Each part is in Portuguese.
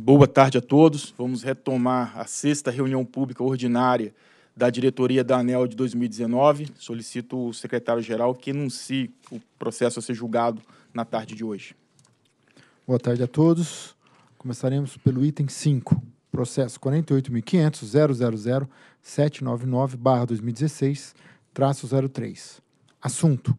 Boa tarde a todos. Vamos retomar a sexta reunião pública ordinária da diretoria da ANEL de 2019. Solicito o secretário-geral que enuncie o processo a ser julgado na tarde de hoje. Boa tarde a todos. Começaremos pelo item 5, processo 48.500.000.799-2016, 03. Assunto,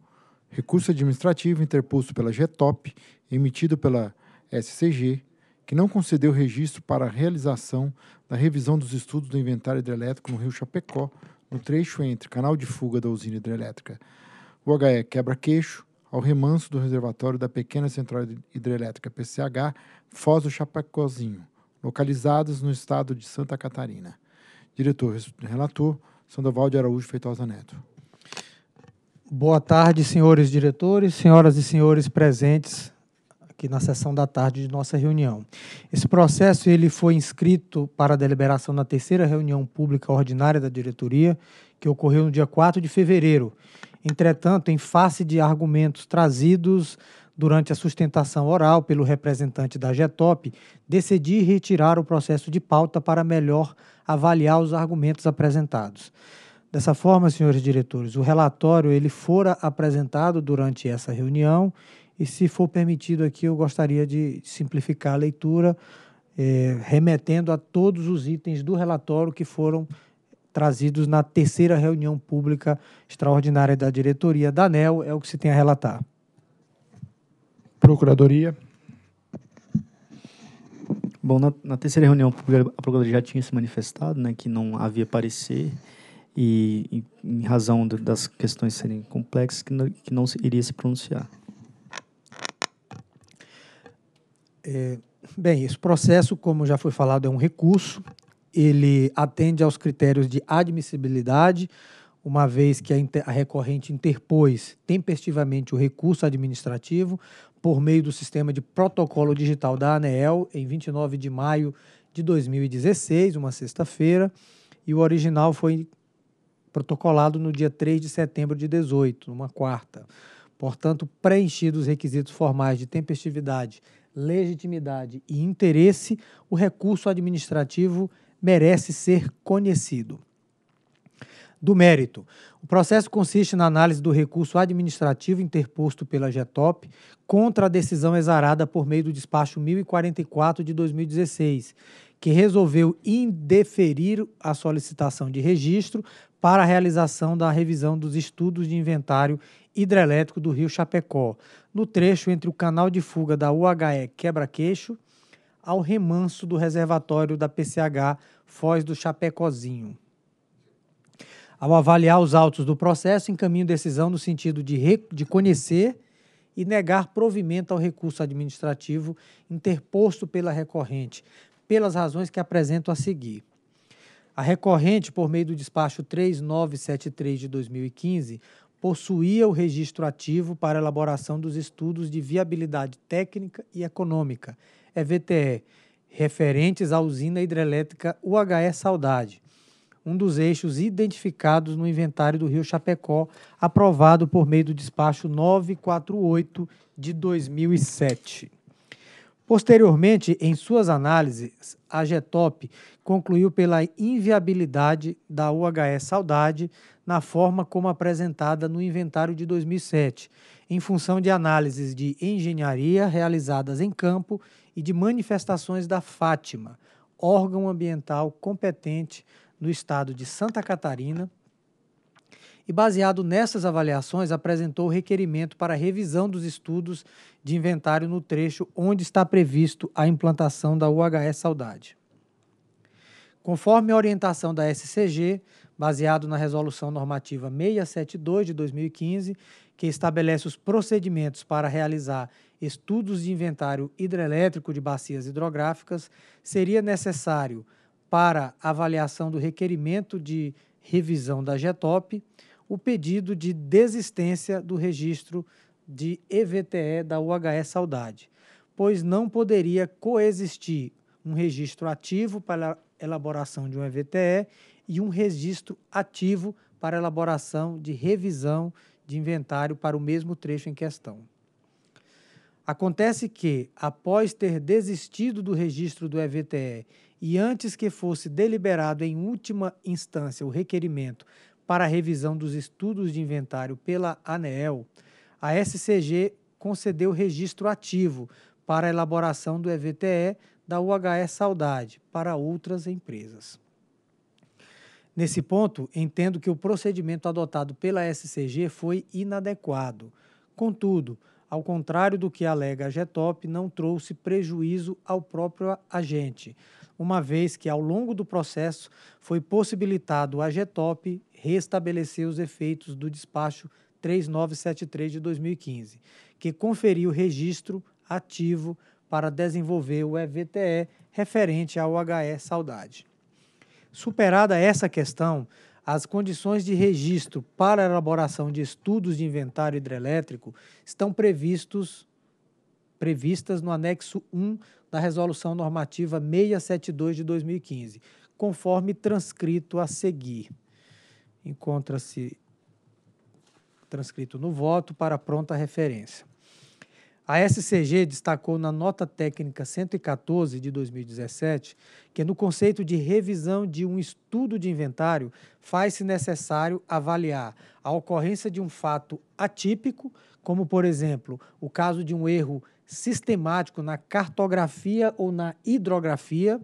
recurso administrativo interposto pela GETOP, emitido pela SCG, que não concedeu registro para a realização da revisão dos estudos do inventário hidrelétrico no rio Chapecó, no trecho entre canal de fuga da usina hidrelétrica. O HE quebra-queixo ao remanso do reservatório da pequena central hidrelétrica PCH Foz do Chapecozinho, localizadas no estado de Santa Catarina. Diretor relator Sandoval de Araújo Feitosa Neto. Boa tarde, senhores diretores, senhoras e senhores presentes aqui na sessão da tarde de nossa reunião. Esse processo ele foi inscrito para deliberação na terceira reunião pública ordinária da diretoria, que ocorreu no dia 4 de fevereiro. Entretanto, em face de argumentos trazidos durante a sustentação oral pelo representante da GETOP, decidi retirar o processo de pauta para melhor avaliar os argumentos apresentados. Dessa forma, senhores diretores, o relatório ele fora apresentado durante essa reunião e se for permitido aqui, eu gostaria de simplificar a leitura, é, remetendo a todos os itens do relatório que foram trazidos na terceira reunião pública extraordinária da diretoria da ANEL, é o que se tem a relatar. Procuradoria. Bom, na, na terceira reunião pública, a Procuradoria já tinha se manifestado, né, que não havia parecer e, em razão de, das questões serem complexas, que não, que não iria se pronunciar. É, bem, esse processo, como já foi falado, é um recurso. Ele atende aos critérios de admissibilidade, uma vez que a, inter, a recorrente interpôs tempestivamente o recurso administrativo por meio do sistema de protocolo digital da ANEEL em 29 de maio de 2016, uma sexta-feira, e o original foi protocolado no dia 3 de setembro de 18, uma quarta. Portanto, preenchidos os requisitos formais de tempestividade legitimidade e interesse, o recurso administrativo merece ser conhecido. Do mérito. O processo consiste na análise do recurso administrativo interposto pela GETOP contra a decisão exarada por meio do despacho 1044 de 2016, que resolveu indeferir a solicitação de registro para a realização da revisão dos estudos de inventário hidrelétrico do Rio Chapecó, no trecho entre o canal de fuga da UHE Quebra-Queixo ao remanso do reservatório da PCH Foz do Chapecozinho. Ao avaliar os autos do processo, encaminho decisão no sentido de, de conhecer e negar provimento ao recurso administrativo interposto pela recorrente, pelas razões que apresento a seguir. A recorrente, por meio do despacho 3973 de 2015, possuía o registro ativo para elaboração dos estudos de viabilidade técnica e econômica, EVTE, referentes à usina hidrelétrica UHE Saudade, um dos eixos identificados no inventário do Rio Chapecó, aprovado por meio do despacho 948 de 2007. Posteriormente, em suas análises, a GETOP concluiu pela inviabilidade da UHE Saudade na forma como apresentada no inventário de 2007, em função de análises de engenharia realizadas em campo e de manifestações da Fátima, órgão ambiental competente no estado de Santa Catarina, e baseado nessas avaliações apresentou requerimento para revisão dos estudos de inventário no trecho onde está previsto a implantação da UHE Saudade. Conforme a orientação da SCG, baseado na Resolução Normativa 672 de 2015, que estabelece os procedimentos para realizar estudos de inventário hidrelétrico de bacias hidrográficas, seria necessário, para avaliação do requerimento de revisão da GETOP, o pedido de desistência do registro de EVTE da UHE Saudade, pois não poderia coexistir um registro ativo para, elaboração de um EVTE e um registro ativo para elaboração de revisão de inventário para o mesmo trecho em questão. Acontece que, após ter desistido do registro do EVTE e antes que fosse deliberado em última instância o requerimento para a revisão dos estudos de inventário pela ANEEL, a SCG concedeu registro ativo para a elaboração do EVTE da UHE Saudade para outras empresas. Nesse ponto, entendo que o procedimento adotado pela SCG foi inadequado. Contudo, ao contrário do que alega a Getop, não trouxe prejuízo ao próprio agente, uma vez que ao longo do processo foi possibilitado a Getop restabelecer os efeitos do despacho 3973 de 2015, que conferiu registro ativo para desenvolver o EVTE referente ao HE Saudade. Superada essa questão, as condições de registro para elaboração de estudos de inventário hidrelétrico estão previstos, previstas no anexo 1 da Resolução Normativa 672 de 2015, conforme transcrito a seguir. Encontra-se transcrito no voto para pronta referência. A SCG destacou na nota técnica 114 de 2017 que, no conceito de revisão de um estudo de inventário, faz-se necessário avaliar a ocorrência de um fato atípico, como, por exemplo, o caso de um erro sistemático na cartografia ou na hidrografia,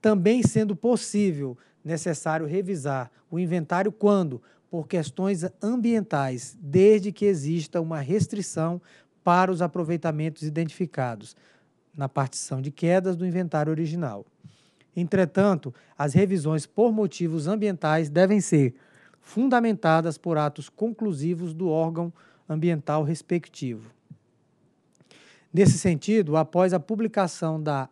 também sendo possível necessário revisar o inventário quando, por questões ambientais, desde que exista uma restrição para os aproveitamentos identificados na partição de quedas do inventário original. Entretanto, as revisões por motivos ambientais devem ser fundamentadas por atos conclusivos do órgão ambiental respectivo. Nesse sentido, após a publicação da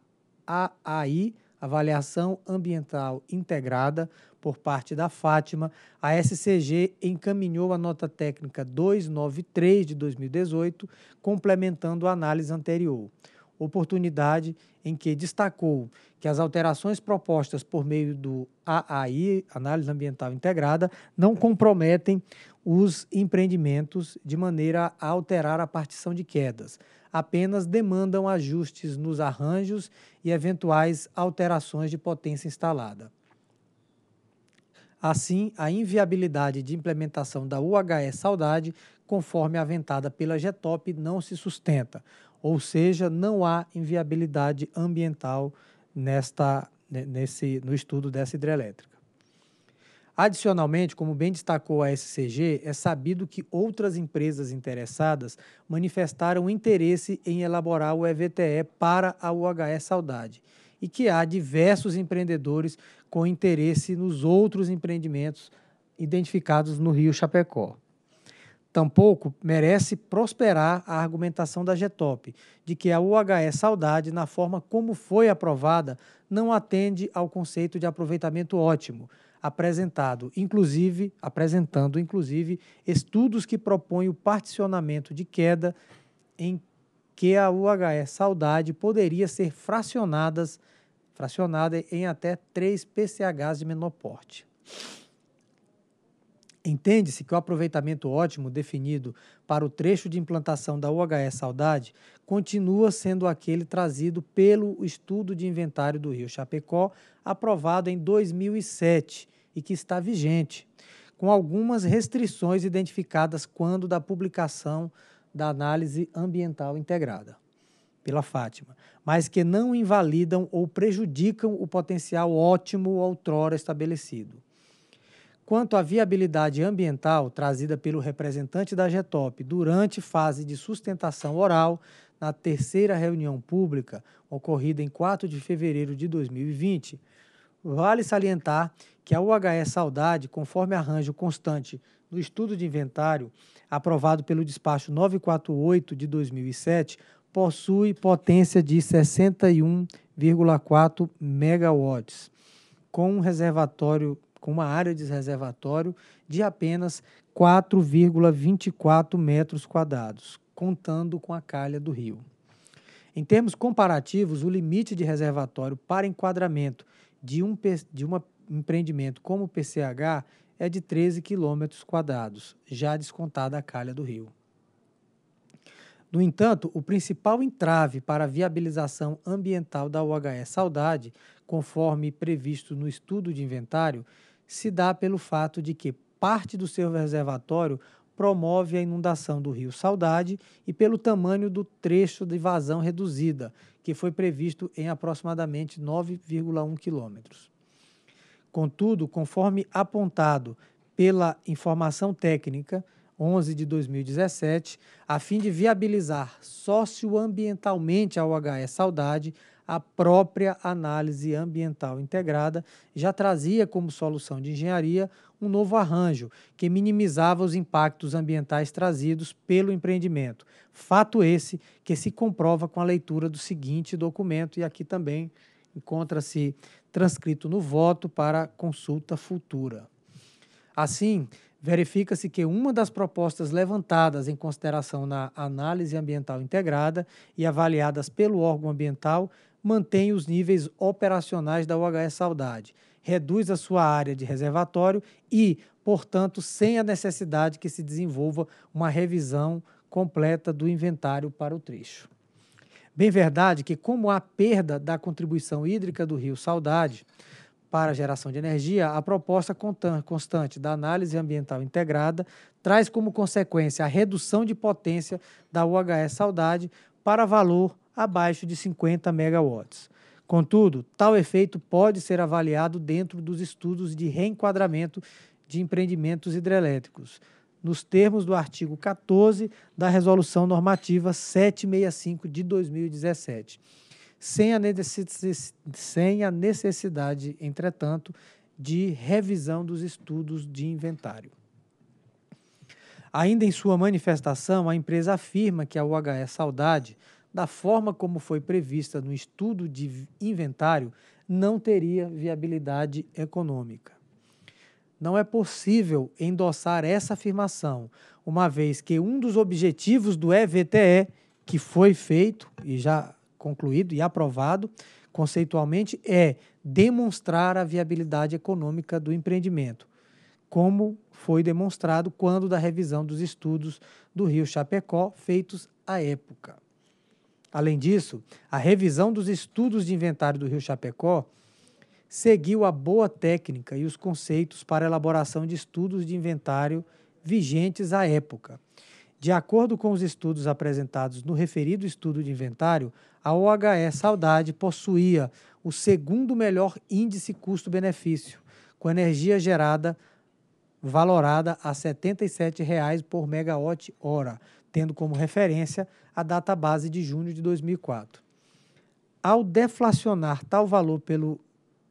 AAI, Avaliação Ambiental Integrada, por parte da Fátima, a SCG encaminhou a nota técnica 293 de 2018, complementando a análise anterior. Oportunidade em que destacou que as alterações propostas por meio do AAI, Análise Ambiental Integrada, não comprometem os empreendimentos de maneira a alterar a partição de quedas, apenas demandam ajustes nos arranjos e eventuais alterações de potência instalada assim a inviabilidade de implementação da UHE Saudade, conforme aventada pela GETOP, não se sustenta, ou seja, não há inviabilidade ambiental nesta, nesse, no estudo dessa hidrelétrica. Adicionalmente, como bem destacou a SCG, é sabido que outras empresas interessadas manifestaram interesse em elaborar o EVTE para a UHE Saudade e que há diversos empreendedores com interesse nos outros empreendimentos identificados no Rio Chapecó. Tampouco merece prosperar a argumentação da GETOP de que a UHE Saudade, na forma como foi aprovada, não atende ao conceito de aproveitamento ótimo, apresentado, inclusive, apresentando inclusive estudos que propõem o particionamento de queda em que a UHE Saudade poderia ser fracionadas, fracionada em até 3 PCHs de menor porte. Entende-se que o aproveitamento ótimo definido para o trecho de implantação da UHE Saudade continua sendo aquele trazido pelo estudo de inventário do Rio Chapecó, aprovado em 2007 e que está vigente, com algumas restrições identificadas quando da publicação da análise ambiental integrada, pela Fátima, mas que não invalidam ou prejudicam o potencial ótimo outrora estabelecido. Quanto à viabilidade ambiental trazida pelo representante da GETOP durante fase de sustentação oral na terceira reunião pública, ocorrida em 4 de fevereiro de 2020, vale salientar que a UHE Saudade, conforme arranjo constante no estudo de inventário, aprovado pelo despacho 948 de 2007, possui potência de 61,4 megawatts, com um reservatório com uma área de reservatório de apenas 4,24 metros quadrados, contando com a calha do rio. Em termos comparativos, o limite de reservatório para enquadramento de um, de um empreendimento como o PCH é de 13 quilômetros quadrados, já descontada a calha do rio. No entanto, o principal entrave para a viabilização ambiental da UHE Saudade, conforme previsto no estudo de inventário, se dá pelo fato de que parte do seu reservatório promove a inundação do rio Saudade e pelo tamanho do trecho de vazão reduzida, que foi previsto em aproximadamente 9,1 quilômetros. Contudo, conforme apontado pela Informação Técnica 11 de 2017, a fim de viabilizar socioambientalmente a UHS Saudade, a própria análise ambiental integrada já trazia como solução de engenharia um novo arranjo que minimizava os impactos ambientais trazidos pelo empreendimento. Fato esse que se comprova com a leitura do seguinte documento, e aqui também encontra-se transcrito no voto para consulta futura. Assim, verifica-se que uma das propostas levantadas em consideração na análise ambiental integrada e avaliadas pelo órgão ambiental mantém os níveis operacionais da UHS Saudade, reduz a sua área de reservatório e, portanto, sem a necessidade que se desenvolva uma revisão completa do inventário para o trecho. Bem verdade que, como há perda da contribuição hídrica do rio Saudade para a geração de energia, a proposta constante da análise ambiental integrada traz como consequência a redução de potência da UHS Saudade para valor abaixo de 50 megawatts. Contudo, tal efeito pode ser avaliado dentro dos estudos de reenquadramento de empreendimentos hidrelétricos nos termos do artigo 14 da Resolução Normativa 765 de 2017, sem a, sem a necessidade, entretanto, de revisão dos estudos de inventário. Ainda em sua manifestação, a empresa afirma que a UHE é Saudade, da forma como foi prevista no estudo de inventário, não teria viabilidade econômica não é possível endossar essa afirmação, uma vez que um dos objetivos do EVTE, que foi feito e já concluído e aprovado conceitualmente, é demonstrar a viabilidade econômica do empreendimento, como foi demonstrado quando da revisão dos estudos do Rio Chapecó feitos à época. Além disso, a revisão dos estudos de inventário do Rio Chapecó seguiu a boa técnica e os conceitos para elaboração de estudos de inventário vigentes à época. De acordo com os estudos apresentados no referido estudo de inventário, a OHE Saudade possuía o segundo melhor índice custo-benefício, com energia gerada valorada a R$ 77,00 por megawatt-hora, tendo como referência a data base de junho de 2004. Ao deflacionar tal valor pelo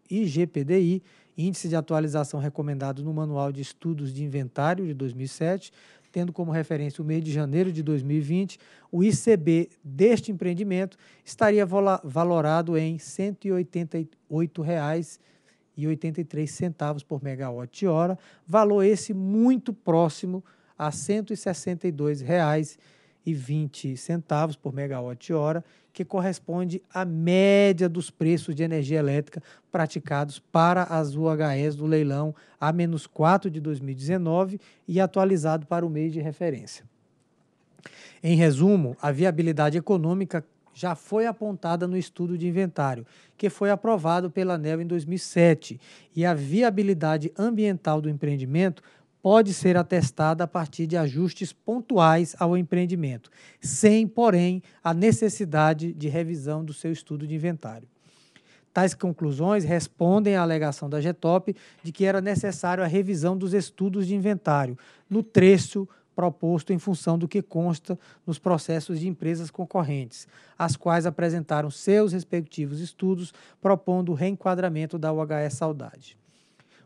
IGPDI, Índice de Atualização Recomendado no Manual de Estudos de Inventário de 2007, tendo como referência o mês de janeiro de 2020, o ICB deste empreendimento estaria valorado em R$ 188,83 por megawatt-hora, valor esse muito próximo a R$ 162,20 por megawatt-hora, que corresponde à média dos preços de energia elétrica praticados para as UHS do leilão a menos 4 de 2019 e atualizado para o mês de referência. Em resumo, a viabilidade econômica já foi apontada no estudo de inventário, que foi aprovado pela ANEL em 2007, e a viabilidade ambiental do empreendimento pode ser atestada a partir de ajustes pontuais ao empreendimento, sem, porém, a necessidade de revisão do seu estudo de inventário. Tais conclusões respondem à alegação da GETOP de que era necessário a revisão dos estudos de inventário no trecho proposto em função do que consta nos processos de empresas concorrentes, as quais apresentaram seus respectivos estudos propondo o reenquadramento da UHS Saudade.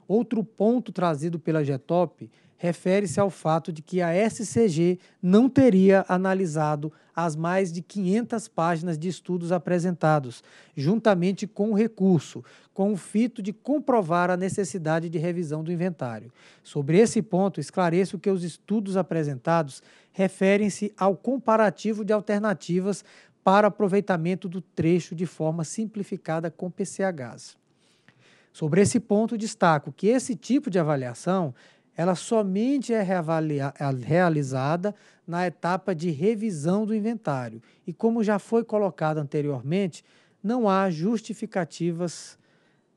Outro ponto trazido pela GETOP refere-se ao fato de que a SCG não teria analisado as mais de 500 páginas de estudos apresentados, juntamente com o recurso, com o fito de comprovar a necessidade de revisão do inventário. Sobre esse ponto, esclareço que os estudos apresentados referem-se ao comparativo de alternativas para aproveitamento do trecho de forma simplificada com PCHs. Sobre esse ponto, destaco que esse tipo de avaliação ela somente é, é realizada na etapa de revisão do inventário. E como já foi colocado anteriormente, não há justificativas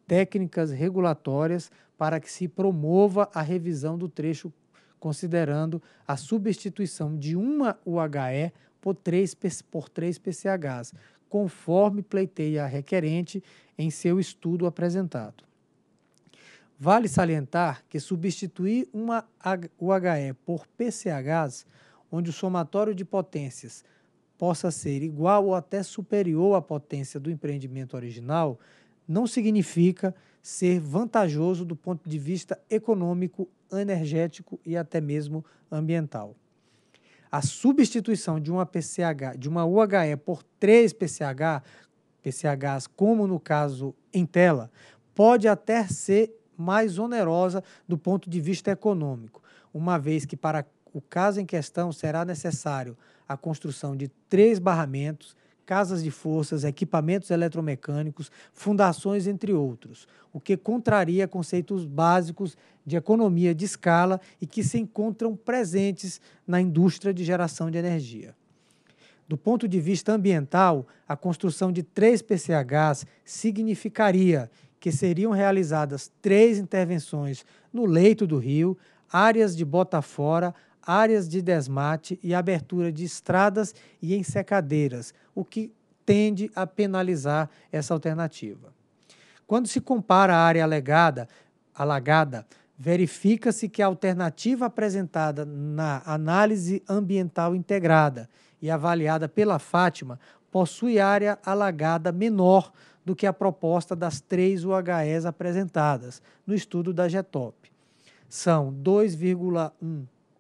técnicas regulatórias para que se promova a revisão do trecho, considerando a substituição de uma UHE por três, por três PCHs, conforme pleiteia a requerente em seu estudo apresentado. Vale salientar que substituir uma UHE por PCHs, onde o somatório de potências possa ser igual ou até superior à potência do empreendimento original, não significa ser vantajoso do ponto de vista econômico, energético e até mesmo ambiental a substituição de uma PCH, de uma UHE por três PCH, PCHs, como no caso em tela, pode até ser mais onerosa do ponto de vista econômico, uma vez que para o caso em questão será necessário a construção de três barramentos casas de forças, equipamentos eletromecânicos, fundações, entre outros, o que contraria conceitos básicos de economia de escala e que se encontram presentes na indústria de geração de energia. Do ponto de vista ambiental, a construção de três PCHs significaria que seriam realizadas três intervenções no leito do rio, áreas de bota fora, áreas de desmate e abertura de estradas e ensecadeiras, o que tende a penalizar essa alternativa. Quando se compara a área alegada, alagada, verifica-se que a alternativa apresentada na análise ambiental integrada e avaliada pela Fátima possui área alagada menor do que a proposta das três UHEs apresentadas no estudo da GETOP. São 2,1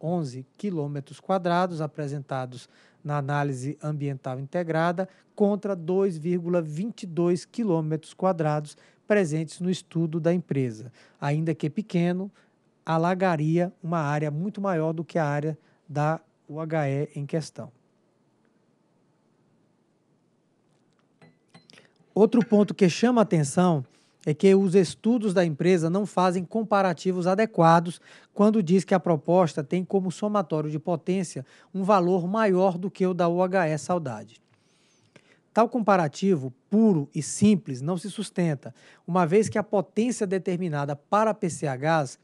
11 quilômetros quadrados apresentados na análise ambiental integrada contra 2,22 quilômetros quadrados presentes no estudo da empresa. Ainda que pequeno, alagaria uma área muito maior do que a área da UHE em questão. Outro ponto que chama atenção é que os estudos da empresa não fazem comparativos adequados quando diz que a proposta tem como somatório de potência um valor maior do que o da UHE Saudade. Tal comparativo, puro e simples, não se sustenta, uma vez que a potência determinada para PCHs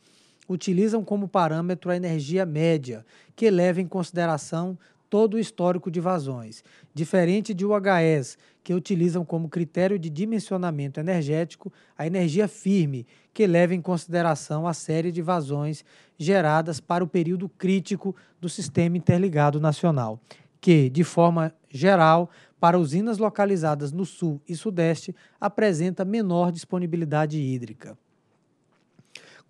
utilizam como parâmetro a energia média, que leva em consideração todo o histórico de vazões. Diferente de UHS, que utilizam como critério de dimensionamento energético a energia firme, que leva em consideração a série de vazões geradas para o período crítico do Sistema Interligado Nacional, que, de forma geral, para usinas localizadas no Sul e Sudeste, apresenta menor disponibilidade hídrica.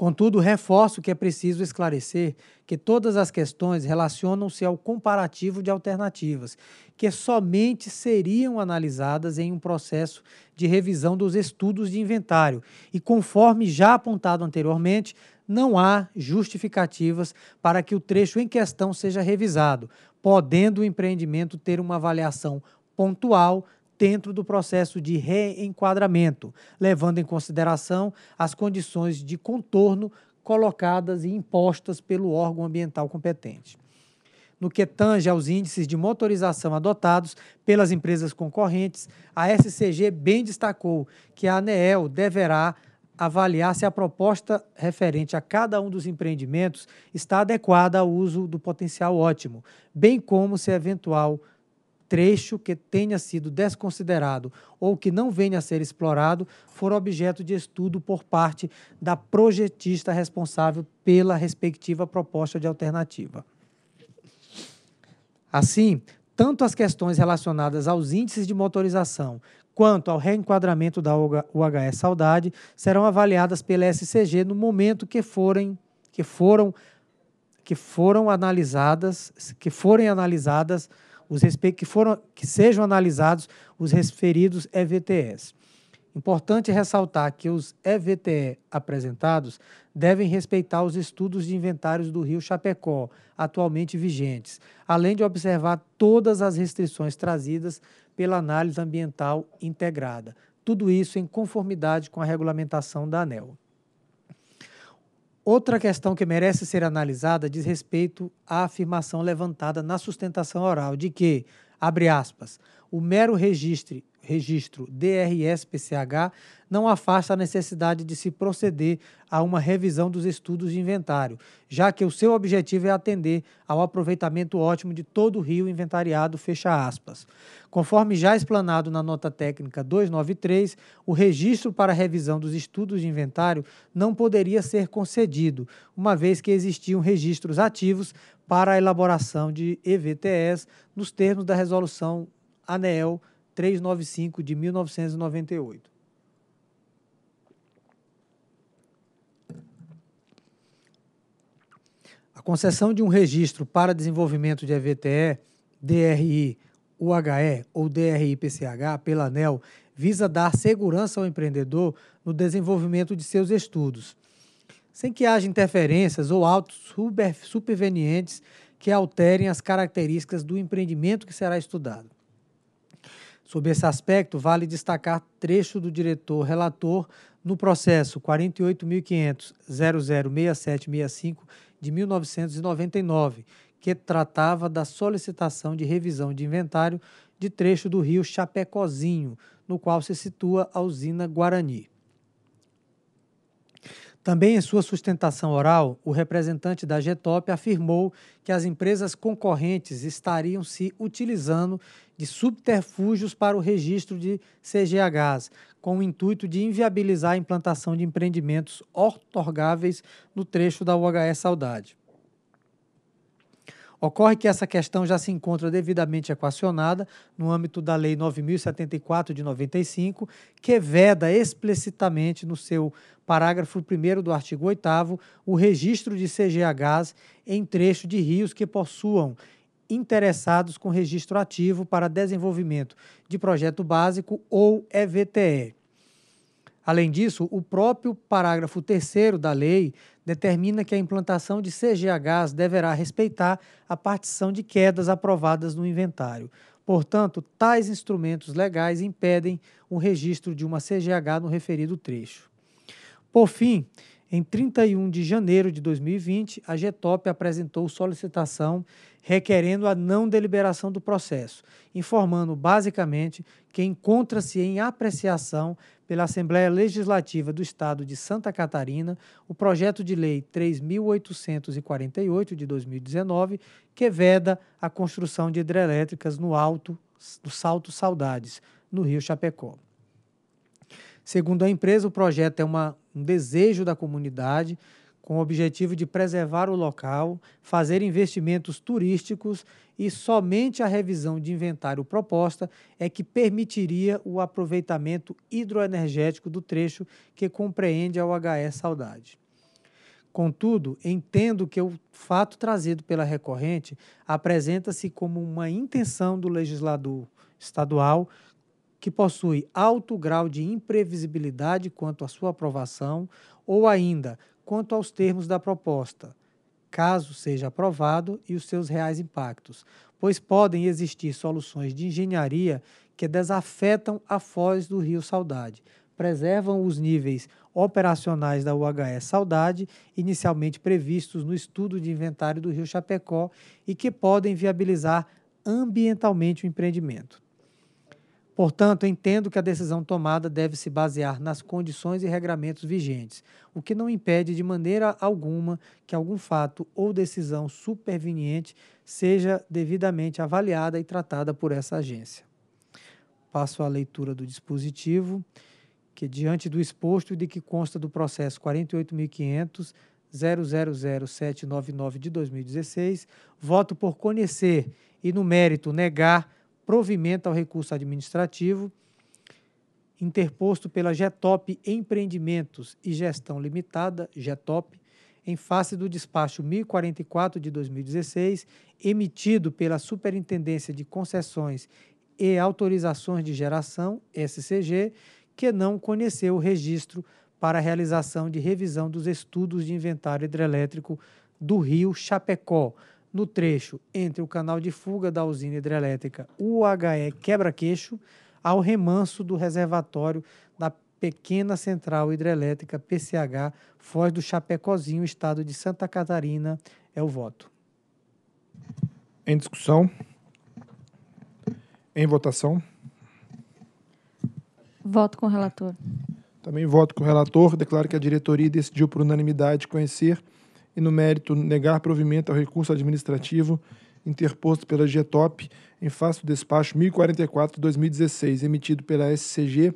Contudo, reforço que é preciso esclarecer que todas as questões relacionam-se ao comparativo de alternativas, que somente seriam analisadas em um processo de revisão dos estudos de inventário e, conforme já apontado anteriormente, não há justificativas para que o trecho em questão seja revisado, podendo o empreendimento ter uma avaliação pontual dentro do processo de reenquadramento, levando em consideração as condições de contorno colocadas e impostas pelo órgão ambiental competente. No que tange aos índices de motorização adotados pelas empresas concorrentes, a SCG bem destacou que a ANEEL deverá avaliar se a proposta referente a cada um dos empreendimentos está adequada ao uso do potencial ótimo, bem como se eventual trecho que tenha sido desconsiderado ou que não venha a ser explorado for objeto de estudo por parte da projetista responsável pela respectiva proposta de alternativa. Assim, tanto as questões relacionadas aos índices de motorização quanto ao reenquadramento da UHS Saudade serão avaliadas pela SCG no momento que forem que foram que foram analisadas que forem analisadas os que, foram, que sejam analisados os referidos EVTEs. Importante ressaltar que os EVTE apresentados devem respeitar os estudos de inventários do Rio Chapecó, atualmente vigentes, além de observar todas as restrições trazidas pela análise ambiental integrada. Tudo isso em conformidade com a regulamentação da ANEL. Outra questão que merece ser analisada diz respeito à afirmação levantada na sustentação oral de que, abre aspas, o mero registro registro DRS-PCH não afasta a necessidade de se proceder a uma revisão dos estudos de inventário, já que o seu objetivo é atender ao aproveitamento ótimo de todo o rio inventariado, fecha aspas. Conforme já explanado na nota técnica 293, o registro para revisão dos estudos de inventário não poderia ser concedido, uma vez que existiam registros ativos para a elaboração de EVTS nos termos da resolução ANEEL 395 de 1998. A concessão de um registro para desenvolvimento de EVTE, DRI, UHE ou DRI-PCH pela ANEL visa dar segurança ao empreendedor no desenvolvimento de seus estudos, sem que haja interferências ou autos supervenientes que alterem as características do empreendimento que será estudado. Sob esse aspecto, vale destacar trecho do diretor relator no processo 48.500.006765 de 1999, que tratava da solicitação de revisão de inventário de trecho do rio Chapecozinho, no qual se situa a usina Guarani. Também em sua sustentação oral, o representante da Getop afirmou que as empresas concorrentes estariam se utilizando de subterfúgios para o registro de CGHs, com o intuito de inviabilizar a implantação de empreendimentos otorgáveis no trecho da UHE Saudade. Ocorre que essa questão já se encontra devidamente equacionada no âmbito da Lei 9.074 de 95, que veda explicitamente no seu parágrafo 1 do artigo 8, o registro de CGHs em trecho de rios que possuam interessados com registro ativo para desenvolvimento de projeto básico ou EVTE. Além disso, o próprio parágrafo 3 da lei determina que a implantação de CGHs deverá respeitar a partição de quedas aprovadas no inventário. Portanto, tais instrumentos legais impedem o registro de uma CGH no referido trecho. Por fim, em 31 de janeiro de 2020, a Getop apresentou solicitação requerendo a não deliberação do processo, informando basicamente que encontra-se em apreciação pela Assembleia Legislativa do Estado de Santa Catarina o projeto de lei 3848 de 2019, que veda a construção de hidrelétricas no alto do Salto Saudades, no Rio Chapecó. Segundo a empresa, o projeto é uma um desejo da comunidade com o objetivo de preservar o local, fazer investimentos turísticos e somente a revisão de inventário proposta é que permitiria o aproveitamento hidroenergético do trecho que compreende a UHE Saudade. Contudo, entendo que o fato trazido pela recorrente apresenta-se como uma intenção do legislador estadual que possui alto grau de imprevisibilidade quanto à sua aprovação ou ainda quanto aos termos da proposta, caso seja aprovado e os seus reais impactos, pois podem existir soluções de engenharia que desafetam a foz do Rio Saudade, preservam os níveis operacionais da UHS Saudade, inicialmente previstos no estudo de inventário do Rio Chapecó, e que podem viabilizar ambientalmente o empreendimento. Portanto, entendo que a decisão tomada deve se basear nas condições e regramentos vigentes, o que não impede de maneira alguma que algum fato ou decisão superveniente seja devidamente avaliada e tratada por essa agência. Passo à leitura do dispositivo, que diante do exposto e de que consta do processo 48.500 000799 de 2016, voto por conhecer e no mérito negar provimento ao recurso administrativo interposto pela Getop Empreendimentos e Gestão Limitada, Getop, em face do despacho 1044 de 2016, emitido pela Superintendência de Concessões e Autorizações de Geração, SCG, que não conheceu o registro para a realização de revisão dos estudos de inventário hidrelétrico do Rio Chapecó, no trecho entre o canal de fuga da usina hidrelétrica UHE Quebra-Queixo ao remanso do reservatório da pequena central hidrelétrica PCH Foz do Chapecozinho, estado de Santa Catarina. É o voto. Em discussão. Em votação. Voto com o relator. Também voto com o relator. Declaro que a diretoria decidiu por unanimidade conhecer e, no mérito, negar provimento ao recurso administrativo interposto pela GETOP em face do despacho 1044 de 2016, emitido pela SCG,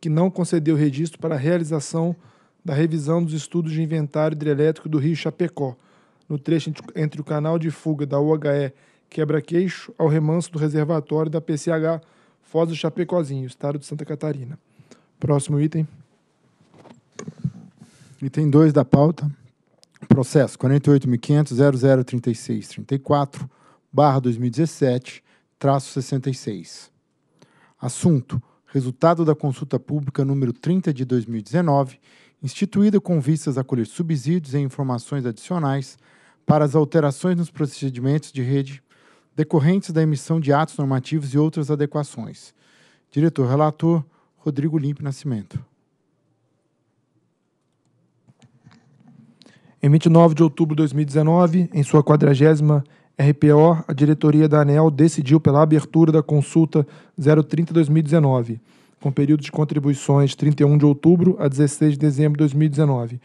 que não concedeu registro para a realização da revisão dos estudos de inventário hidrelétrico do Rio Chapecó, no trecho entre o canal de fuga da UHE Quebra-Queixo ao remanso do reservatório da PCH Foz do Chapecozinho, estado de Santa Catarina. Próximo item. Item 2 da pauta. Processo 48.500.003634, barra 2017, traço 66. Assunto: Resultado da consulta pública número 30 de 2019, instituída com vistas a colher subsídios e informações adicionais para as alterações nos procedimentos de rede decorrentes da emissão de atos normativos e outras adequações. Diretor-relator Rodrigo Limpe Nascimento. Em 29 de outubro de 2019, em sua quadragésima RPO, a diretoria da ANEL decidiu pela abertura da consulta 030-2019, com período de contribuições 31 de outubro a 16 de dezembro de 2019,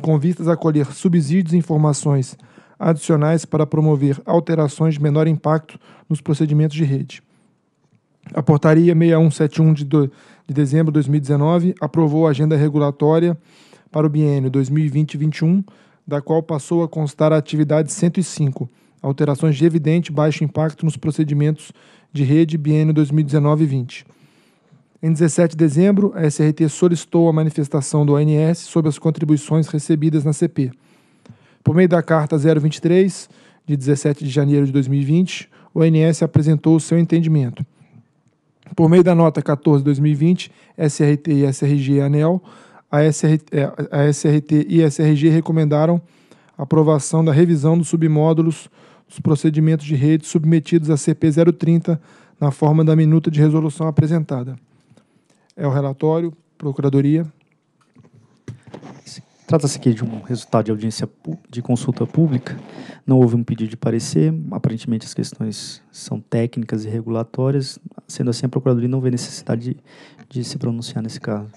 com vistas a colher subsídios e informações adicionais para promover alterações de menor impacto nos procedimentos de rede. A portaria 6171 de, do, de dezembro de 2019 aprovou a agenda regulatória para o biênio 2020-21 da qual passou a constar a atividade 105, alterações de evidente baixo impacto nos procedimentos de rede biênio 2019-20. Em 17 de dezembro, a SRT solicitou a manifestação do ONS sobre as contribuições recebidas na CP. Por meio da Carta 023, de 17 de janeiro de 2020, o ONS apresentou o seu entendimento. Por meio da nota 14 2020, SRT e SRG ANEL a SRT, é, a SRT e a SRG recomendaram a aprovação da revisão dos submódulos dos procedimentos de rede submetidos à CP 030 na forma da minuta de resolução apresentada. É o relatório, Procuradoria. Trata-se aqui de um resultado de audiência de consulta pública. Não houve um pedido de parecer. Aparentemente, as questões são técnicas e regulatórias. Sendo assim, a Procuradoria não vê necessidade de, de se pronunciar nesse caso.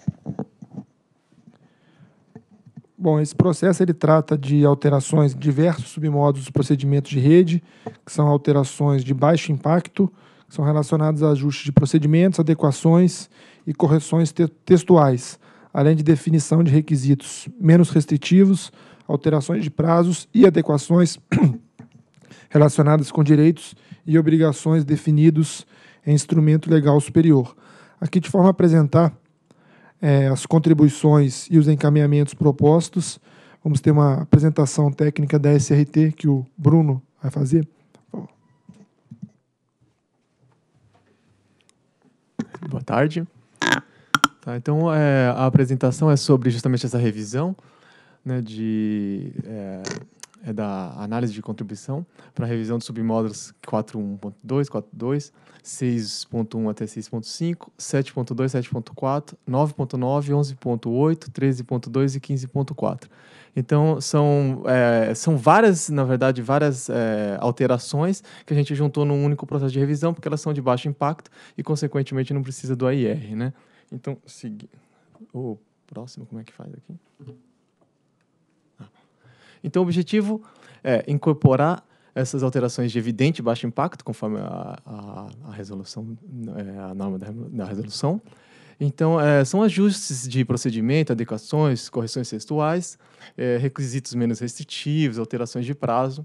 Bom, esse processo ele trata de alterações, diversos submodos dos procedimentos de rede, que são alterações de baixo impacto, que são relacionadas a ajustes de procedimentos, adequações e correções te textuais, além de definição de requisitos menos restritivos, alterações de prazos e adequações relacionadas com direitos e obrigações definidos em instrumento legal superior. Aqui, de forma a apresentar é, as contribuições e os encaminhamentos propostos. Vamos ter uma apresentação técnica da SRT que o Bruno vai fazer. Boa tarde. Tá, então, é, a apresentação é sobre justamente essa revisão né, de é, é da análise de contribuição para revisão de submódulos 4.1.2, 4.2, 6.1 até 6.5, 7.2, 7.4, 9.9, 11.8, 13.2 e 15.4. Então, são, é, são várias, na verdade, várias é, alterações que a gente juntou num único processo de revisão, porque elas são de baixo impacto e, consequentemente, não precisa do AIR, né? Então, segui... o próximo, como é que faz aqui? Então, o objetivo é incorporar essas alterações de evidente baixo impacto, conforme a, a, a resolução, é, a norma da, da resolução. Então, é, são ajustes de procedimento, adequações, correções textuais, é, requisitos menos restritivos, alterações de prazo.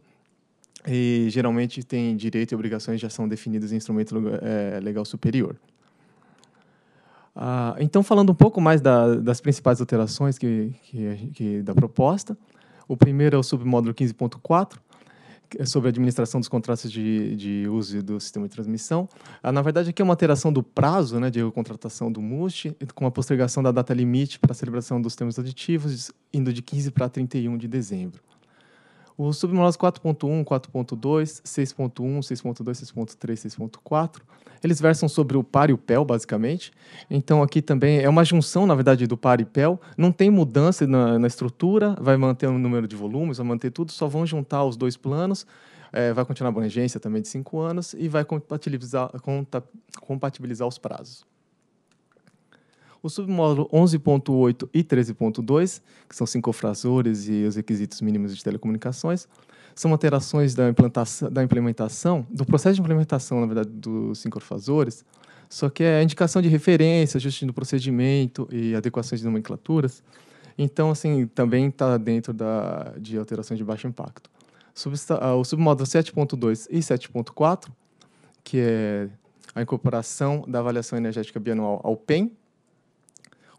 E geralmente tem direito e obrigações já são definidas em instrumento é, legal superior. Ah, então, falando um pouco mais da, das principais alterações que, que, que da proposta, o primeiro é o submódulo 15.4, é sobre a administração dos contratos de, de uso do sistema de transmissão. Ah, na verdade, aqui é uma alteração do prazo né, de contratação do MUST, com a postergação da data limite para a celebração dos termos aditivos, indo de 15 para 31 de dezembro. O submolas 4.1, 4.2, 6.1, 6.2, 6.3, 6.4, eles versam sobre o par e o pel, basicamente. Então aqui também é uma junção, na verdade, do par e pel. Não tem mudança na, na estrutura, vai manter o número de volumes, vai manter tudo, só vão juntar os dois planos. É, vai continuar a abrangência também de 5 anos e vai compatibilizar, compatibilizar os prazos. O submódulo 11.8 e 13.2, que são cinco frasores e os requisitos mínimos de telecomunicações, são alterações da, da implementação, do processo de implementação, na verdade, dos frasores, só que é a indicação de referência, ajuste do procedimento e adequações de nomenclaturas. Então, assim, também está dentro da, de alterações de baixo impacto. Substa ah, o submódulo 7.2 e 7.4, que é a incorporação da avaliação energética bianual ao PEN,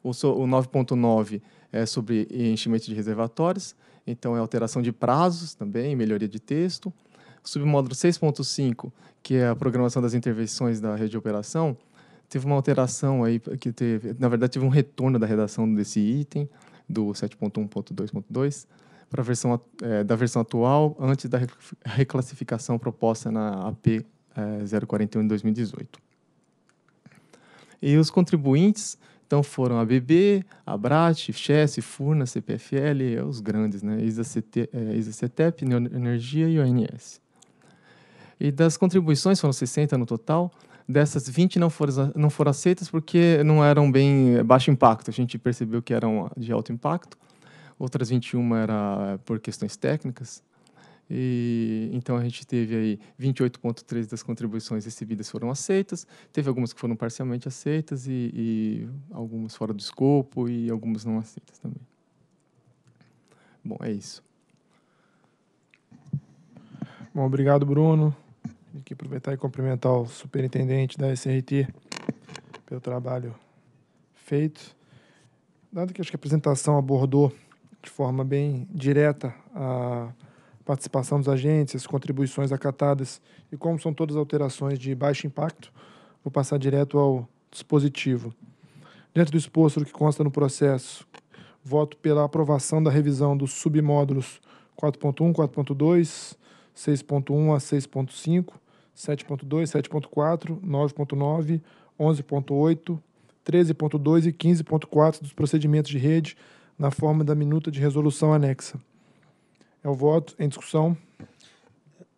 o, 9.9 é sobre enchimento de reservatórios, então é alteração de prazos também, melhoria de texto. O submódulo 6.5, que é a programação das intervenções da rede de operação, teve uma alteração aí que teve, na verdade teve um retorno da redação desse item do 7.1.2.2 para a versão é, da versão atual antes da reclassificação proposta na AP é, 041 de 2018. E os contribuintes então foram a BB, a Brat, Chess, Furna, CPFL, é os grandes, né? isa é, ISA Neoenergia e ONS. E das contribuições, foram 60 no total, dessas 20 não foram, não foram aceitas porque não eram bem é, baixo impacto. A gente percebeu que eram de alto impacto. Outras 21 era por questões técnicas. E, então a gente teve aí 28,3% das contribuições recebidas foram aceitas, teve algumas que foram parcialmente aceitas e, e algumas fora do escopo e algumas não aceitas também. Bom, é isso. Bom, obrigado, Bruno. Tem que aproveitar e cumprimentar o superintendente da SRT pelo trabalho feito. Dado que acho que a apresentação abordou de forma bem direta a participação dos agentes, as contribuições acatadas e como são todas alterações de baixo impacto, vou passar direto ao dispositivo. Dentro do exposto que consta no processo, voto pela aprovação da revisão dos submódulos 4.1, 4.2, 6.1 a 6.5, 7.2, 7.4, 9.9, 11.8, 13.2 e 15.4 dos procedimentos de rede na forma da minuta de resolução anexa. É o voto em discussão.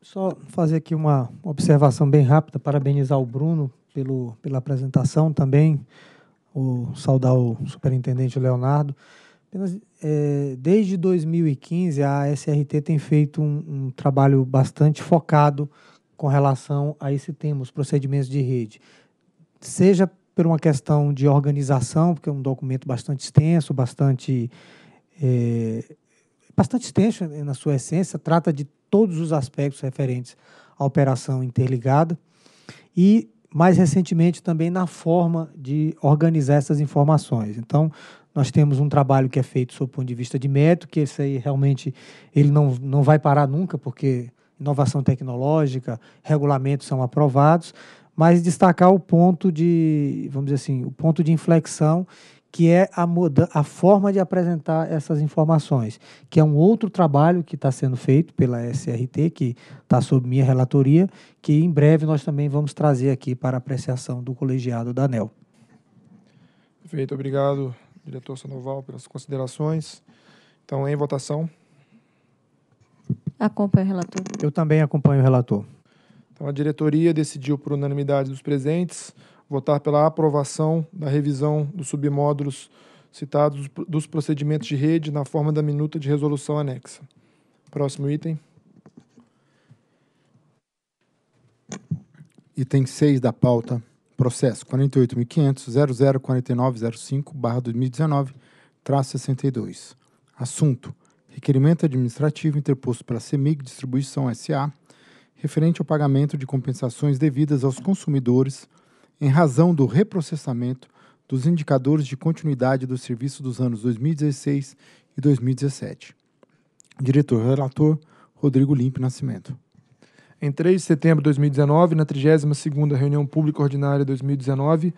Só fazer aqui uma observação bem rápida, parabenizar o Bruno pelo, pela apresentação também, o, saudar o superintendente Leonardo. Apenas, é, desde 2015, a SRT tem feito um, um trabalho bastante focado com relação a esse tema, os procedimentos de rede. Seja por uma questão de organização, porque é um documento bastante extenso, bastante é, bastante extensa né, na sua essência, trata de todos os aspectos referentes à operação interligada e mais recentemente também na forma de organizar essas informações. Então, nós temos um trabalho que é feito sob o ponto de vista de método, que esse aí realmente ele não, não vai parar nunca, porque inovação tecnológica, regulamentos são aprovados, mas destacar o ponto de, vamos dizer assim, o ponto de inflexão que é a, moda, a forma de apresentar essas informações, que é um outro trabalho que está sendo feito pela SRT, que está sob minha relatoria, que em breve nós também vamos trazer aqui para apreciação do colegiado da ANEL. Perfeito, obrigado, diretor Sanoval, pelas considerações. Então, em votação. Acompanho o relator. Eu também acompanho o relator. Então, a diretoria decidiu por unanimidade dos presentes votar pela aprovação da revisão dos submódulos citados dos procedimentos de rede na forma da minuta de resolução anexa. Próximo item. Item 6 da pauta, processo 48.500.004905-2019, traço 62. Assunto, requerimento administrativo interposto pela CEMIG Distribuição S.A., referente ao pagamento de compensações devidas aos consumidores em razão do reprocessamento dos indicadores de continuidade do serviço dos anos 2016 e 2017. Diretor-relator Rodrigo Limpe Nascimento. Em 3 de setembro de 2019, na 32ª Reunião Pública Ordinária 2019,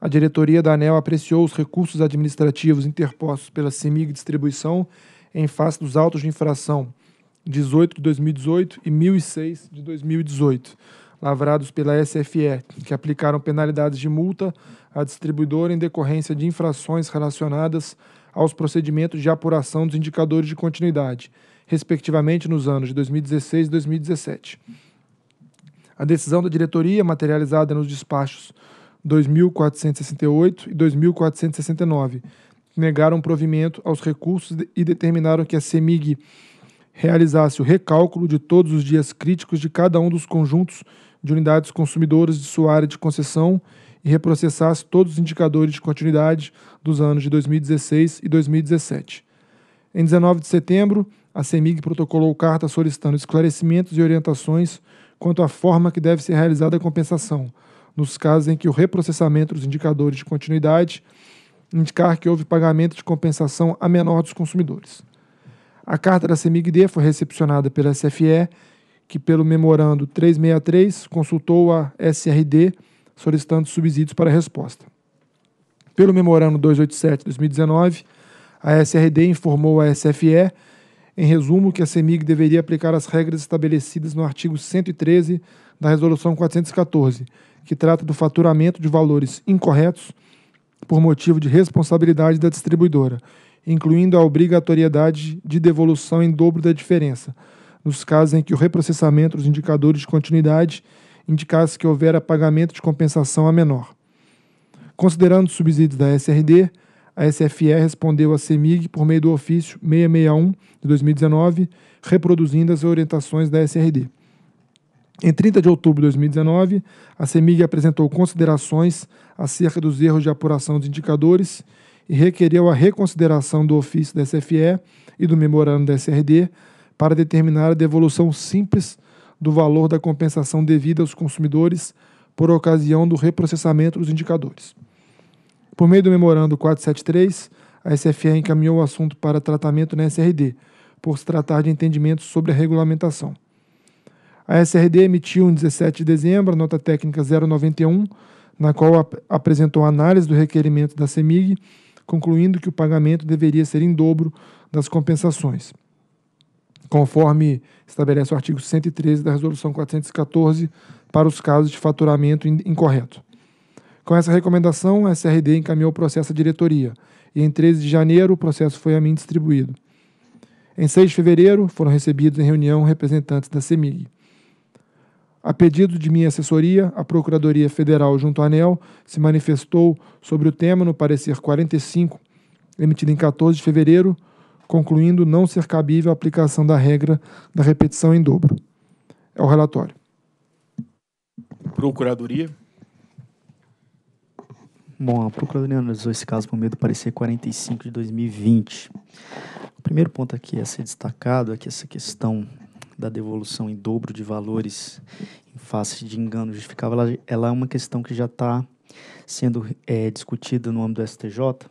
a diretoria da ANEL apreciou os recursos administrativos interpostos pela CEMIG Distribuição em face dos autos de infração 18 de 2018 e 1006 de 2018, lavrados pela SFE, que aplicaram penalidades de multa à distribuidora em decorrência de infrações relacionadas aos procedimentos de apuração dos indicadores de continuidade, respectivamente nos anos de 2016 e 2017. A decisão da diretoria, materializada nos despachos 2468 e 2469, negaram provimento aos recursos e determinaram que a CEMIG realizasse o recálculo de todos os dias críticos de cada um dos conjuntos de unidades consumidoras de sua área de concessão e reprocessasse todos os indicadores de continuidade dos anos de 2016 e 2017. Em 19 de setembro, a CEMIG protocolou carta solicitando esclarecimentos e orientações quanto à forma que deve ser realizada a compensação, nos casos em que o reprocessamento dos indicadores de continuidade indicar que houve pagamento de compensação a menor dos consumidores. A carta da CEMIG-D foi recepcionada pela SFE que, pelo memorando 363, consultou a SRD solicitando subsídios para a resposta. Pelo memorando 287-2019, a SRD informou à SFE, em resumo, que a CEMIG deveria aplicar as regras estabelecidas no artigo 113 da Resolução 414, que trata do faturamento de valores incorretos por motivo de responsabilidade da distribuidora, incluindo a obrigatoriedade de devolução em dobro da diferença, nos casos em que o reprocessamento dos indicadores de continuidade indicasse que houvera pagamento de compensação a menor. Considerando os subsídios da SRD, a SFE respondeu à CEMIG por meio do ofício 661 de 2019, reproduzindo as orientações da SRD. Em 30 de outubro de 2019, a CEMIG apresentou considerações acerca dos erros de apuração dos indicadores e requereu a reconsideração do ofício da SFE e do memorando da SRD, para determinar a devolução simples do valor da compensação devida aos consumidores por ocasião do reprocessamento dos indicadores. Por meio do memorando 473, a SFE encaminhou o assunto para tratamento na SRD, por se tratar de entendimentos sobre a regulamentação. A SRD emitiu, em 17 de dezembro, a nota técnica 091, na qual ap apresentou a análise do requerimento da CEMIG, concluindo que o pagamento deveria ser em dobro das compensações conforme estabelece o artigo 113 da Resolução 414, para os casos de faturamento incorreto. Com essa recomendação, a SRD encaminhou o processo à diretoria e, em 13 de janeiro, o processo foi a mim distribuído. Em 6 de fevereiro, foram recebidos em reunião representantes da CEMIG. A pedido de minha assessoria, a Procuradoria Federal junto à ANEL se manifestou sobre o tema no parecer 45, emitido em 14 de fevereiro, concluindo não ser cabível a aplicação da regra da repetição em dobro. É o relatório. Procuradoria. Bom, a Procuradoria analisou esse caso por meio do parecer 45 de 2020. O primeiro ponto aqui a ser destacado é que essa questão da devolução em dobro de valores em face de engano justificável, ela, ela é uma questão que já está sendo é, discutida no âmbito do STJ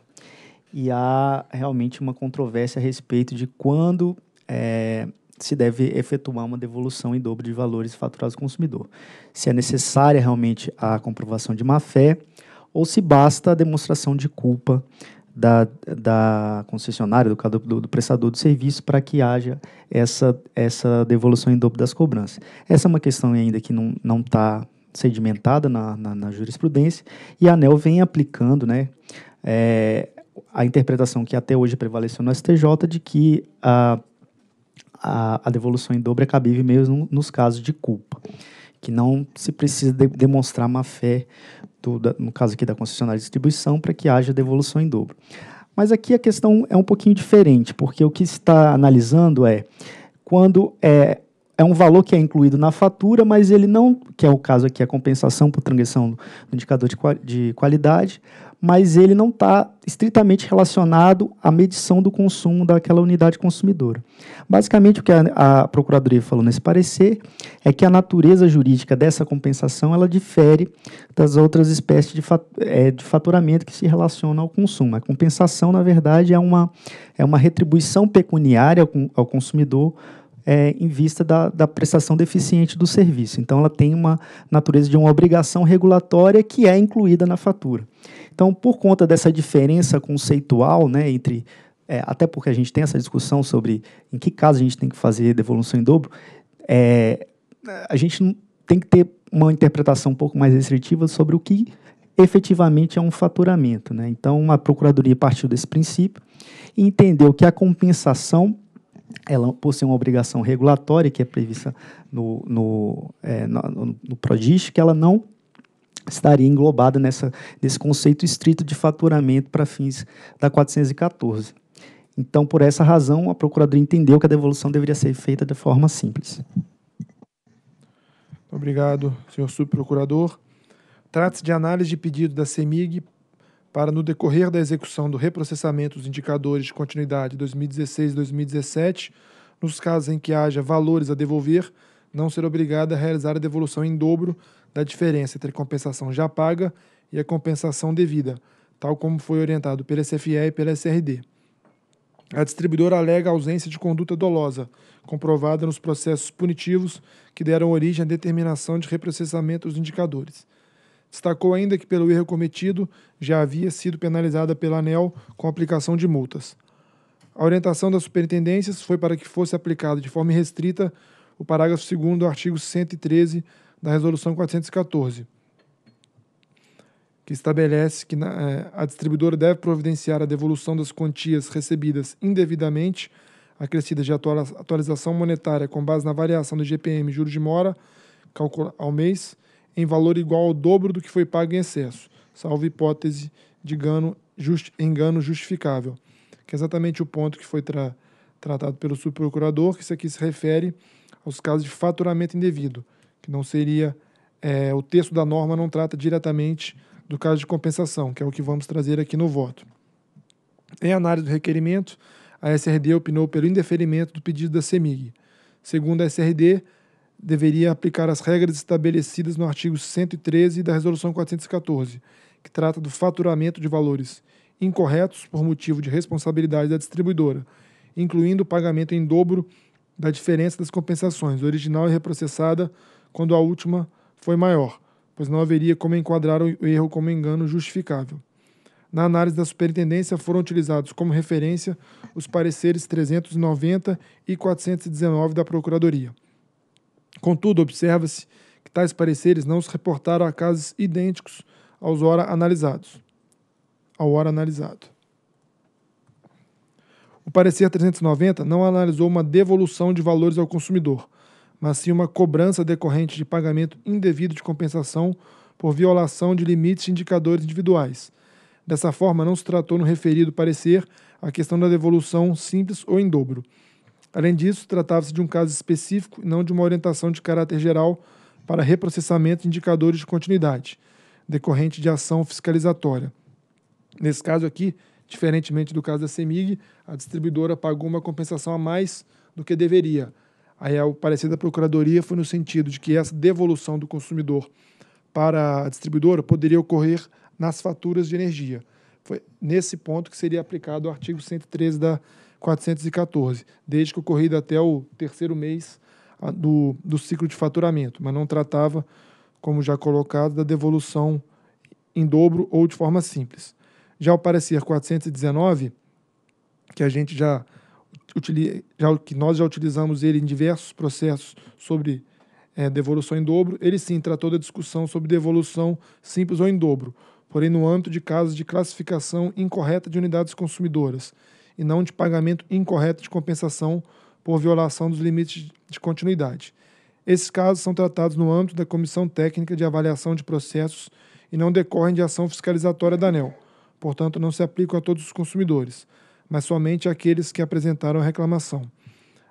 e há realmente uma controvérsia a respeito de quando é, se deve efetuar uma devolução em dobro de valores faturados ao consumidor. Se é necessária realmente a comprovação de má-fé ou se basta a demonstração de culpa da, da concessionária, do, do, do prestador do serviço, para que haja essa, essa devolução em dobro das cobranças. Essa é uma questão ainda que não está sedimentada na, na, na, jurisprudência e a ANEL vem aplicando né, é, a interpretação que até hoje prevaleceu no STJ de que a, a, a devolução em dobro é cabível mesmo nos casos de culpa, que não se precisa de, demonstrar má fé, do, da, no caso aqui da concessionária de distribuição, para que haja devolução em dobro. Mas aqui a questão é um pouquinho diferente, porque o que está analisando é quando é, é um valor que é incluído na fatura, mas ele não, que é o caso aqui, a compensação por transição do indicador de, de qualidade, mas ele não está estritamente relacionado à medição do consumo daquela unidade consumidora. Basicamente, o que a, a Procuradoria falou nesse parecer é que a natureza jurídica dessa compensação ela difere das outras espécies de, fat, é, de faturamento que se relacionam ao consumo. A compensação, na verdade, é uma, é uma retribuição pecuniária ao, ao consumidor é, em vista da, da prestação deficiente do serviço. Então, ela tem uma natureza de uma obrigação regulatória que é incluída na fatura. Então, por conta dessa diferença conceitual né, entre. É, até porque a gente tem essa discussão sobre em que caso a gente tem que fazer devolução em dobro, é, a gente tem que ter uma interpretação um pouco mais restritiva sobre o que efetivamente é um faturamento. Né? Então, a Procuradoria partiu desse princípio e entendeu que a compensação ela possui uma obrigação regulatória que é prevista no, no, é, no, no PRODIS, que ela não estaria englobada nessa, nesse conceito estrito de faturamento para fins da 414. Então, por essa razão, a Procuradoria entendeu que a devolução deveria ser feita de forma simples. Obrigado, senhor subprocurador. Trata-se de análise de pedido da CEMIG para, no decorrer da execução do reprocessamento dos indicadores de continuidade 2016-2017, nos casos em que haja valores a devolver, não ser obrigada a realizar a devolução em dobro da diferença entre a compensação já paga e a compensação devida, tal como foi orientado pela SFE e pela SRD. A distribuidora alega a ausência de conduta dolosa, comprovada nos processos punitivos que deram origem à determinação de reprocessamento dos indicadores. Destacou ainda que, pelo erro cometido, já havia sido penalizada pela ANEL com aplicação de multas. A orientação das superintendências foi para que fosse aplicado de forma restrita o parágrafo 2 do artigo 113 da Resolução 414, que estabelece que eh, a distribuidora deve providenciar a devolução das quantias recebidas indevidamente, acrescidas de atualização monetária com base na variação do GPM juros de mora ao mês, em valor igual ao dobro do que foi pago em excesso, salvo hipótese de engano, just, engano justificável, que é exatamente o ponto que foi tra, tratado pelo subprocurador, que isso aqui se refere aos casos de faturamento indevido, que não seria é, o texto da norma não trata diretamente do caso de compensação, que é o que vamos trazer aqui no voto. Em análise do requerimento, a SRD opinou pelo indeferimento do pedido da CEMIG. Segundo a SRD, deveria aplicar as regras estabelecidas no artigo 113 da Resolução 414, que trata do faturamento de valores incorretos por motivo de responsabilidade da distribuidora, incluindo o pagamento em dobro da diferença das compensações, original e reprocessada, quando a última foi maior, pois não haveria como enquadrar o erro como engano justificável. Na análise da superintendência foram utilizados como referência os pareceres 390 e 419 da Procuradoria. Contudo, observa-se que tais pareceres não se reportaram a casos idênticos aos ora analisados. Ao ora analisado. O parecer 390 não analisou uma devolução de valores ao consumidor, mas sim uma cobrança decorrente de pagamento indevido de compensação por violação de limites de indicadores individuais. Dessa forma, não se tratou no referido parecer a questão da devolução simples ou em dobro. Além disso, tratava-se de um caso específico e não de uma orientação de caráter geral para reprocessamento de indicadores de continuidade, decorrente de ação fiscalizatória. Nesse caso aqui, diferentemente do caso da CEMIG, a distribuidora pagou uma compensação a mais do que deveria. Aí o parecer da Procuradoria foi no sentido de que essa devolução do consumidor para a distribuidora poderia ocorrer nas faturas de energia. Foi nesse ponto que seria aplicado o artigo 113 da 414, desde que ocorrido até o terceiro mês do, do ciclo de faturamento, mas não tratava, como já colocado, da devolução em dobro ou de forma simples. Já o parecer 419, que a gente já, já que nós já utilizamos ele em diversos processos sobre é, devolução em dobro, ele sim tratou da discussão sobre devolução simples ou em dobro, porém no âmbito de casos de classificação incorreta de unidades consumidoras e não de pagamento incorreto de compensação por violação dos limites de continuidade. Esses casos são tratados no âmbito da Comissão Técnica de Avaliação de Processos e não decorrem de ação fiscalizatória da ANEL, portanto, não se aplicam a todos os consumidores, mas somente àqueles que apresentaram a reclamação.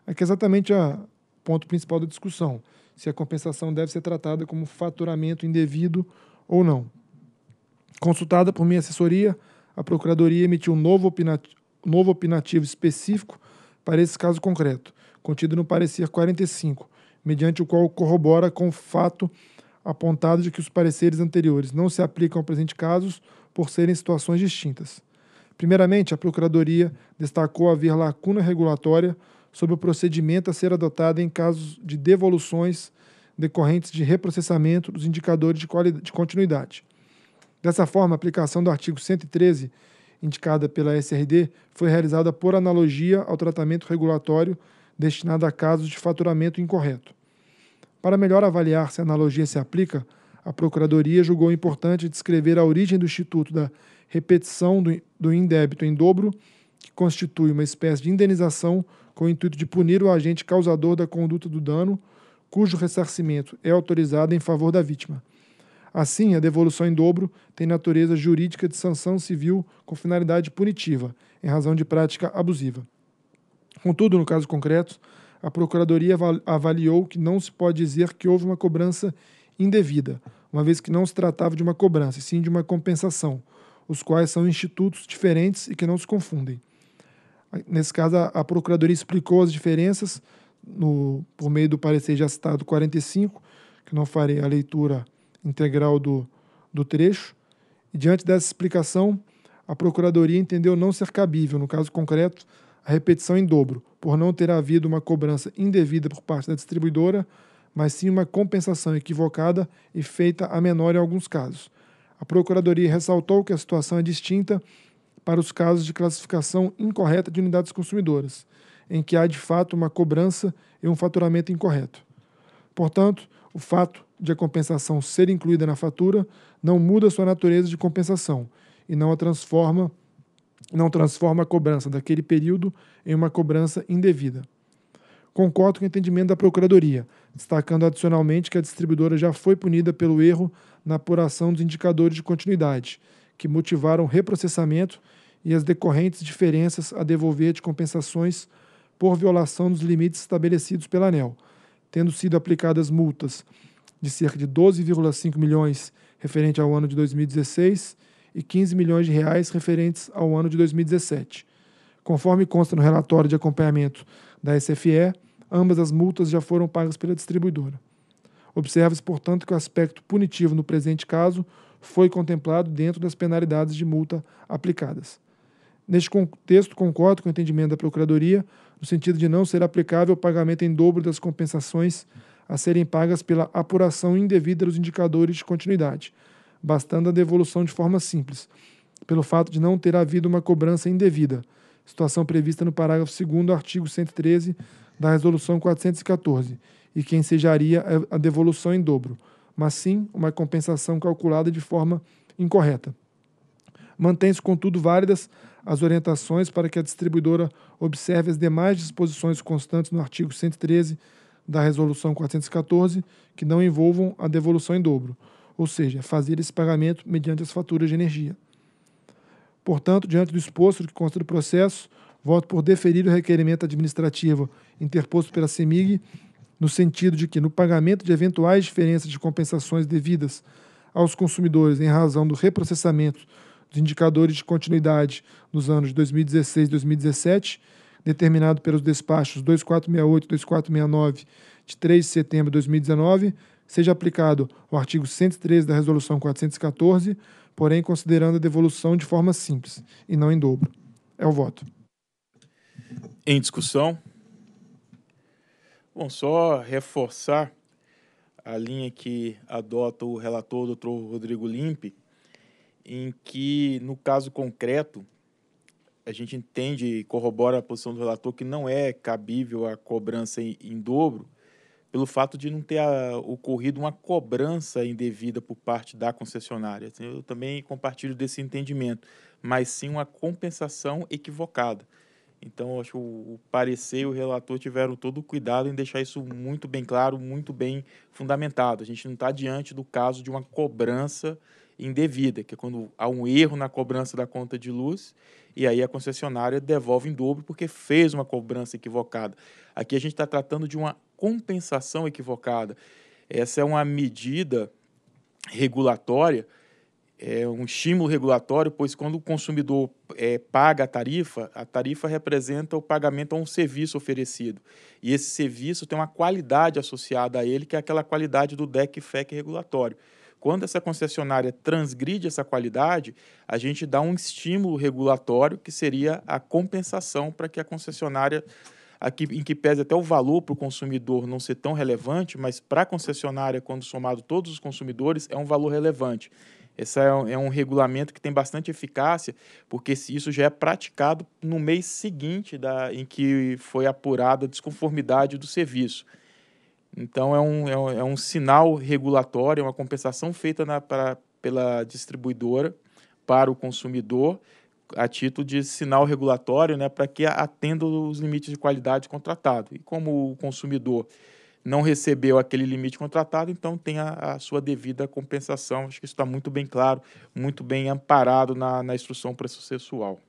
Aqui é exatamente o ponto principal da discussão: se a compensação deve ser tratada como faturamento indevido ou não. Consultada por minha assessoria, a Procuradoria emitiu um novo novo opinativo específico para esse caso concreto, contido no parecer 45, mediante o qual corrobora com o fato apontado de que os pareceres anteriores não se aplicam ao presente caso por serem situações distintas. Primeiramente, a Procuradoria destacou haver lacuna regulatória sobre o procedimento a ser adotado em casos de devoluções decorrentes de reprocessamento dos indicadores de, de continuidade. Dessa forma, a aplicação do artigo 113 indicada pela SRD foi realizada por analogia ao tratamento regulatório destinado a casos de faturamento incorreto. Para melhor avaliar se a analogia se aplica, a Procuradoria julgou importante descrever a origem do instituto da repetição do, indébito em dobro, que constitui uma espécie de indenização com o intuito de punir o agente causador da conduta do dano, cujo ressarcimento é autorizado em favor da vítima. Assim, a devolução em dobro tem natureza jurídica de sanção civil com finalidade punitiva, em razão de prática abusiva. Contudo, no caso concreto, a Procuradoria avaliou que não se pode dizer que houve uma cobrança indevida, uma vez que não se tratava de uma cobrança, e sim de uma compensação, os quais são institutos diferentes e que não se confundem. Nesse caso, a Procuradoria explicou as diferenças no, por meio do parecer já citado 45, que não farei a leitura integral do, do trecho. E, diante dessa explicação, a Procuradoria entendeu não ser cabível, no caso concreto, a repetição em dobro, por não ter havido uma cobrança indevida por parte da distribuidora, mas sim uma compensação equivocada e feita a menor em alguns casos. A Procuradoria ressaltou que a situação é distinta para os casos de classificação incorreta de unidades consumidoras, em que há de fato uma cobrança e um faturamento incorreto. Portanto, o fato de a compensação ser incluída na fatura não muda sua natureza de compensação e não a transforma não transforma a cobrança daquele período em uma cobrança indevida. Concordo com o entendimento da Procuradoria, destacando adicionalmente que a distribuidora já foi punida pelo erro na apuração dos indicadores de continuidade, que motivaram o reprocessamento e as decorrentes diferenças a devolver de compensações por violação dos limites estabelecidos pela ANEL, tendo sido aplicadas multas de cerca de 12,5 milhões referente ao ano de 2016 e 15 milhões de reais referentes ao ano de 2017. Conforme consta no relatório de acompanhamento da SFE, ambas as multas já foram pagas pela distribuidora. Observa-se, portanto, que o aspecto punitivo no presente caso foi contemplado dentro das penalidades de multa aplicadas. Neste contexto, concordo com o entendimento da Procuradoria, no sentido de não ser aplicável o pagamento em dobro das compensações a serem pagas pela apuração indevida dos indicadores de continuidade, bastando a devolução de forma simples, pelo fato de não ter havido uma cobrança indevida, situação prevista no parágrafo 2 do artigo 113 da Resolução 414, e que ensejaria a devolução em dobro, mas sim uma compensação calculada de forma incorreta. Mantém-se, contudo, válidas as orientações para que a distribuidora observe as demais disposições constantes no artigo 113 da Resolução 414 que não envolvam a devolução em dobro, ou seja, fazer esse pagamento mediante as faturas de energia. Portanto, diante do exposto que consta do processo, voto por deferir o requerimento administrativo interposto pela CEMIG, no sentido de que, no pagamento de eventuais diferenças de compensações devidas aos consumidores em razão do reprocessamento dos indicadores de continuidade nos anos de 2016 e 2017, determinado pelos despachos 2468 e 2469 de 3 de setembro de 2019, seja aplicado o artigo 113 da Resolução 414, porém considerando a devolução de forma simples e não em dobro. É o voto. Em discussão? Bom, só reforçar a linha que adota o relator, doutor Rodrigo Limpe, em que, no caso concreto, a gente entende e corrobora a posição do relator que não é cabível a cobrança em, em dobro pelo fato de não ter a, ocorrido uma cobrança indevida por parte da concessionária. Assim, eu também compartilho desse entendimento, mas sim uma compensação equivocada. Então, acho que o parecer e o relator tiveram todo o cuidado em deixar isso muito bem claro, muito bem fundamentado. A gente não está diante do caso de uma cobrança indevida, que é quando há um erro na cobrança da conta de luz e aí a concessionária devolve em dobro porque fez uma cobrança equivocada. Aqui a gente está tratando de uma compensação equivocada. Essa é uma medida regulatória, é um estímulo regulatório, pois quando o consumidor é, paga a tarifa, a tarifa representa o pagamento a um serviço oferecido. E esse serviço tem uma qualidade associada a ele, que é aquela qualidade do DEC FEC regulatório. Quando essa concessionária transgride essa qualidade, a gente dá um estímulo regulatório que seria a compensação para que a concessionária aqui em que pese até o valor para o consumidor não ser tão relevante, mas para a concessionária, quando somado todos os consumidores, é um valor relevante. Esse é um, é um regulamento que tem bastante eficácia, porque isso já é praticado no mês seguinte da, em que foi apurada a desconformidade do serviço. Então, é um, é um, é um sinal regulatório, é uma compensação feita na, pra, pela distribuidora para o consumidor a título de sinal regulatório né, para que atenda os limites de qualidade contratado. E como o consumidor não recebeu aquele limite contratado, então tem a, a sua devida compensação. Acho que isso está muito bem claro, muito bem amparado na, na instrução processual.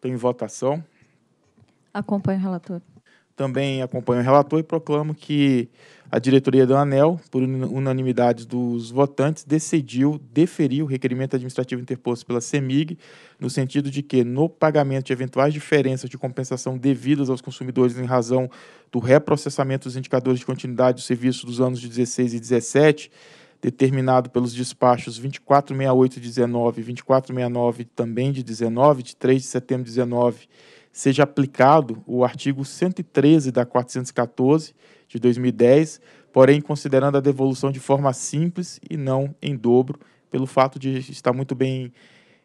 Tem votação? Acompanho o relator. Também acompanho o relator e proclamo que a diretoria do ANEL, por unanimidade dos votantes, decidiu deferir o requerimento administrativo interposto pela CEMIG, no sentido de que, no pagamento de eventuais diferenças de compensação devidas aos consumidores em razão do reprocessamento dos indicadores de continuidade do serviço dos anos de 16 e 17, determinado pelos despachos 2468 de 19 e 2469 também de 19, de 3 de setembro de 19 seja aplicado o artigo 113 da 414 de 2010, porém considerando a devolução de forma simples e não em dobro, pelo fato de estar muito bem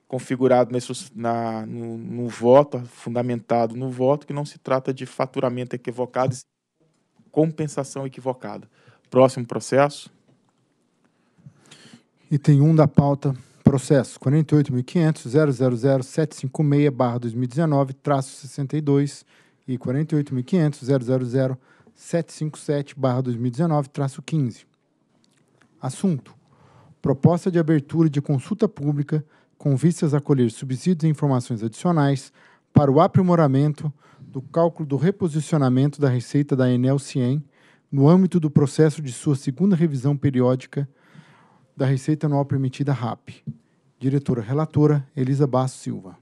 configurado nesse, na, no, no voto, fundamentado no voto, que não se trata de faturamento equivocado, compensação equivocada. Próximo processo. Item 1 um da pauta Processo 48.500.000.756/2019-62 e 48.500.000.757/2019-15. Assunto: Proposta de abertura de consulta pública com vistas a colher subsídios e informações adicionais para o aprimoramento do cálculo do reposicionamento da receita da Enel-CIEM no âmbito do processo de sua segunda revisão periódica da Receita Anual Permitida RAP. Diretora relatora Elisa Basso Silva.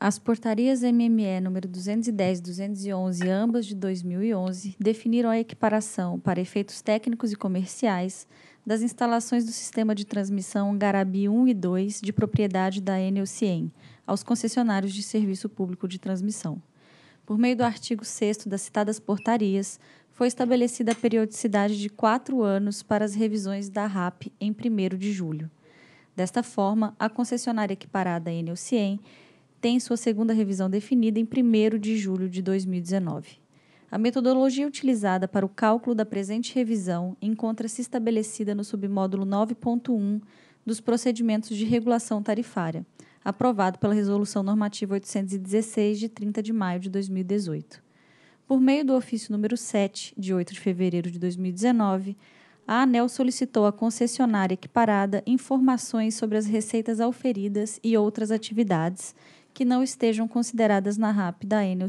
As portarias MME número 210 e 211, ambas de 2011, definiram a equiparação para efeitos técnicos e comerciais das instalações do sistema de transmissão Garabi 1 e 2 de propriedade da Enel Cien aos concessionários de serviço público de transmissão. Por meio do artigo 6 das citadas portarias, foi estabelecida a periodicidade de quatro anos para as revisões da RAP em 1 de julho. Desta forma, a concessionária equiparada Enel Cien tem sua segunda revisão definida em 1 de julho de 2019. A metodologia utilizada para o cálculo da presente revisão encontra-se estabelecida no submódulo 9.1 dos procedimentos de regulação tarifária, aprovado pela Resolução Normativa 816 de 30 de maio de 2018. Por meio do ofício número 7, de 8 de fevereiro de 2019, a ANEL solicitou à concessionária equiparada informações sobre as receitas auferidas e outras atividades que não estejam consideradas na RAP da Enel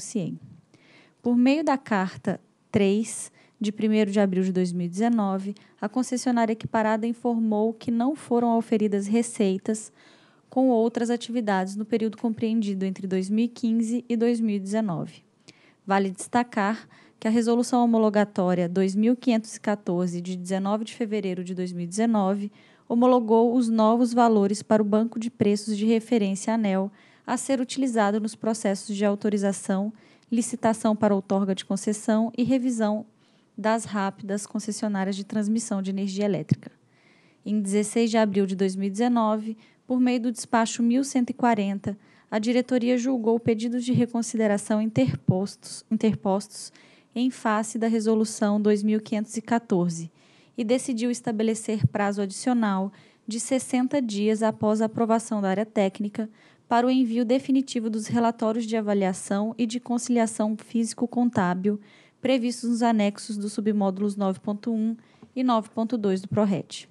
Por meio da carta 3 de 1 de abril de 2019, a concessionária equiparada informou que não foram auferidas receitas com outras atividades no período compreendido entre 2015 e 2019. Vale destacar que a Resolução Homologatória 2514, de 19 de fevereiro de 2019, homologou os novos valores para o Banco de Preços de Referência ANEL a ser utilizado nos processos de autorização, licitação para outorga de concessão e revisão das rápidas concessionárias de transmissão de energia elétrica. Em 16 de abril de 2019, por meio do despacho 1140, a diretoria julgou pedidos de reconsideração interpostos, interpostos em face da Resolução 2514 e decidiu estabelecer prazo adicional de 60 dias após a aprovação da área técnica para o envio definitivo dos relatórios de avaliação e de conciliação físico-contábil previstos nos anexos dos submódulos 9.1 e 9.2 do PRORET.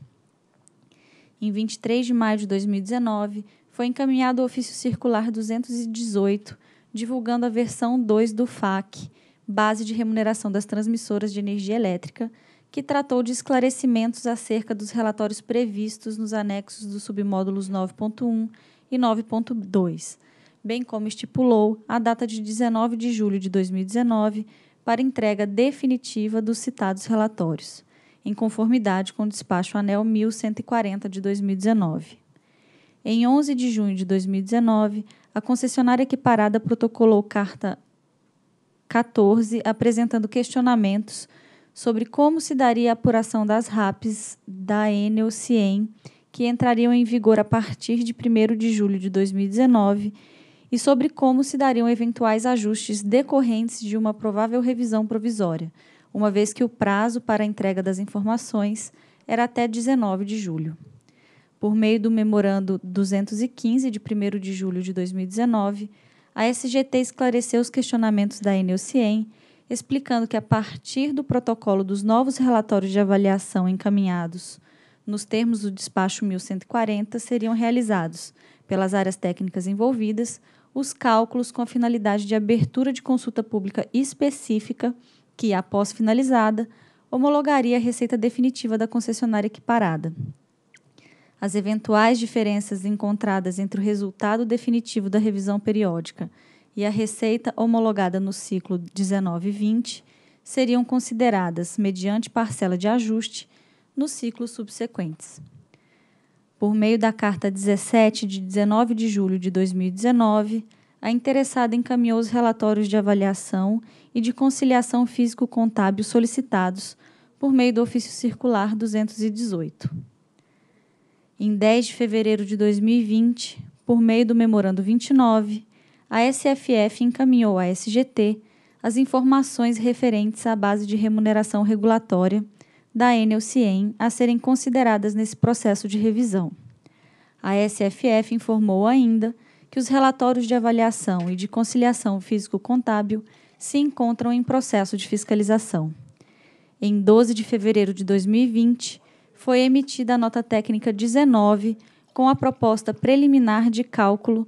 Em 23 de maio de 2019, foi encaminhado o ofício circular 218, divulgando a versão 2 do FAC, Base de Remuneração das Transmissoras de Energia Elétrica, que tratou de esclarecimentos acerca dos relatórios previstos nos anexos dos submódulos 9.1 e 9.2, bem como estipulou a data de 19 de julho de 2019 para entrega definitiva dos citados relatórios, em conformidade com o despacho Anel 1140 de 2019. Em 11 de junho de 2019, a concessionária equiparada protocolou carta 14 apresentando questionamentos sobre como se daria a apuração das RAPs da Enel que entrariam em vigor a partir de 1 de julho de 2019, e sobre como se dariam eventuais ajustes decorrentes de uma provável revisão provisória, uma vez que o prazo para a entrega das informações era até 19 de julho. Por meio do Memorando 215, de 1 de julho de 2019, a SGT esclareceu os questionamentos da Enelcien, explicando que, a partir do protocolo dos novos relatórios de avaliação encaminhados nos termos do despacho 1140, seriam realizados, pelas áreas técnicas envolvidas, os cálculos com a finalidade de abertura de consulta pública específica, que, após finalizada, homologaria a receita definitiva da concessionária equiparada as eventuais diferenças encontradas entre o resultado definitivo da revisão periódica e a receita homologada no ciclo 19-20 seriam consideradas, mediante parcela de ajuste, nos ciclos subsequentes. Por meio da carta 17 de 19 de julho de 2019, a interessada encaminhou os relatórios de avaliação e de conciliação físico-contábil solicitados por meio do ofício circular 218 em 10 de fevereiro de 2020, por meio do Memorando 29, a SFF encaminhou à SGT as informações referentes à base de remuneração regulatória da Enel a serem consideradas nesse processo de revisão. A SFF informou ainda que os relatórios de avaliação e de conciliação físico-contábil se encontram em processo de fiscalização. Em 12 de fevereiro de 2020, foi emitida a nota técnica 19 com a proposta preliminar de cálculo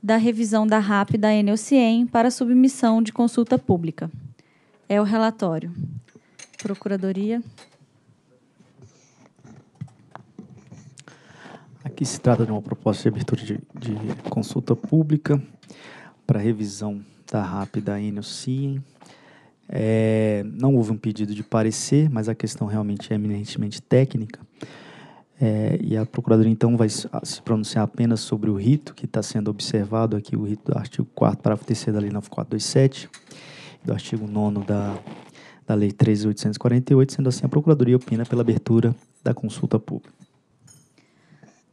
da revisão da RAP da Enel Cien para submissão de consulta pública. É o relatório. Procuradoria. Aqui se trata de uma proposta de abertura de, de consulta pública para revisão da RAP da Enel Cien é, não houve um pedido de parecer, mas a questão realmente é eminentemente técnica. É, e a Procuradoria, então, vai se pronunciar apenas sobre o rito que está sendo observado aqui, o rito do artigo 4, parágrafo 3 da Lei 9427, do artigo 9 da, da Lei 13.848, sendo assim, a Procuradoria opina pela abertura da consulta pública.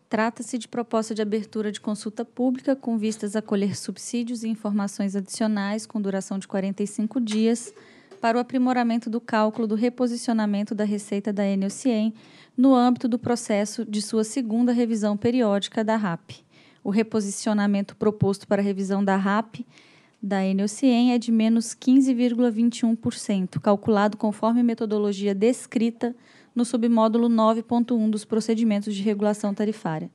Trata-se de proposta de abertura de consulta pública com vistas a colher subsídios e informações adicionais com duração de 45 dias para o aprimoramento do cálculo do reposicionamento da receita da Enelcien no âmbito do processo de sua segunda revisão periódica da RAP. O reposicionamento proposto para a revisão da RAP da Enelcien é de menos 15,21%, calculado conforme metodologia descrita no submódulo 9.1 dos procedimentos de regulação tarifária.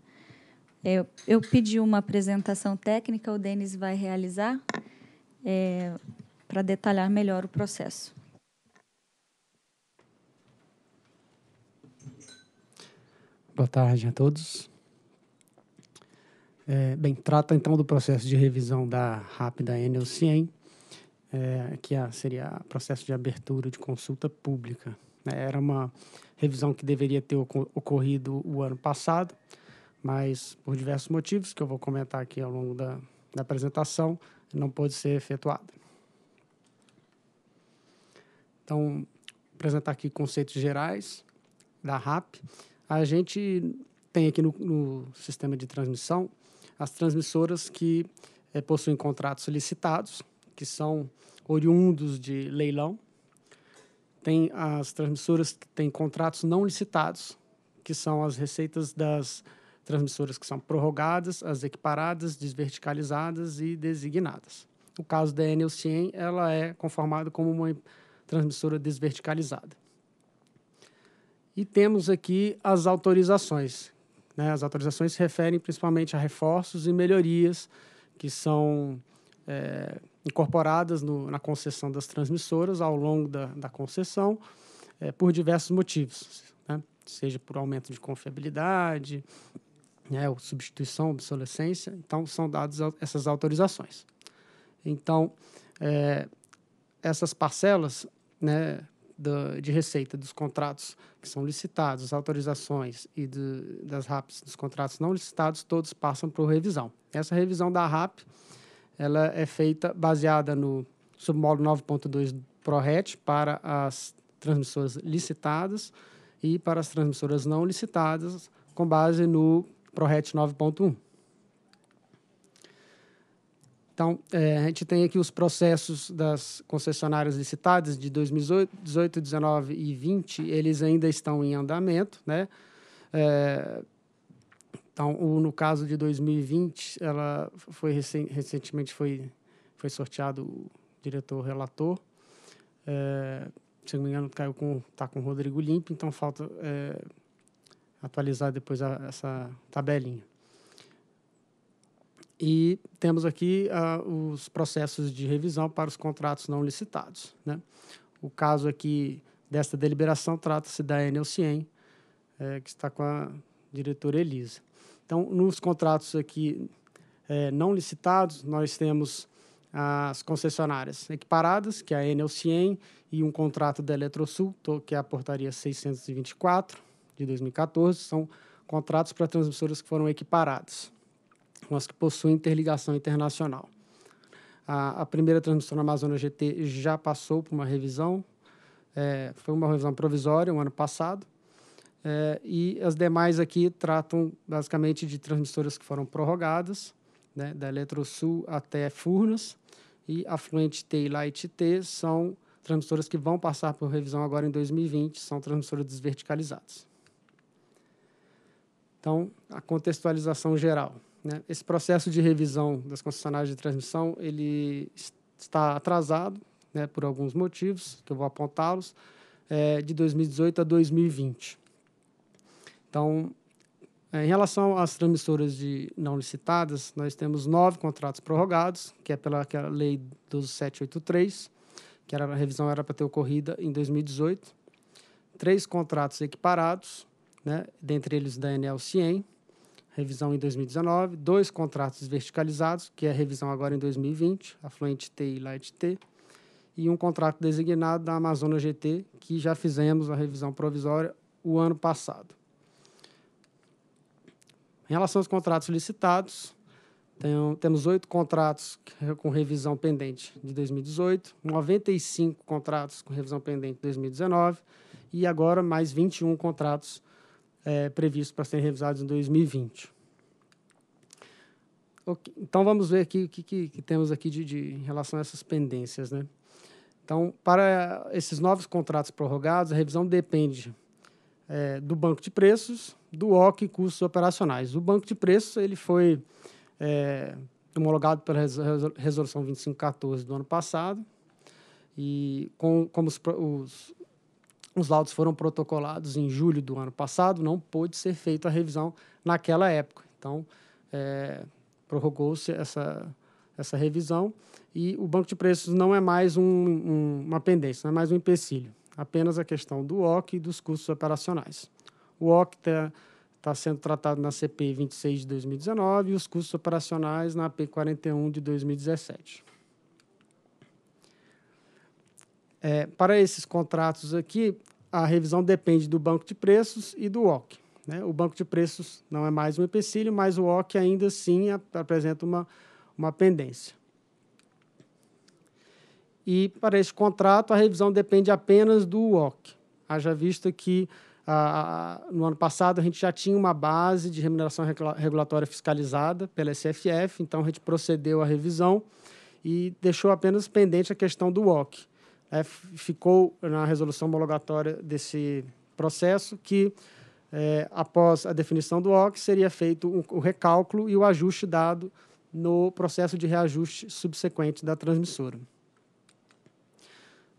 Eu, é, eu, pedi uma apresentação técnica, o Denis vai realizar, é, para detalhar melhor o processo. Boa tarde a todos. É, bem, trata então do processo de revisão da rápida Enel CIEM, é, que seria processo de abertura de consulta pública. Né? Era uma revisão que deveria ter ocorrido o ano passado, mas por diversos motivos que eu vou comentar aqui ao longo da, da apresentação, não pôde ser efetuada. Então, apresentar aqui conceitos gerais da RAP. A gente tem aqui no, no sistema de transmissão as transmissoras que é, possuem contratos licitados, que são oriundos de leilão, tem as transmissoras que têm contratos não licitados, que são as receitas das transmissoras que são prorrogadas, as equiparadas, desverticalizadas e designadas. No caso da Enel Cien, ela é conformada como uma transmissora desverticalizada. E temos aqui as autorizações. Né? As autorizações se referem principalmente a reforços e melhorias que são é, incorporadas no, na concessão das transmissoras ao longo da, da concessão é, por diversos motivos, né? seja por aumento de confiabilidade, né, ou substituição, obsolescência. Então, são dadas essas autorizações. Então, é, essas parcelas né, da, de receita dos contratos que são licitados, as autorizações e de, das RAPs dos contratos não licitados, todos passam por revisão. Essa revisão da RAP ela é feita baseada no submódulo 9.2 ProRet para as transmissoras licitadas e para as transmissoras não licitadas com base no ProRet 9.1. Então, é, a gente tem aqui os processos das concessionárias licitadas de 2018, 19 e 20, eles ainda estão em andamento, né? É, então, no caso de 2020, ela foi recentemente foi foi sorteado o diretor relator. É, se não me engano, caiu com tá com o Rodrigo Limpo, então falta é, atualizar depois a, essa tabelinha. E temos aqui os processos de revisão para os contratos não licitados. Né? O caso aqui desta deliberação trata-se da Enel Cien, é, que está com a diretora Elisa. Então, nos contratos aqui é, não licitados, nós temos as concessionárias equiparadas, que é a Enel e um contrato da Eletrosul, que é a portaria 624 de 2014, são contratos para transmissoras que foram equiparadas, com as que possuem interligação internacional. A, a primeira na Amazônia GT já passou por uma revisão, é, foi uma revisão provisória, um ano passado, é, e as demais aqui tratam basicamente de transmissoras que foram prorrogadas, né, da Eletrosul até Furnas, e afluente T e Light T são transmissoras que vão passar por revisão agora em 2020, são transmissoras desverticalizadas. Então, a contextualização geral. Né? Esse processo de revisão das concessionárias de transmissão ele está atrasado né, por alguns motivos, que eu vou apontá-los, é, de 2018 a 2020. Então, é, em relação às transmissoras de não licitadas, nós temos nove contratos prorrogados, que é pela que é lei 12783, que era, a revisão era para ter ocorrida em 2018. Três contratos equiparados, né, dentre eles da Enel Cien, revisão em 2019. Dois contratos verticalizados, que é a revisão agora em 2020, Afluente T e Light T. E um contrato designado da Amazônia GT, que já fizemos a revisão provisória o ano passado. Em relação aos contratos licitados, temos oito contratos com revisão pendente de 2018, 95 contratos com revisão pendente de 2019 e agora mais 21 contratos é, previstos para serem revisados em 2020. Okay. Então, vamos ver aqui o que, que, que, temos aqui de, de, em relação a essas pendências. Né? Então, para esses novos contratos prorrogados, a revisão depende é, do banco de preços, do OC e custos operacionais. O banco de preços ele foi é, homologado pela resolução 2514 do ano passado e com, como os, os, os laudos foram protocolados em julho do ano passado, não pôde ser feita a revisão naquela época. Então, é, prorrogou-se essa, essa revisão e o banco de preços não é mais um, um, uma pendência, não é mais um empecilho apenas a questão do OC e dos custos operacionais. O OC está tá sendo tratado na CP 26 de 2019 e os custos operacionais na AP 41 de 2017. É, para esses contratos aqui, a revisão depende do banco de preços e do OC. Né? O banco de preços não é mais um empecilho, mas o OC ainda assim apresenta uma, uma pendência e para esse contrato a revisão depende apenas do UOC. Haja visto que ah, no ano passado a gente já tinha uma base de remuneração regulatória fiscalizada pela SFF, então a gente procedeu à revisão e deixou apenas pendente a questão do WOC. É, ficou na resolução homologatória desse processo que, é, após a definição do OC, seria feito um, o recálculo e o ajuste dado no processo de reajuste subsequente da transmissora.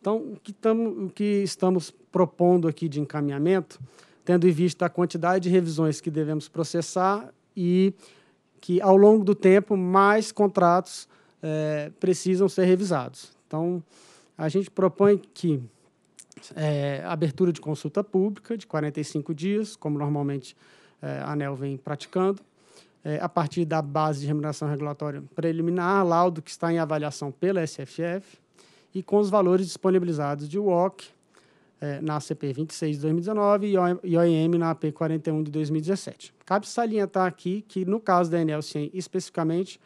Então, o que, tamo, o que estamos propondo aqui de encaminhamento, tendo em vista a quantidade de revisões que devemos processar e que, ao longo do tempo, mais contratos é, precisam ser revisados. Então, a gente propõe que é, abertura de consulta pública de 45 dias, como normalmente é, a ANEL vem praticando, é, a partir da base de remuneração regulatória preliminar, laudo que está em avaliação pela SFF, e com os valores disponibilizados de WOC é, na CP 26 de 2019 e OIM na AP 41 de 2017. Cabe salientar aqui que, no caso da Enel 100 especificamente,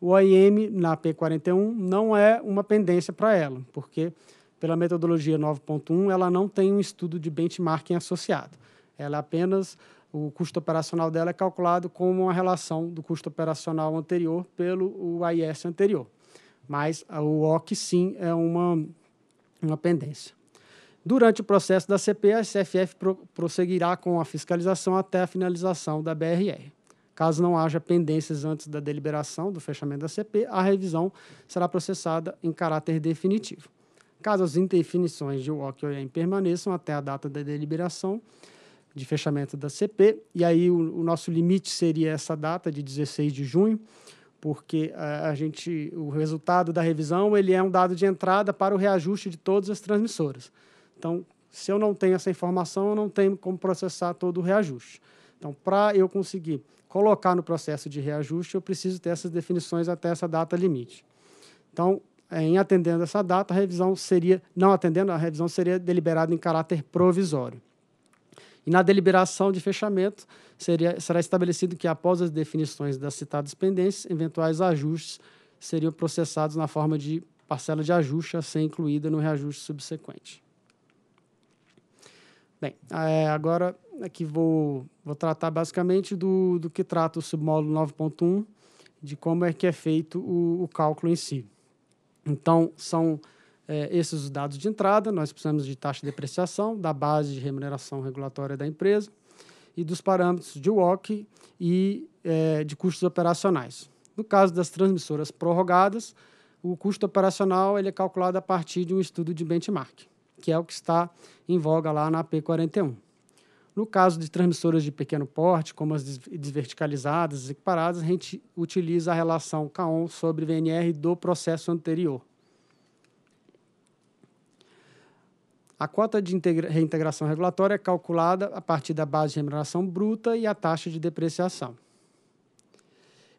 o OIM na AP 41 não é uma pendência para ela, porque pela metodologia 9.1 ela não tem um estudo de benchmarking associado. Ela é apenas o custo operacional dela é calculado como uma relação do custo operacional anterior pelo IS anterior mas o OC sim é uma, uma pendência. Durante o processo da CP, a CFF prosseguirá com a fiscalização até a finalização da BRR. Caso não haja pendências antes da deliberação do fechamento da CP, a revisão será processada em caráter definitivo. Caso as indefinições de WOC e OEM permaneçam até a data da deliberação de fechamento da CP, e aí o, o nosso limite seria essa data de 16 de junho, porque a, a, gente, o resultado da revisão ele é um dado de entrada para o reajuste de todas as transmissoras. Então, se eu não tenho essa informação, eu não tenho como processar todo o reajuste. Então, para eu conseguir colocar no processo de reajuste, eu preciso ter essas definições até essa data limite. Então, é, em atendendo essa data, a revisão seria, não atendendo, a revisão seria deliberada em caráter provisório. E na deliberação de fechamento, seria, será estabelecido que, após as definições das citadas pendências, eventuais ajustes seriam processados na forma de parcela de ajuste a ser incluída no reajuste subsequente. Bem, é, agora aqui é vou, vou tratar basicamente do, do que trata o submódulo 9.1, de como é que é feito o, o cálculo em si. Então, são é, esses os dados de entrada, nós precisamos de taxa de depreciação, da base de remuneração regulatória da empresa e dos parâmetros de WOC e é, de custos operacionais. No caso das transmissoras prorrogadas, o custo operacional ele é calculado a partir de um estudo de benchmark, que é o que está em voga lá na P41. No caso de transmissoras de pequeno porte, como as desverticalizadas e equiparadas, a gente utiliza a relação K1 sobre VNR do processo anterior. A cota de reintegração regulatória é calculada a partir da base de remuneração bruta e a taxa de depreciação.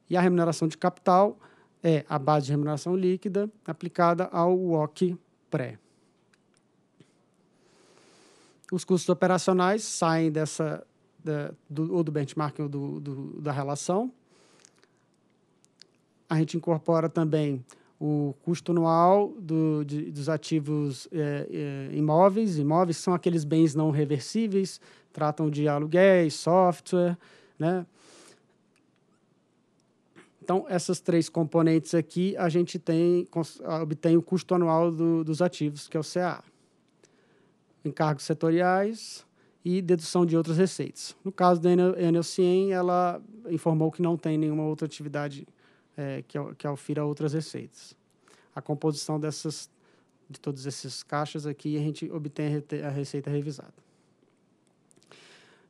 E a remuneração de capital é a base de remuneração líquida aplicada ao WOC pré. Os custos operacionais saem dessa da, do, ou do benchmarking ou do, do, da relação. A gente incorpora também o custo anual do, de, dos ativos é, é, imóveis. Imóveis são aqueles bens não reversíveis, tratam de aluguéis, software, né? Então, essas três componentes aqui, a gente tem, obtém o custo anual do, dos ativos, que é o CA. Encargos setoriais e dedução de outras receitas. No caso da Enel ela informou que não tem nenhuma outra atividade é, que, é que alfira é outras receitas. A composição dessas, de todos esses caixas aqui, a gente obtém a receita revisada.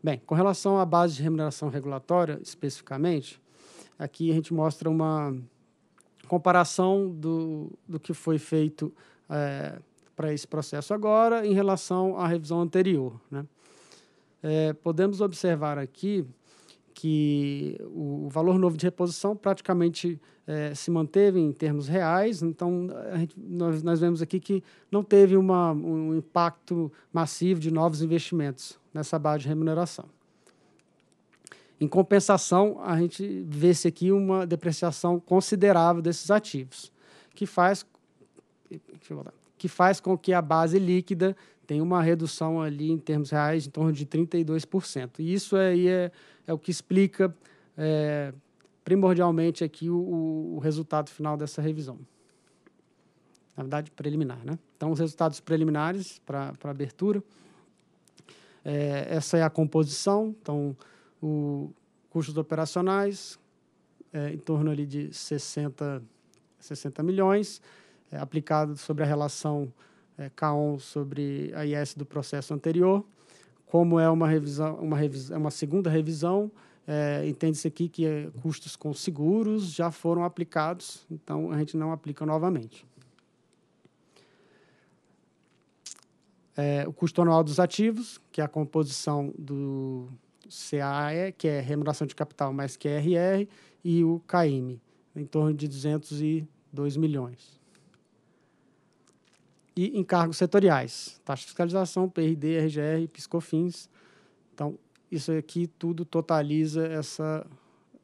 Bem, com relação à base de remuneração regulatória, especificamente, aqui a gente mostra uma comparação do, do que foi feito é, para esse processo agora em relação à revisão anterior. Né? É, podemos observar aqui que o valor novo de reposição praticamente é, se manteve em termos reais, então gente, nós, nós vemos aqui que não teve uma, um impacto massivo de novos investimentos nessa base de remuneração. Em compensação, a gente vê-se aqui uma depreciação considerável desses ativos, que faz, que faz com que a base líquida tenha uma redução ali em termos reais em torno de 32%. E isso aí é, é o que explica é, primordialmente aqui o, o resultado final dessa revisão. Na verdade, preliminar, né? Então, os resultados preliminares para a abertura. É, essa é a composição, então, o custos operacionais, é, em torno ali de 60, 60 milhões, é, aplicado sobre a relação é, K1 sobre a IS do processo anterior, como é uma revisão, uma, revisão, é uma segunda revisão, é, entende-se aqui que é, custos com seguros já foram aplicados, então a gente não aplica novamente. É, o custo anual dos ativos, que é a composição do CAE, que é remuneração de capital mais QRR, e o CAIME, em torno de 202 milhões e encargos setoriais, taxa de fiscalização, PRD, RGR, PiscoFins. Então, isso aqui tudo totaliza essa,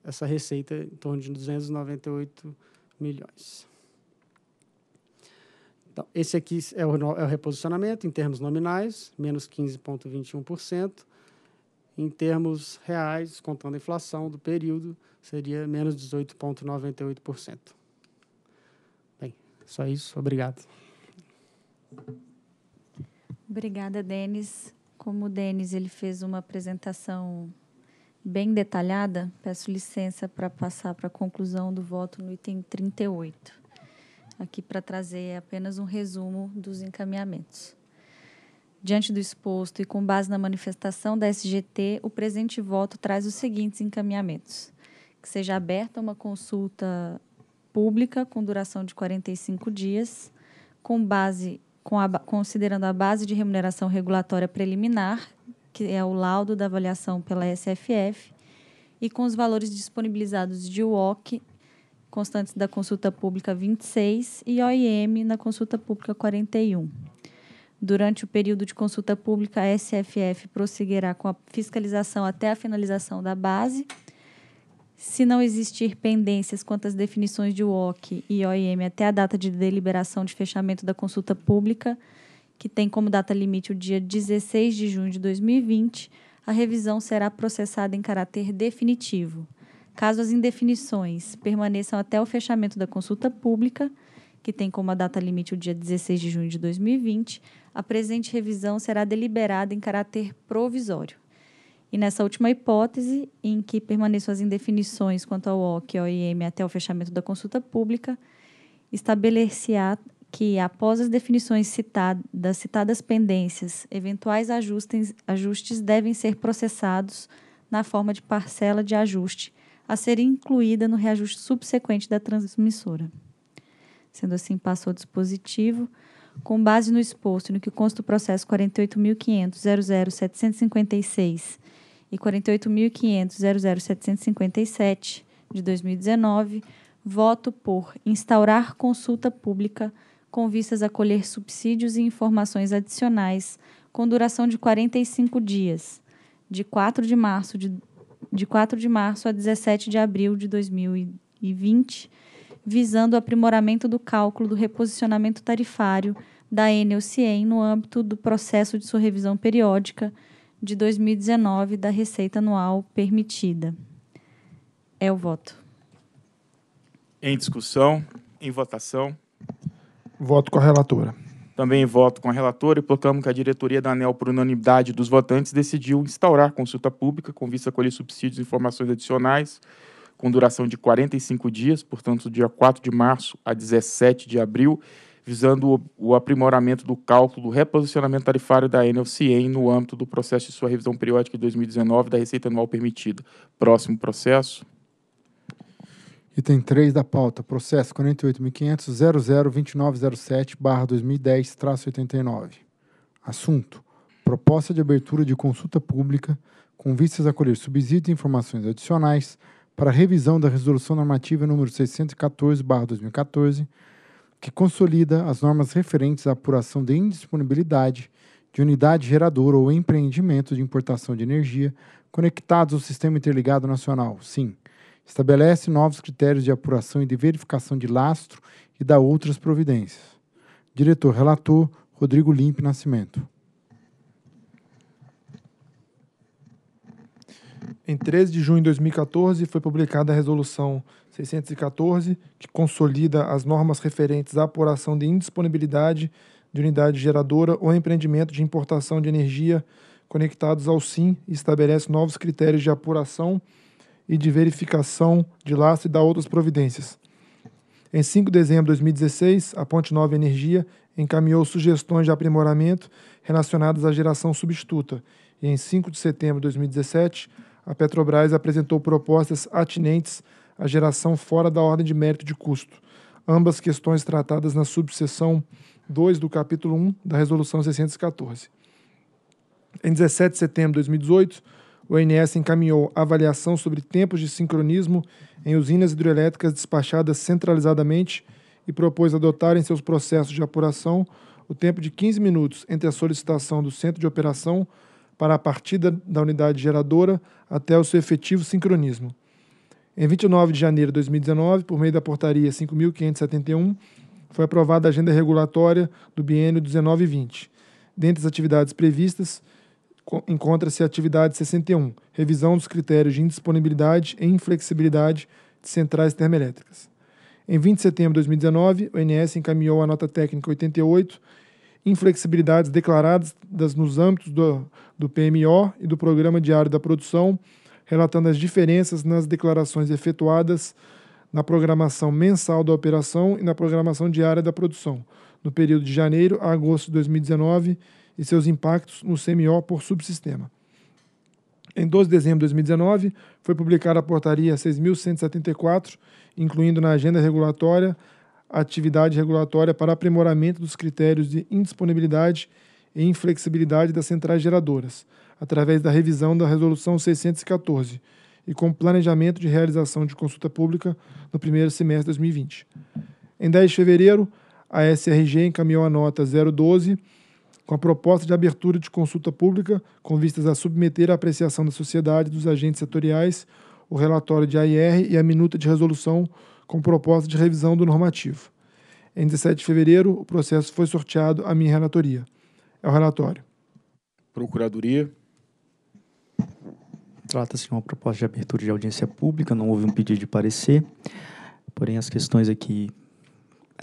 essa receita em torno de 298 milhões. Então, esse aqui é o, é o reposicionamento em termos nominais, menos 15,21%. Em termos reais, contando a inflação do período, seria menos 18,98%. Bem, só isso. Obrigado. Obrigada, Denis. Como o Denis ele fez uma apresentação bem detalhada, peço licença para passar para a conclusão do voto no item 38. Aqui para trazer apenas um resumo dos encaminhamentos. Diante do exposto e com base na manifestação da SGT, o presente voto traz os seguintes encaminhamentos: que seja aberta uma consulta pública com duração de 45 dias, com base a, considerando a base de remuneração regulatória preliminar, que é o laudo da avaliação pela SFF, e com os valores disponibilizados de UOC, constantes da consulta pública 26 e OIM na consulta pública 41. Durante o período de consulta pública, a SFF prosseguirá com a fiscalização até a finalização da base se não existir pendências quanto às definições de UOC e OIM até a data de deliberação de fechamento da consulta pública, que tem como data limite o dia 16 de junho de 2020, a revisão será processada em caráter definitivo. Caso as indefinições permaneçam até o fechamento da consulta pública, que tem como data limite o dia 16 de junho de 2020, a presente revisão será deliberada em caráter provisório. E nessa última hipótese, em que permaneçam as indefinições quanto ao OC e OIM até o fechamento da consulta pública, estabelecer-se-á que, após as definições citadas, das citadas pendências, eventuais ajustes, ajustes devem ser processados na forma de parcela de ajuste, a ser incluída no reajuste subsequente da transmissora. Sendo assim, passou o dispositivo. Com base no exposto e no que consta o processo 48.500.00756 e 48.500.00757 de 2019, voto por instaurar consulta pública com vistas a colher subsídios e informações adicionais com duração de 45 dias, de 4 de março de, de 4 de março a 17 de abril de 2020, visando o aprimoramento do cálculo do reposicionamento tarifário da Enel-CIEM no âmbito do processo de sua revisão periódica de 2019 da receita anual permitida. É o voto. Em discussão, em votação. Voto com a relatora. Também voto com a relatora e proclamo que a diretoria da ANEL, por unanimidade dos votantes, decidiu instaurar consulta pública com vista a colher subsídios e informações adicionais com duração de 45 dias, portanto, do dia 4 de março a 17 de abril, visando o, aprimoramento do cálculo do reposicionamento tarifário da Enel CIEM no âmbito do processo de sua revisão periódica de 2019 da receita anual permitida. Próximo processo. Item 3 da pauta, processo 48.500.002907-2010-89. Assunto: Proposta de abertura de consulta pública com vistas a colher subsídio e informações adicionais para revisão da Resolução Normativa número 614-2014 que consolida as normas referentes à apuração de indisponibilidade de unidade geradora ou empreendimento de importação de energia conectados ao Sistema Interligado Nacional, SIM. Estabelece novos critérios de apuração e de verificação de lastro e dá outras providências. Diretor relator Rodrigo Limpe Nascimento. Em 13 de junho de 2014 foi publicada a resolução 614, que consolida as normas referentes à apuração de indisponibilidade de unidade geradora ou empreendimento de importação de energia conectados ao SIM e estabelece novos critérios de apuração e de verificação de lastro e da outras providências. Em 5 de dezembro de 2016, a Ponte Nova Energia encaminhou sugestões de aprimoramento relacionadas à geração substituta e, em 5 de setembro de 2017, a Petrobras apresentou propostas atinentes a geração fora da ordem de mérito de custo. Ambas questões tratadas na subseção 2 do capítulo 1 da Resolução 614. Em 17 de setembro de 2018, o INS encaminhou avaliação sobre tempos de sincronismo em usinas hidrelétricas despachadas centralizadamente e propôs adotar em seus processos de apuração o tempo de 15 minutos entre a solicitação do centro de operação para a partida da unidade geradora até o seu efetivo sincronismo. Em 29 de janeiro de 2019, por meio da portaria 5.571, foi aprovada a agenda regulatória do biênio 19 20. Dentre as atividades previstas, encontra-se a atividade 61, revisão dos critérios de indisponibilidade e inflexibilidade de centrais termoelétricas. Em 20 de setembro de 2019, o INS encaminhou a nota técnica 88, inflexibilidades declaradas nos âmbitos do, do PMO e do Programa Diário da Produção relatando as diferenças nas declarações efetuadas na programação mensal da operação e na programação diária da produção, no período de janeiro a agosto de 2019 e seus impactos no CMO por subsistema. Em 12 de dezembro de 2019, foi publicada a portaria 6.174, incluindo na agenda regulatória a atividade regulatória para aprimoramento dos critérios de indisponibilidade e inflexibilidade das centrais geradoras, através da revisão da Resolução 614 e com planejamento de realização de consulta pública no primeiro semestre de 2020. Em 10 de fevereiro, a SRG encaminhou a nota 012 com a proposta de abertura de consulta pública com vistas a submeter à apreciação da sociedade dos agentes setoriais o relatório de AIR e a minuta de resolução com proposta de revisão do normativo. Em 17 de fevereiro, o processo foi sorteado à minha relatoria. É o relatório. Procuradoria. Trata-se de uma proposta de abertura de audiência pública, não houve um pedido de parecer, porém as questões aqui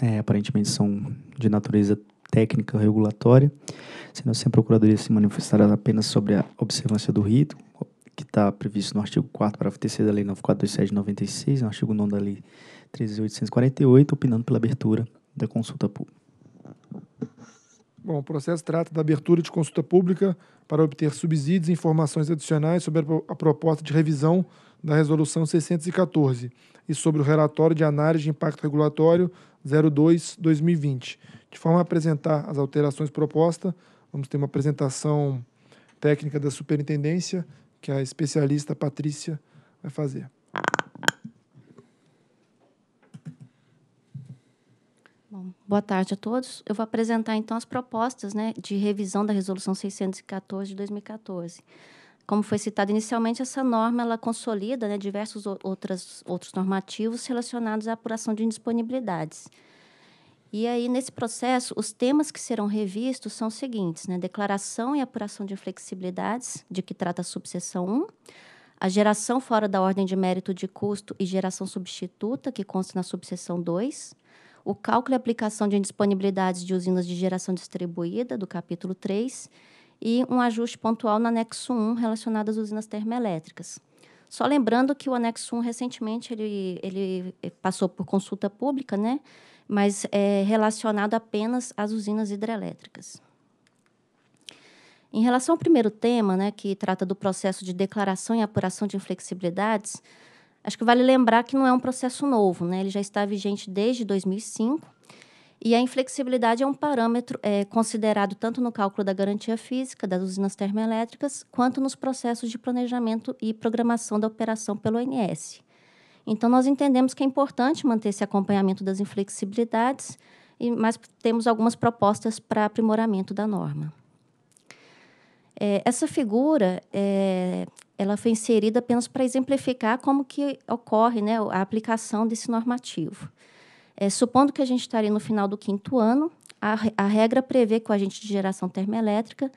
é, aparentemente são de natureza técnica regulatória, sendo assim a Procuradoria se manifestará apenas sobre a observância do rito, que está previsto no artigo 4 parágrafo 3 da Lei 9427 de 96, no artigo 9 da Lei 13.848, opinando pela abertura da consulta pública. Bom, o processo trata da abertura de consulta pública para obter subsídios e informações adicionais sobre a proposta de revisão da Resolução 614 e sobre o relatório de análise de impacto regulatório 02-2020. De forma a apresentar as alterações propostas, vamos ter uma apresentação técnica da superintendência, que a especialista Patrícia vai fazer. Boa tarde a todos. Eu vou apresentar então as propostas né, de revisão da Resolução 614 de 2014. Como foi citado inicialmente, essa norma ela consolida né, diversos outras, outros normativos relacionados à apuração de indisponibilidades. E aí, nesse processo, os temas que serão revistos são os seguintes: né, declaração e apuração de inflexibilidades, de que trata a subseção 1, a geração fora da ordem de mérito de custo e geração substituta, que consta na subseção 2 o cálculo e aplicação de indisponibilidades de usinas de geração distribuída, do capítulo 3, e um ajuste pontual no anexo 1 relacionado às usinas termoelétricas. Só lembrando que o anexo 1 recentemente ele, ele eh, passou por consulta pública, né? mas é relacionado apenas às usinas hidrelétricas. Em relação ao primeiro tema, né, que trata do processo de declaração e apuração de inflexibilidades, Acho que vale lembrar que não é um processo novo, né? ele já está vigente desde 2005. E a inflexibilidade é um parâmetro é, considerado tanto no cálculo da garantia física das usinas termoelétricas, quanto nos processos de planejamento e programação da operação pelo ONS. Então, nós entendemos que é importante manter esse acompanhamento das inflexibilidades, mas temos algumas propostas para aprimoramento da norma. É, essa figura, é, ela foi inserida apenas para exemplificar como que ocorre né, a aplicação desse normativo. É, supondo que a gente estaria no final do quinto ano, a, a regra prevê que o agente de geração termoelétrica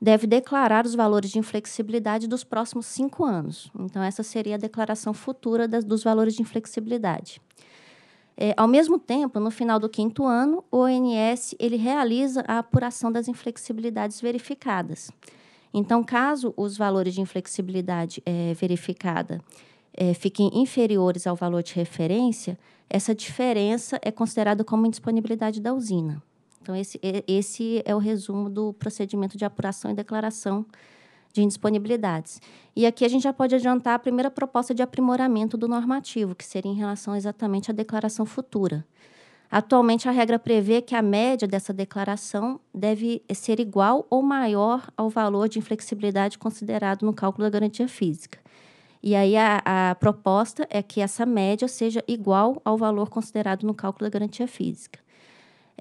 deve declarar os valores de inflexibilidade dos próximos cinco anos. Então, essa seria a declaração futura das, dos valores de inflexibilidade. É, ao mesmo tempo, no final do quinto ano, o ONS ele realiza a apuração das inflexibilidades verificadas. Então, caso os valores de inflexibilidade é, verificada é, fiquem inferiores ao valor de referência, essa diferença é considerada como indisponibilidade da usina. Então, esse, esse é o resumo do procedimento de apuração e declaração de indisponibilidades. E aqui a gente já pode adiantar a primeira proposta de aprimoramento do normativo, que seria em relação exatamente à declaração futura. Atualmente, a regra prevê que a média dessa declaração deve ser igual ou maior ao valor de inflexibilidade considerado no cálculo da garantia física. E aí, a, a proposta é que essa média seja igual ao valor considerado no cálculo da garantia física.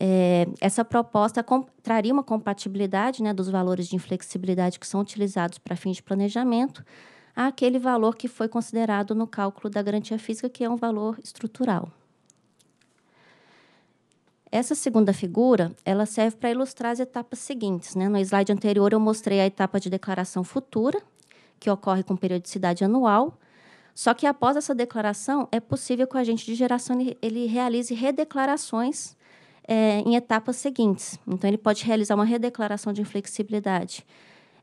É, essa proposta traria uma compatibilidade né, dos valores de inflexibilidade que são utilizados para fins de planejamento àquele valor que foi considerado no cálculo da garantia física, que é um valor estrutural. Essa segunda figura, ela serve para ilustrar as etapas seguintes. Né? No slide anterior, eu mostrei a etapa de declaração futura, que ocorre com periodicidade anual. Só que após essa declaração, é possível que o agente de geração ele realize redeclarações é, em etapas seguintes. Então, ele pode realizar uma redeclaração de inflexibilidade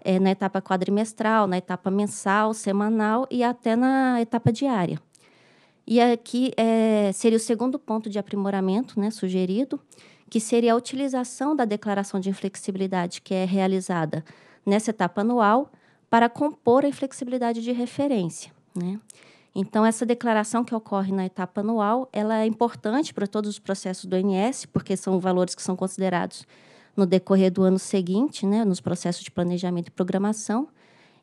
é, na etapa quadrimestral, na etapa mensal, semanal e até na etapa diária. E aqui é, seria o segundo ponto de aprimoramento né, sugerido, que seria a utilização da declaração de inflexibilidade que é realizada nessa etapa anual para compor a inflexibilidade de referência. Né? Então, essa declaração que ocorre na etapa anual, ela é importante para todos os processos do INS, porque são valores que são considerados no decorrer do ano seguinte, né, nos processos de planejamento e programação,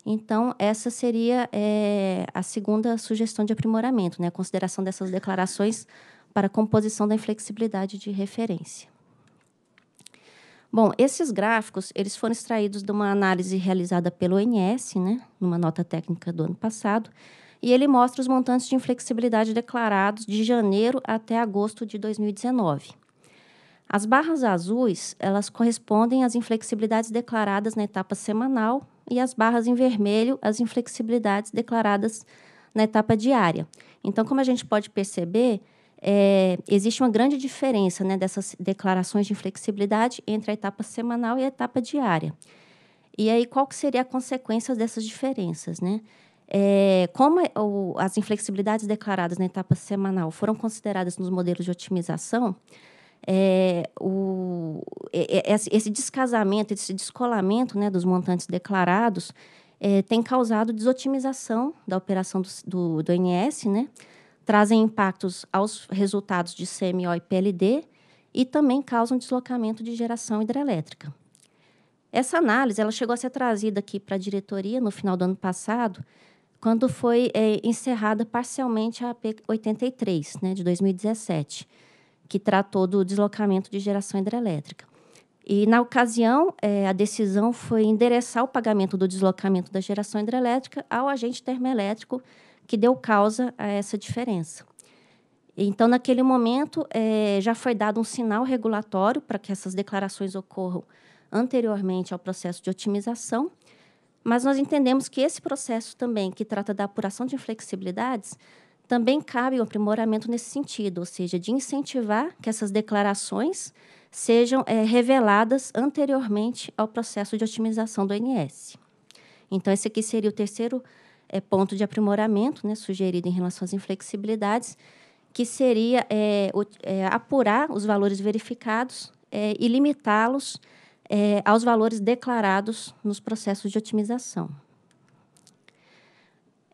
então, essa seria é, a segunda sugestão de aprimoramento, né? a consideração dessas declarações para a composição da inflexibilidade de referência. Bom, esses gráficos eles foram extraídos de uma análise realizada pelo ONS, né, numa nota técnica do ano passado, e ele mostra os montantes de inflexibilidade declarados de janeiro até agosto de 2019. As barras azuis, elas correspondem às inflexibilidades declaradas na etapa semanal e as barras em vermelho, às inflexibilidades declaradas na etapa diária. Então, como a gente pode perceber, é, existe uma grande diferença né, dessas declarações de inflexibilidade entre a etapa semanal e a etapa diária. E aí, qual que seria a consequência dessas diferenças, né? É, como é o, as inflexibilidades declaradas na etapa semanal foram consideradas nos modelos de otimização, é, o, é, é, esse descasamento, esse descolamento né, dos montantes declarados é, tem causado desotimização da operação do, do, do INS, né? trazem impactos aos resultados de CMO e PLD e também causam deslocamento de geração hidrelétrica. Essa análise ela chegou a ser trazida aqui para a diretoria no final do ano passado, quando foi é, encerrada parcialmente a AP 83, né, de 2017 que tratou do deslocamento de geração hidrelétrica. E, na ocasião, é, a decisão foi endereçar o pagamento do deslocamento da geração hidrelétrica ao agente termoelétrico que deu causa a essa diferença. Então, naquele momento, é, já foi dado um sinal regulatório para que essas declarações ocorram anteriormente ao processo de otimização, mas nós entendemos que esse processo também, que trata da apuração de inflexibilidades, também cabe um aprimoramento nesse sentido, ou seja, de incentivar que essas declarações sejam é, reveladas anteriormente ao processo de otimização do INS. Então, esse aqui seria o terceiro é, ponto de aprimoramento né, sugerido em relação às inflexibilidades, que seria é, o, apurar os valores verificados e limitá-los aos valores declarados nos processos de otimização.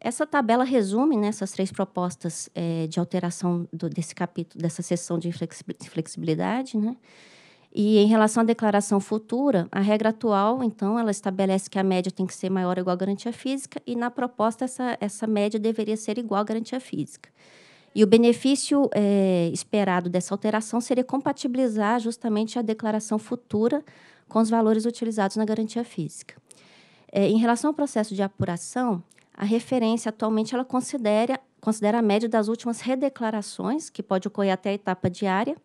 Essa tabela resume né, essas três propostas é, de alteração do, desse capítulo, dessa seção de flexibilidade. Né? E em relação à declaração futura, a regra atual, então, ela estabelece que a média tem que ser maior ou igual à garantia física, e na proposta, essa, essa média deveria ser igual à garantia física. E o benefício é, esperado dessa alteração seria compatibilizar justamente a declaração futura com os valores utilizados na garantia física. É, em relação ao processo de apuração, a referência atualmente ela considera, considera a média das últimas redeclarações, que pode ocorrer até a etapa diária,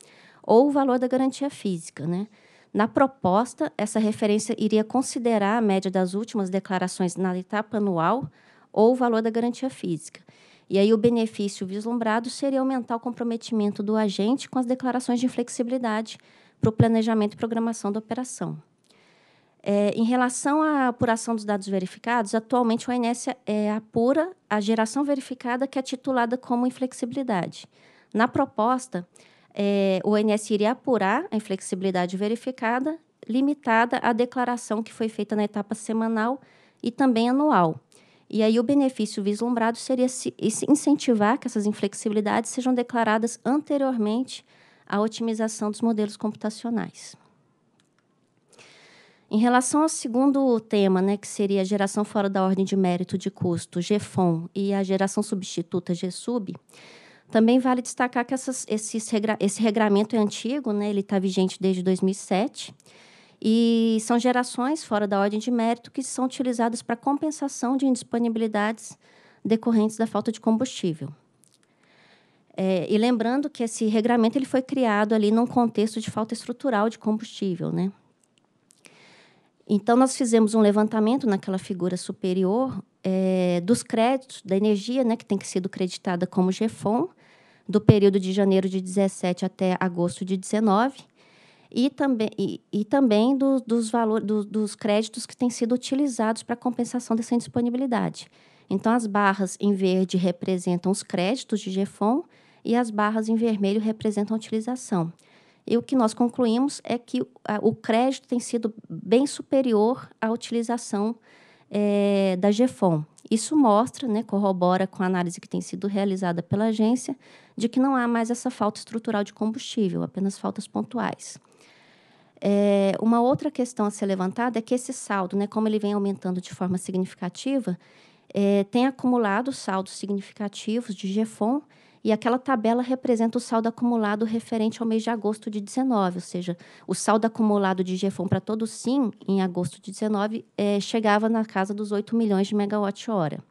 ou o valor da garantia física, né? Na proposta, essa referência iria considerar a média das últimas declarações na etapa anual ou o valor da garantia física. E aí o benefício vislumbrado seria aumentar o comprometimento do agente com as declarações de inflexibilidade para o planejamento e programação da operação. É, em relação à apuração dos dados verificados, atualmente o INSS é, apura a geração verificada que é titulada como inflexibilidade. Na proposta, é, o INSS iria apurar a inflexibilidade verificada limitada à declaração que foi feita na etapa semanal e também anual. E aí o benefício vislumbrado seria se, incentivar que essas inflexibilidades sejam declaradas anteriormente à otimização dos modelos computacionais. Em relação ao segundo tema, né, que seria a geração fora da ordem de mérito de custo, GFON, e a geração substituta, GSUB, também vale destacar que essas, esses regra, esse regramento é antigo, né, ele está vigente desde 2007, e são gerações fora da ordem de mérito que são utilizadas para compensação de indisponibilidades decorrentes da falta de combustível. É, e lembrando que esse regramento ele foi criado ali num contexto de falta estrutural de combustível, né? Então, nós fizemos um levantamento naquela figura superior é, dos créditos da energia, né, que tem que sido creditada como Gfom, do período de janeiro de 17 até agosto de 19, e também, e, e também do, dos, valor, do, dos créditos que têm sido utilizados para compensação dessa indisponibilidade. Então, as barras em verde representam os créditos de Gfom e as barras em vermelho representam a utilização. E o que nós concluímos é que o crédito tem sido bem superior à utilização é, da GFOM. Isso mostra, né, corrobora com a análise que tem sido realizada pela agência, de que não há mais essa falta estrutural de combustível, apenas faltas pontuais. É, uma outra questão a ser levantada é que esse saldo, né, como ele vem aumentando de forma significativa, é, tem acumulado saldos significativos de GFOM, e aquela tabela representa o saldo acumulado referente ao mês de agosto de 19, ou seja, o saldo acumulado de GFOM para todo SIM em agosto de 19 é, eh, chegava na casa dos 8 milhões de megawatt-hora.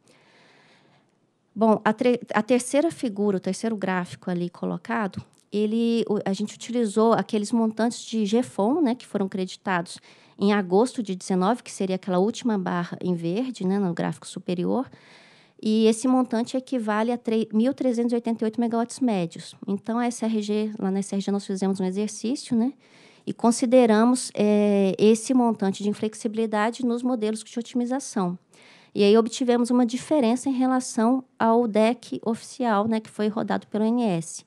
Bom, a, a terceira figura, o terceiro gráfico ali colocado, ele, a gente utilizou aqueles montantes de GFOM, né, que foram creditados em agosto de 19, que seria aquela última barra em verde, né, no gráfico superior, e esse montante equivale a 1.388 megawatts médios. Então, a SRG, lá na SRG nós fizemos um exercício, né? E consideramos é, esse montante de inflexibilidade nos modelos de otimização. E aí obtivemos uma diferença em relação ao DEC oficial, né, que foi rodado pelo NS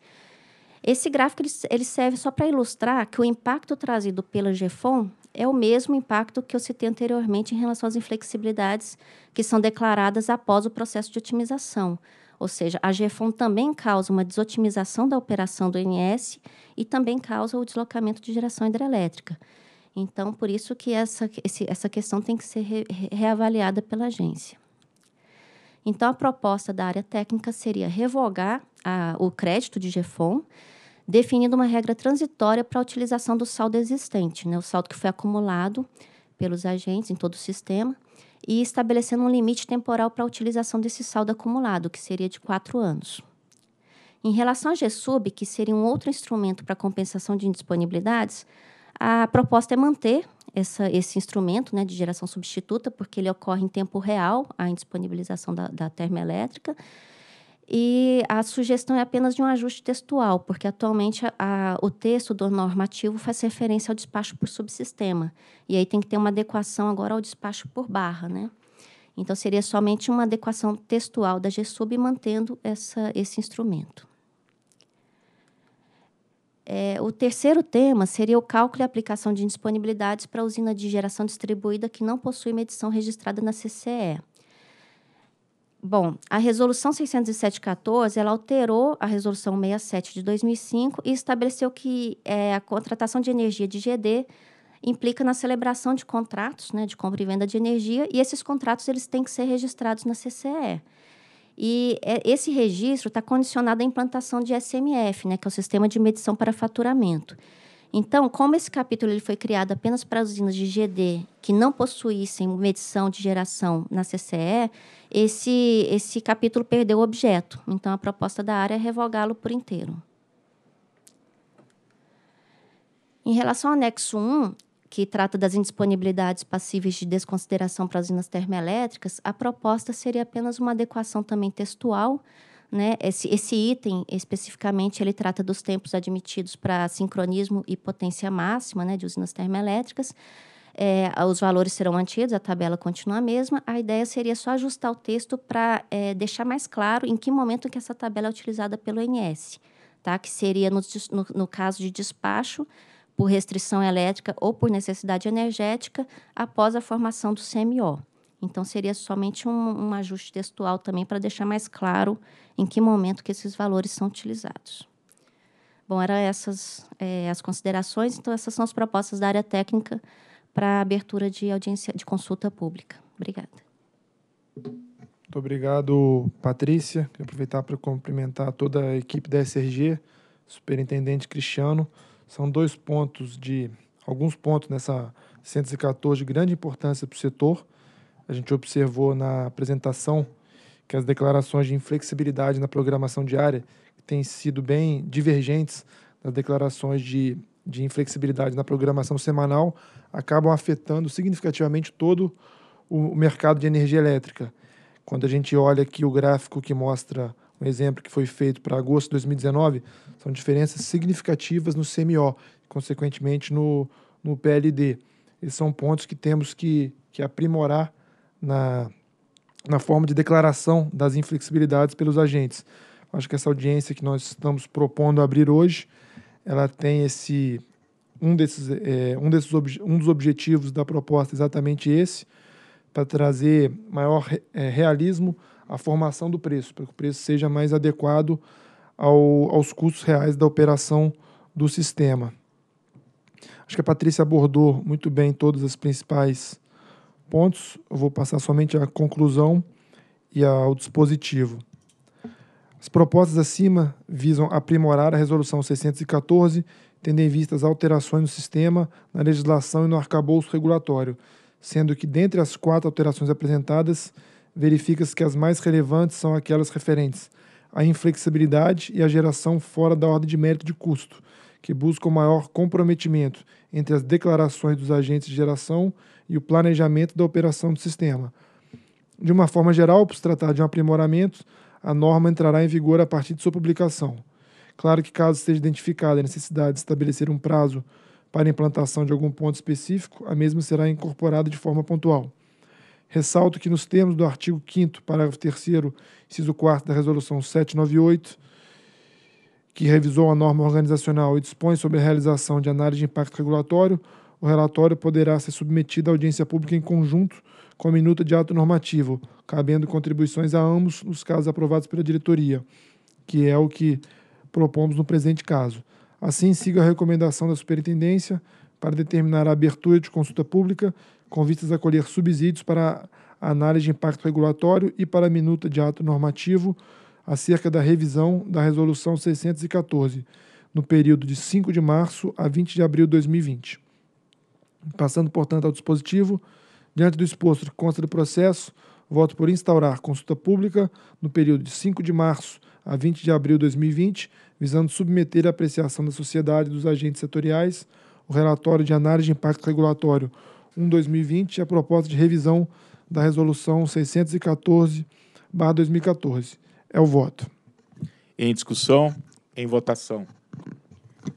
Esse gráfico ele, ele serve só para ilustrar que o impacto trazido pela GFOM é o mesmo impacto que eu citei anteriormente em relação às inflexibilidades que são declaradas após o processo de otimização. Ou seja, a GFON também causa uma desotimização da operação do INS e também causa o deslocamento de geração hidrelétrica. Então, por isso que essa, esse, essa questão tem que ser re, reavaliada pela agência. Então, a proposta da área técnica seria revogar a, o crédito de GFON definindo uma regra transitória para a utilização do saldo existente, né, o saldo que foi acumulado pelos agentes em todo o sistema, e estabelecendo um limite temporal para a utilização desse saldo acumulado, que seria de quatro anos. Em relação à GESUB, que seria um outro instrumento para compensação de indisponibilidades, a proposta é manter essa, esse instrumento né, de geração substituta, porque ele ocorre em tempo real, a indisponibilização da, da termoelétrica, e a sugestão é apenas de um ajuste textual, porque atualmente a, a, o texto do normativo faz referência ao despacho por subsistema. E aí tem que ter uma adequação agora ao despacho por barra, né? Então seria somente uma adequação textual da GSUB mantendo essa, esse instrumento. É, o terceiro tema seria o cálculo e aplicação de indisponibilidades para a usina de geração distribuída que não possui medição registrada na CCE. Bom, a Resolução 607-14, ela alterou a Resolução 67 de 2005 e estabeleceu que é, a contratação de energia de GD implica na celebração de contratos né, de compra e venda de energia e esses contratos eles têm que ser registrados na CCE. E é, esse registro está condicionado à implantação de SMF, né, que é o Sistema de Medição para Faturamento. Então, como esse capítulo ele foi criado apenas para as usinas de GD que não possuíssem medição de geração na CCE, esse, esse capítulo perdeu o objeto. Então, a proposta da área é revogá-lo por inteiro. Em relação ao anexo 1, que trata das indisponibilidades passíveis de desconsideração para as usinas termoelétricas, a proposta seria apenas uma adequação também textual né? Esse, esse item, especificamente, ele trata dos tempos admitidos para sincronismo e potência máxima né, de usinas termoelétricas. É, os valores serão mantidos, a tabela continua a mesma. A ideia seria só ajustar o texto para é, deixar mais claro em que momento que essa tabela é utilizada pelo INS, tá? que seria no, no, no caso de despacho por restrição elétrica ou por necessidade energética após a formação do CMO. Então, seria somente um, um ajuste textual também para deixar mais claro em que momento que esses valores são utilizados. Bom, eram essas é, as considerações. Então, essas são as propostas da área técnica para abertura de audiência de consulta pública. Obrigada. Muito obrigado, Patrícia. Quero aproveitar para cumprimentar toda a equipe da SRG, superintendente Cristiano. São dois pontos de alguns pontos nessa 114 de grande importância para o setor a gente observou na apresentação que as declarações de inflexibilidade na programação diária têm sido bem divergentes das declarações de, de inflexibilidade na programação semanal, acabam afetando significativamente todo o mercado de energia elétrica. Quando a gente olha aqui o gráfico que mostra um exemplo que foi feito para agosto de 2019, são diferenças significativas no CMO, consequentemente no, no PLD. Esses são pontos que temos que, que aprimorar na, na forma de declaração das inflexibilidades pelos agentes. Acho que essa audiência que nós estamos propondo abrir hoje, ela tem esse um desses, é, um, desses um dos objetivos da proposta é exatamente esse, para trazer maior é, realismo à formação do preço, para que o preço seja mais adequado ao, aos custos reais da operação do sistema. Acho que a Patrícia abordou muito bem todas as principais pontos, eu vou passar somente a conclusão e ao dispositivo. As propostas acima visam aprimorar a Resolução 614, tendo em vista as alterações no sistema, na legislação e no arcabouço regulatório, sendo que, dentre as quatro alterações apresentadas, verifica-se que as mais relevantes são aquelas referentes à inflexibilidade e à geração fora da ordem de mérito de custo, que busca o maior comprometimento entre as declarações dos agentes de geração e o planejamento da operação do sistema. De uma forma geral, por se tratar de um aprimoramento, a norma entrará em vigor a partir de sua publicação. Claro que, caso seja identificada a necessidade de estabelecer um prazo para implantação de algum ponto específico, a mesma será incorporada de forma pontual. Ressalto que, nos termos do artigo 5, parágrafo 3, inciso 4 da Resolução 798, que revisou a norma organizacional e dispõe sobre a realização de análise de impacto regulatório, o relatório poderá ser submetido à audiência pública em conjunto com a minuta de ato normativo, cabendo contribuições a ambos os casos aprovados pela diretoria, que é o que propomos no presente caso. Assim, sigo a recomendação da superintendência para determinar a abertura de consulta pública com vistas a colher subsídios para análise de impacto regulatório e para a minuta de ato normativo acerca da revisão da Resolução 614, no período de 5 de março a 20 de abril de 2020. Passando, portanto, ao dispositivo, diante do exposto que consta do processo, voto por instaurar consulta pública no período de 5 de março a 20 de abril de 2020, visando submeter à apreciação da sociedade e dos agentes setoriais o relatório de análise de impacto regulatório 1-2020 e a proposta de revisão da resolução 614-2014. É o voto. Em discussão, em votação.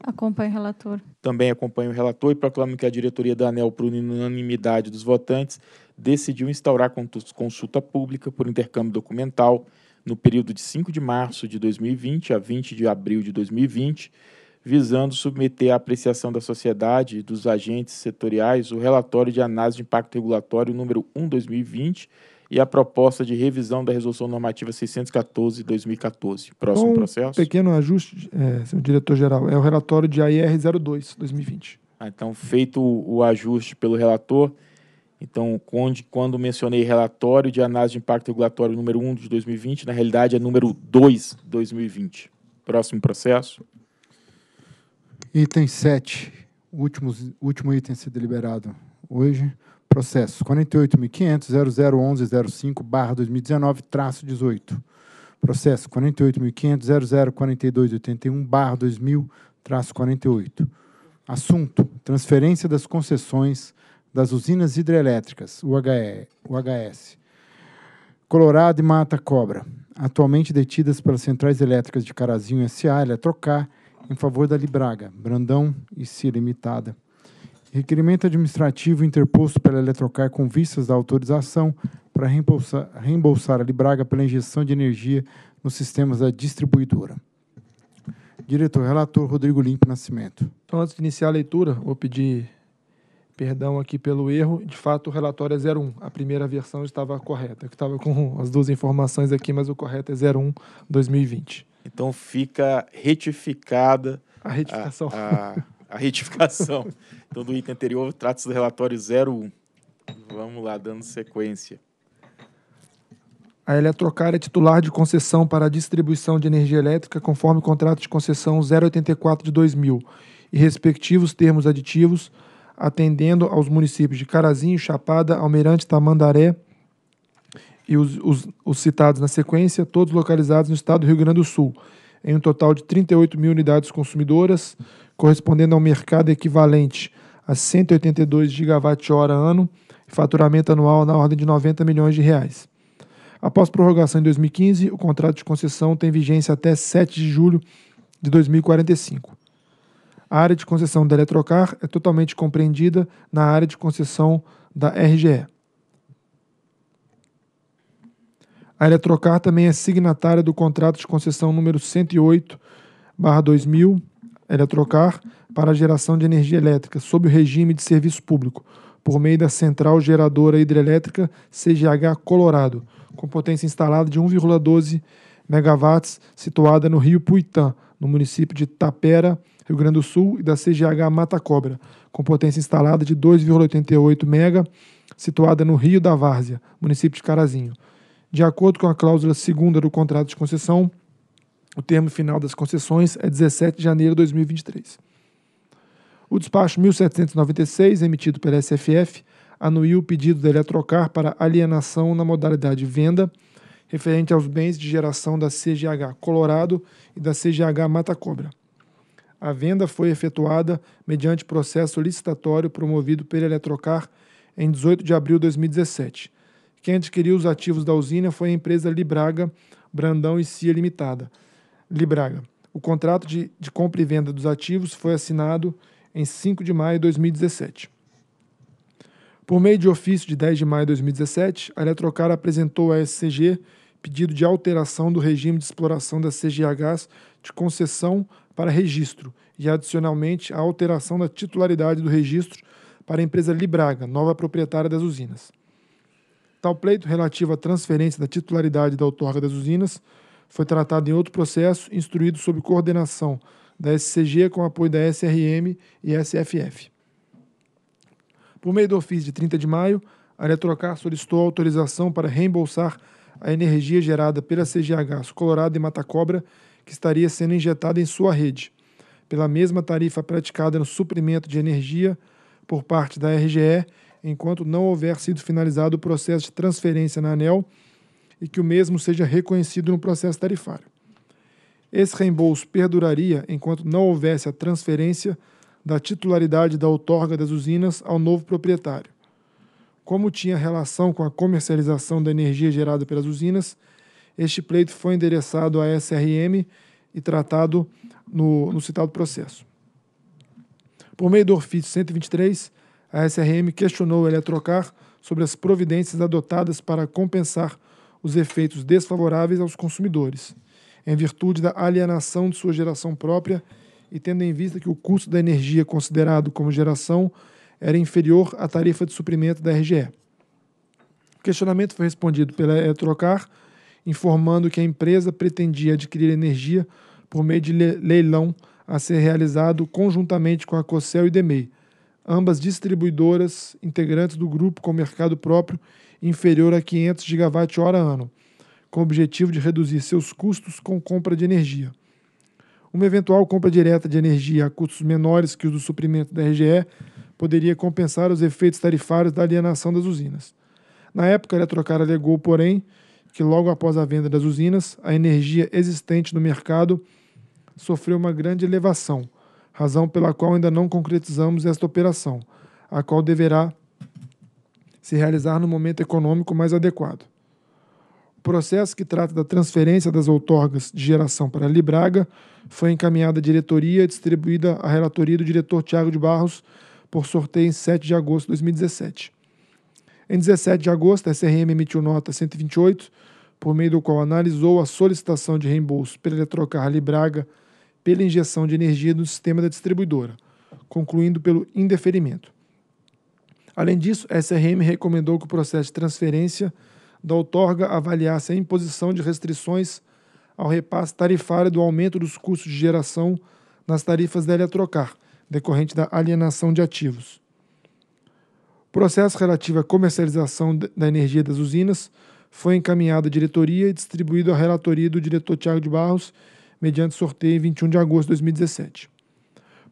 Acompanho o relator. Também acompanho o relator e proclamo que a diretoria da ANEL, por unanimidade dos votantes, decidiu instaurar consulta pública por intercâmbio documental no período de 5 de março de 2020 a 20 de abril de 2020, visando submeter à apreciação da sociedade e dos agentes setoriais o relatório de análise de impacto regulatório número 1/2020 e a proposta de revisão da Resolução Normativa 614-2014. Próximo um processo. Pequeno ajuste, é, senhor diretor-geral, é o relatório de AIR 02-2020. Ah, então, feito o, o ajuste pelo relator, então, onde, quando mencionei relatório de análise de impacto regulatório número 1 de 2020, na realidade é número 2 de 2020. Próximo processo. Item 7, últimos, último item a ser deliberado hoje. Processo 48.500.0011.05/2019-18. Processo 48.500.004281-2000-48. Assunto: Transferência das concessões das usinas hidrelétricas, UHS, Colorado e Mata Cobra, atualmente detidas pelas centrais elétricas de Carazinho SA, Eletrocar, em favor da Libraga, Brandão e Cia Limitada, Requerimento administrativo interposto pela Eletrocar com vistas da autorização para reembolsar, reembolsar a Libraga pela injeção de energia nos sistemas da distribuidora. Diretor, relator Rodrigo Limpo Nascimento. Então, antes de iniciar a leitura, vou pedir perdão aqui pelo erro. De fato, o relatório é 01. A primeira versão estava correta. Eu estava com as duas informações aqui, mas o correto é 01 2020. Então, fica retificada a retificação. A, a a retificação. Então, do item anterior, trata-se do relatório 01. Vamos lá, dando sequência. A Eletrocar é titular de concessão para a distribuição de energia elétrica conforme o contrato de concessão 084 de 2000 e respectivos termos aditivos, atendendo aos municípios de Carazinho, Chapada, Almeirante, Tamandaré e os, os, os citados na sequência, todos localizados no estado do Rio Grande do Sul, em um total de 38 mil unidades consumidoras, correspondendo a um mercado equivalente a 182 gigawatt-hora ano e faturamento anual na ordem de 90 milhões de reais. Após prorrogação em 2015, o contrato de concessão tem vigência até 7 de julho de 2045. A área de concessão da Eletrocar é totalmente compreendida na área de concessão da RGE. A Eletrocar também é signatária do contrato de concessão número 108/2000 Eletrocar para a geração de energia elétrica sob o regime de serviço público, por meio da Central Geradora Hidrelétrica CGH Colorado, com potência instalada de 1,12 megawatts, situada no Rio Puitã, no município de Tapera, Rio Grande do Sul, e da CGH Mata Cobra, com potência instalada de 2,88 mega, situada no Rio da Várzea, município de Carazinho. De acordo com a cláusula segunda do contrato de concessão, o termo final das concessões é 17 de janeiro de 2023. O despacho 1796, emitido pela SFF, anuiu o pedido da Eletrocar para alienação na modalidade venda, referente aos bens de geração da CGH Colorado e da CGH Mata Cobra. A venda foi efetuada mediante processo licitatório promovido pela Eletrocar em 18 de abril de 2017 quem adquiriu os ativos da usina foi a empresa Libraga Brandão e Cia Limitada. Libraga. O contrato de, de compra e venda dos ativos foi assinado em 5 de maio de 2017. Por meio de ofício de 10 de maio de 2017, a Eletrocar apresentou à SCG pedido de alteração do regime de exploração da CGHs de concessão para registro e, adicionalmente, a alteração da titularidade do registro para a empresa Libraga, nova proprietária das usinas. Tal pleito relativo à transferência da titularidade da outorga das usinas foi tratado em outro processo, instruído sob coordenação da SCG com apoio da SRM e SFF. Por meio do ofício de 30 de maio, a Eletrocar solicitou autorização para reembolsar a energia gerada pela CGH Colorado e Mata Cobra, que estaria sendo injetada em sua rede, pela mesma tarifa praticada no suprimento de energia por parte da RGE enquanto não houver sido finalizado o processo de transferência na ANEL e que o mesmo seja reconhecido no processo tarifário. Esse reembolso perduraria enquanto não houvesse a transferência da titularidade da outorga das usinas ao novo proprietário. Como tinha relação com a comercialização da energia gerada pelas usinas, este pleito foi endereçado à SRM e tratado no, no citado processo. Por meio do ofício 123, a SRM questionou a Eletrocar sobre as providências adotadas para compensar os efeitos desfavoráveis aos consumidores, em virtude da alienação de sua geração própria e tendo em vista que o custo da energia considerado como geração era inferior à tarifa de suprimento da RGE. O questionamento foi respondido pela Eletrocar, informando que a empresa pretendia adquirir energia por meio de leilão a ser realizado conjuntamente com a COCEL e DEMEI, ambas distribuidoras integrantes do grupo com mercado próprio inferior a 500 hora ano, com o objetivo de reduzir seus custos com compra de energia. Uma eventual compra direta de energia a custos menores que os do suprimento da RGE poderia compensar os efeitos tarifários da alienação das usinas. Na época, a Eletrocar alegou, porém, que logo após a venda das usinas, a energia existente no mercado sofreu uma grande elevação – razão pela qual ainda não concretizamos esta operação, a qual deverá se realizar no momento econômico mais adequado. O processo que trata da transferência das outorgas de geração para Libraga foi encaminhado à diretoria e distribuída à relatoria do diretor Tiago de Barros por sorteio em 7 de agosto de 2017. Em 17 de agosto, a SRM emitiu nota 128, por meio do qual analisou a solicitação de reembolso pela Eletrocar Libraga pela injeção de energia no sistema da distribuidora, concluindo pelo indeferimento. Além disso, a SRM recomendou que o processo de transferência da outorga avaliasse a imposição de restrições ao repasse tarifário do aumento dos custos de geração nas tarifas da Eletrocar, decorrente da alienação de ativos. O processo relativo à comercialização da energia das usinas foi encaminhado à diretoria e distribuído à relatoria do diretor Tiago de Barros mediante sorteio em 21 de agosto de 2017.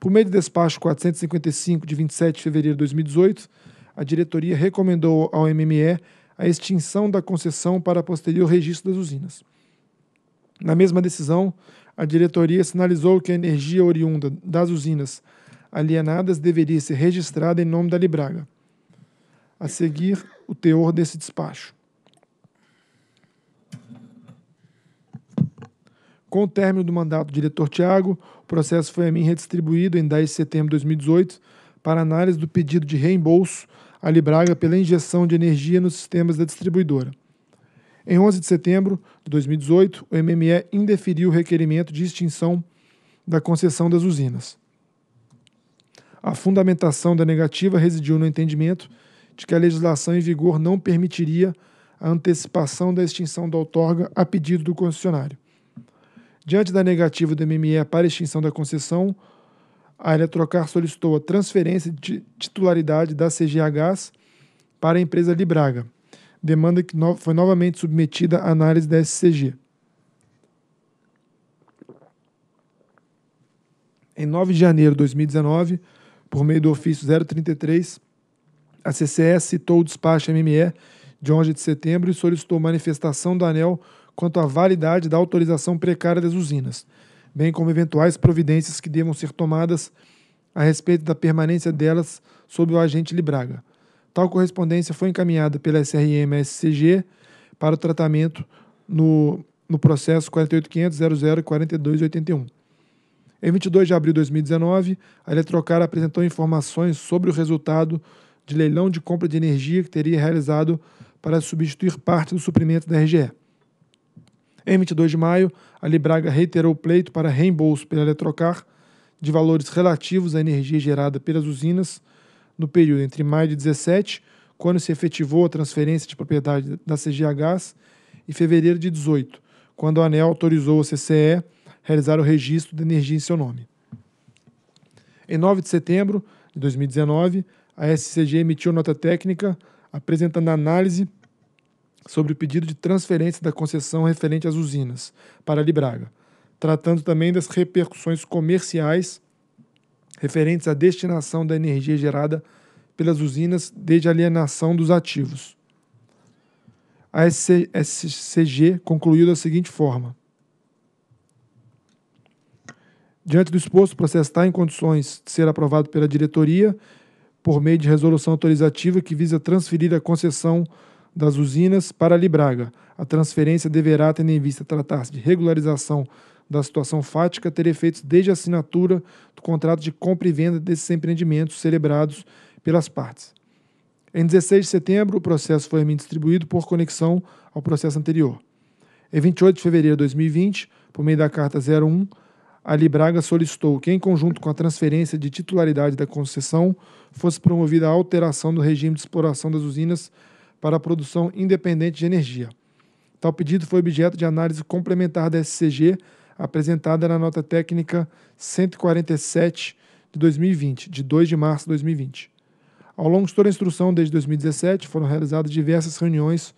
Por meio do despacho 455 de 27 de fevereiro de 2018, a diretoria recomendou ao MME a extinção da concessão para posterior registro das usinas. Na mesma decisão, a diretoria sinalizou que a energia oriunda das usinas alienadas deveria ser registrada em nome da Libraga. A seguir, o teor desse despacho. Com o término do mandato do diretor Tiago, o processo foi a mim redistribuído em 10 de setembro de 2018 para análise do pedido de reembolso à Libraga pela injeção de energia nos sistemas da distribuidora. Em 11 de setembro de 2018, o MME indeferiu o requerimento de extinção da concessão das usinas. A fundamentação da negativa residiu no entendimento de que a legislação em vigor não permitiria a antecipação da extinção da outorga a pedido do concessionário. Diante da negativa do MME para extinção da concessão, a Eletrocar solicitou a transferência de titularidade da CGA Gás para a empresa Libraga, demanda que no foi novamente submetida à análise da SCG. Em 9 de janeiro de 2019, por meio do ofício 033, a CCS citou o despacho MME de 11 de setembro e solicitou manifestação da ANEL quanto à validade da autorização precária das usinas, bem como eventuais providências que devam ser tomadas a respeito da permanência delas sob o agente Libraga. Tal correspondência foi encaminhada pela SRM-SCG para o tratamento no, no processo 48.500.004281. Em 22 de abril de 2019, a Eletrocar apresentou informações sobre o resultado de leilão de compra de energia que teria realizado para substituir parte do suprimento da RGE. Em 22 de maio, a Libraga reiterou o pleito para reembolso pela Eletrocar de valores relativos à energia gerada pelas usinas no período entre maio de 17, quando se efetivou a transferência de propriedade da CGA Gás, e fevereiro de 18, quando a ANEL autorizou a CCE realizar o registro de energia em seu nome. Em 9 de setembro de 2019, a SCG emitiu nota técnica apresentando a análise sobre o pedido de transferência da concessão referente às usinas para Libraga, tratando também das repercussões comerciais referentes à destinação da energia gerada pelas usinas desde a alienação dos ativos. A SCG concluiu da seguinte forma: Diante do exposto, o processo está em condições de ser aprovado pela diretoria por meio de resolução autorizativa que visa transferir a concessão das usinas para Libraga. A transferência deverá, tendo em vista tratar-se de regularização da situação fática, ter efeitos desde a assinatura do contrato de compra e venda desses empreendimentos celebrados pelas partes. Em 16 de setembro, o processo foi a mim distribuído por conexão ao processo anterior. Em 28 de fevereiro de 2020, por meio da Carta 01, a Libraga solicitou que, em conjunto com a transferência de titularidade da concessão, fosse promovida a alteração do regime de exploração das usinas para a produção independente de energia. Tal pedido foi objeto de análise complementar da SCG, apresentada na nota técnica 147 de 2020, de 2 de março de 2020. Ao longo de toda a instrução desde 2017, foram realizadas diversas reuniões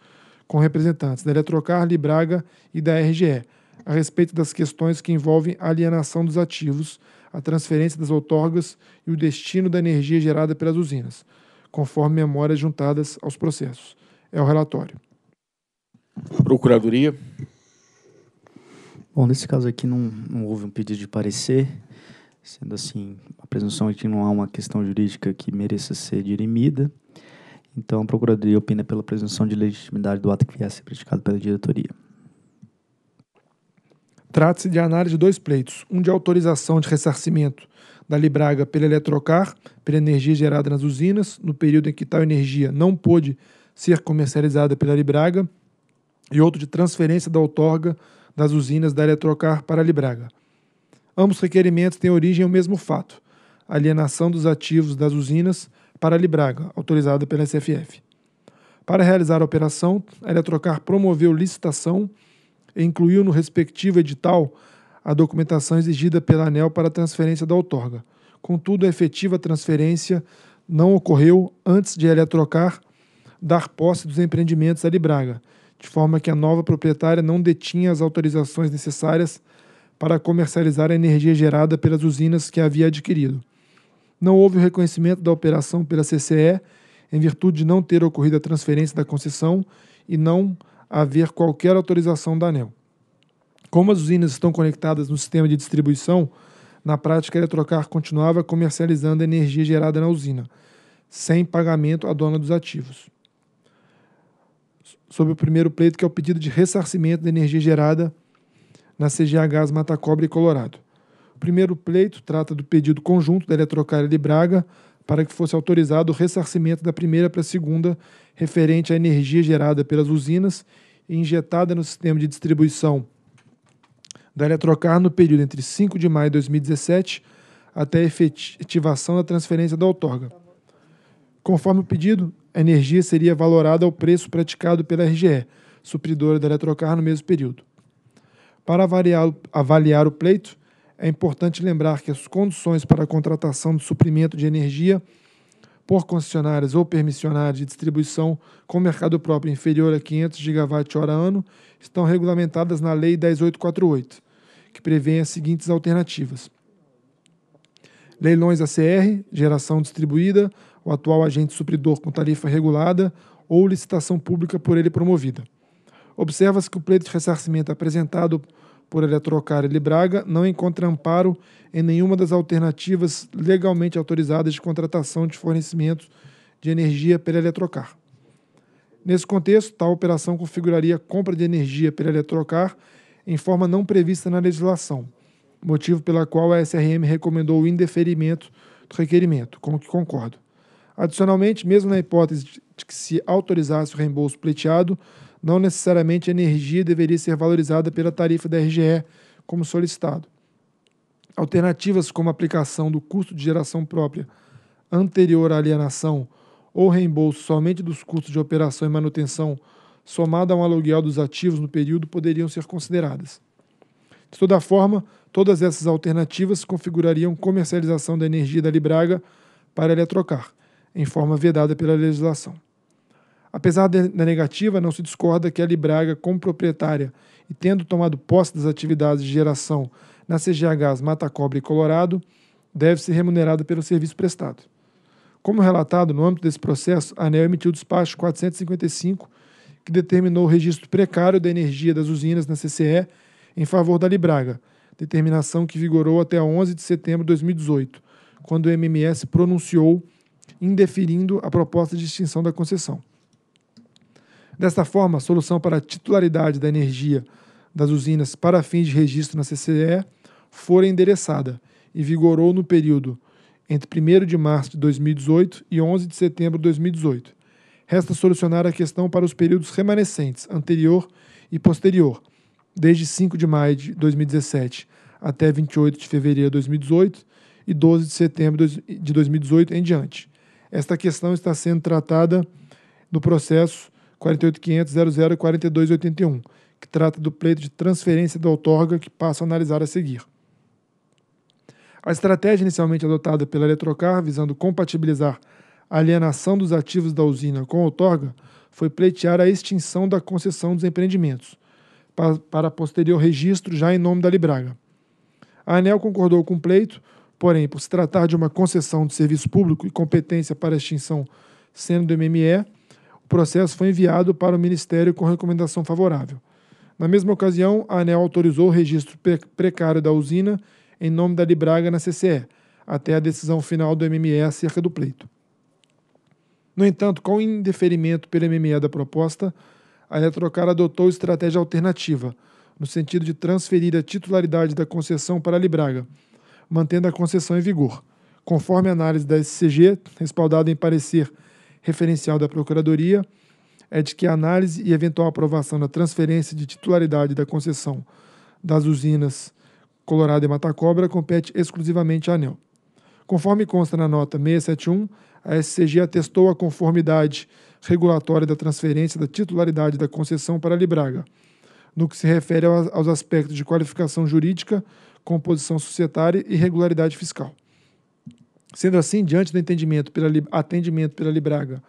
com representantes da Eletrocar, Libraga e da RGE, a respeito das questões que envolvem a alienação dos ativos, a transferência das outorgas e o destino da energia gerada pelas usinas, conforme memórias juntadas aos processos. É o relatório. Procuradoria. Bom, nesse caso aqui não, não houve um pedido de parecer, sendo assim, a presunção é que não há uma questão jurídica que mereça ser dirimida. Então, a Procuradoria opina pela presunção de legitimidade do ato que vier a ser praticado pela diretoria. Trata-se de análise de dois pleitos: um de autorização de ressarcimento da Libraga pela Eletrocar, pela energia gerada nas usinas, no período em que tal energia não pôde ser comercializada pela Libraga, e outro de transferência da outorga das usinas da Eletrocar para a Libraga. Ambos requerimentos têm origem ao mesmo fato, alienação dos ativos das usinas para a Libraga, autorizada pela SFF. Para realizar a operação, a Eletrocar promoveu licitação e incluiu no respectivo edital a documentação exigida pela ANEL para a transferência da outorga. Contudo, a efetiva transferência não ocorreu antes de a Eletrocar dar posse dos empreendimentos à Libraga, de forma que a nova proprietária não detinha as autorizações necessárias para comercializar a energia gerada pelas usinas que havia adquirido. Não houve o reconhecimento da operação pela CCE, em virtude de não ter ocorrido a transferência da concessão e não haver qualquer autorização da ANEL. Como as usinas estão conectadas no sistema de distribuição, na prática, a Eletrocar continuava comercializando a energia gerada na usina, sem pagamento à dona dos ativos. Sobre o primeiro pleito, que é o pedido de ressarcimento da energia gerada na CGA Gás Mata Cobre e Colorado. O primeiro pleito trata do pedido conjunto da Eletrocar e de Braga para que fosse autorizado o ressarcimento da primeira para a segunda, referente à energia gerada pelas usinas e injetada no sistema de distribuição da Eletrocar no período entre 5 de maio de 2017 até a efetivação da transferência da outorga. Conforme o pedido, a energia seria valorada ao preço praticado pela RGE, supridora da Eletrocar, é no mesmo período. Para avaliar, avaliar o pleito, é importante lembrar que as condições para a contratação do suprimento de energia por concessionárias ou permissionárias de distribuição com mercado próprio inferior a 500 GWh ano estão regulamentadas na Lei 10848 que prevê as seguintes alternativas: leilões ACR, geração distribuída, o atual agente supridor com tarifa regulada ou licitação pública por ele promovida. Observa-se que o pleito de ressarcimento apresentado por Eletrocar e Libraga não encontra amparo em nenhuma das alternativas legalmente autorizadas de contratação de fornecimentos de energia pela Eletrocar. Nesse contexto, tal operação configuraria compra de energia pela Eletrocar em forma não prevista na legislação, motivo pela qual a SRM recomendou o indeferimento do requerimento, com o que concordo. Adicionalmente, mesmo na hipótese de que se autorizasse o reembolso pleiteado, não necessariamente a energia deveria ser valorizada pela tarifa da RGE, como solicitado. Alternativas como a aplicação do custo de geração própria anterior à alienação ou reembolso somente dos custos de operação e manutenção somada a um aluguel dos ativos no período, poderiam ser consideradas. De toda forma, todas essas alternativas configurariam comercialização da energia da Libraga para Eletrocar, em forma vedada pela legislação. Apesar da negativa, não se discorda que a Libraga, como proprietária e tendo tomado posse das atividades de geração na CGHs Mata Cobre e Colorado, deve ser remunerada pelo serviço prestado. Como relatado no âmbito desse processo, a ANEL emitiu o despacho 455 que determinou o registro precário da energia das usinas na CCE em favor da Libraga, determinação que vigorou até 11 de setembro de 2018, quando o MMS pronunciou indeferindo a proposta de extinção da concessão. Desta forma, a solução para a titularidade da energia das usinas para fins de registro na CCE fora endereçada e vigorou no período entre 1 de março de 2018 e 11 de setembro de 2018, Resta solucionar a questão para os períodos remanescentes, anterior e posterior, desde 5 de maio de 2017 até 28 de fevereiro de 2018 e 12 de setembro de 2018 em diante. Esta questão está sendo tratada no processo 48.500.004281, que trata do pleito de transferência da outorga que passo a analisar a seguir. A estratégia inicialmente adotada pela Eletrocar, visando compatibilizar alienação dos ativos da usina com outorga foi pleitear a extinção da concessão dos empreendimentos, para, para posterior registro já em nome da Libraga. A ANEL concordou com o pleito, porém, por se tratar de uma concessão de serviço público e competência para extinção sendo do MME, o processo foi enviado para o Ministério com recomendação favorável. Na mesma ocasião, a ANEL autorizou o registro precário da usina em nome da Libraga na CCE, até a decisão final do MME acerca do pleito. No entanto, com o indeferimento pelo MME da proposta, a Eletrocar adotou estratégia alternativa, no sentido de transferir a titularidade da concessão para a Libraga, mantendo a concessão em vigor. Conforme a análise da SCG, respaldada em parecer referencial da Procuradoria, é de que a análise e eventual aprovação da transferência de titularidade da concessão das usinas Colorado e Matacobra compete exclusivamente à ANEL. Conforme consta na nota 671, a SCG atestou a conformidade regulatória da transferência da titularidade da concessão para a Libraga, no que se refere aos aspectos de qualificação jurídica, composição societária e regularidade fiscal. Sendo assim, diante do entendimento pela, atendimento pela Libraga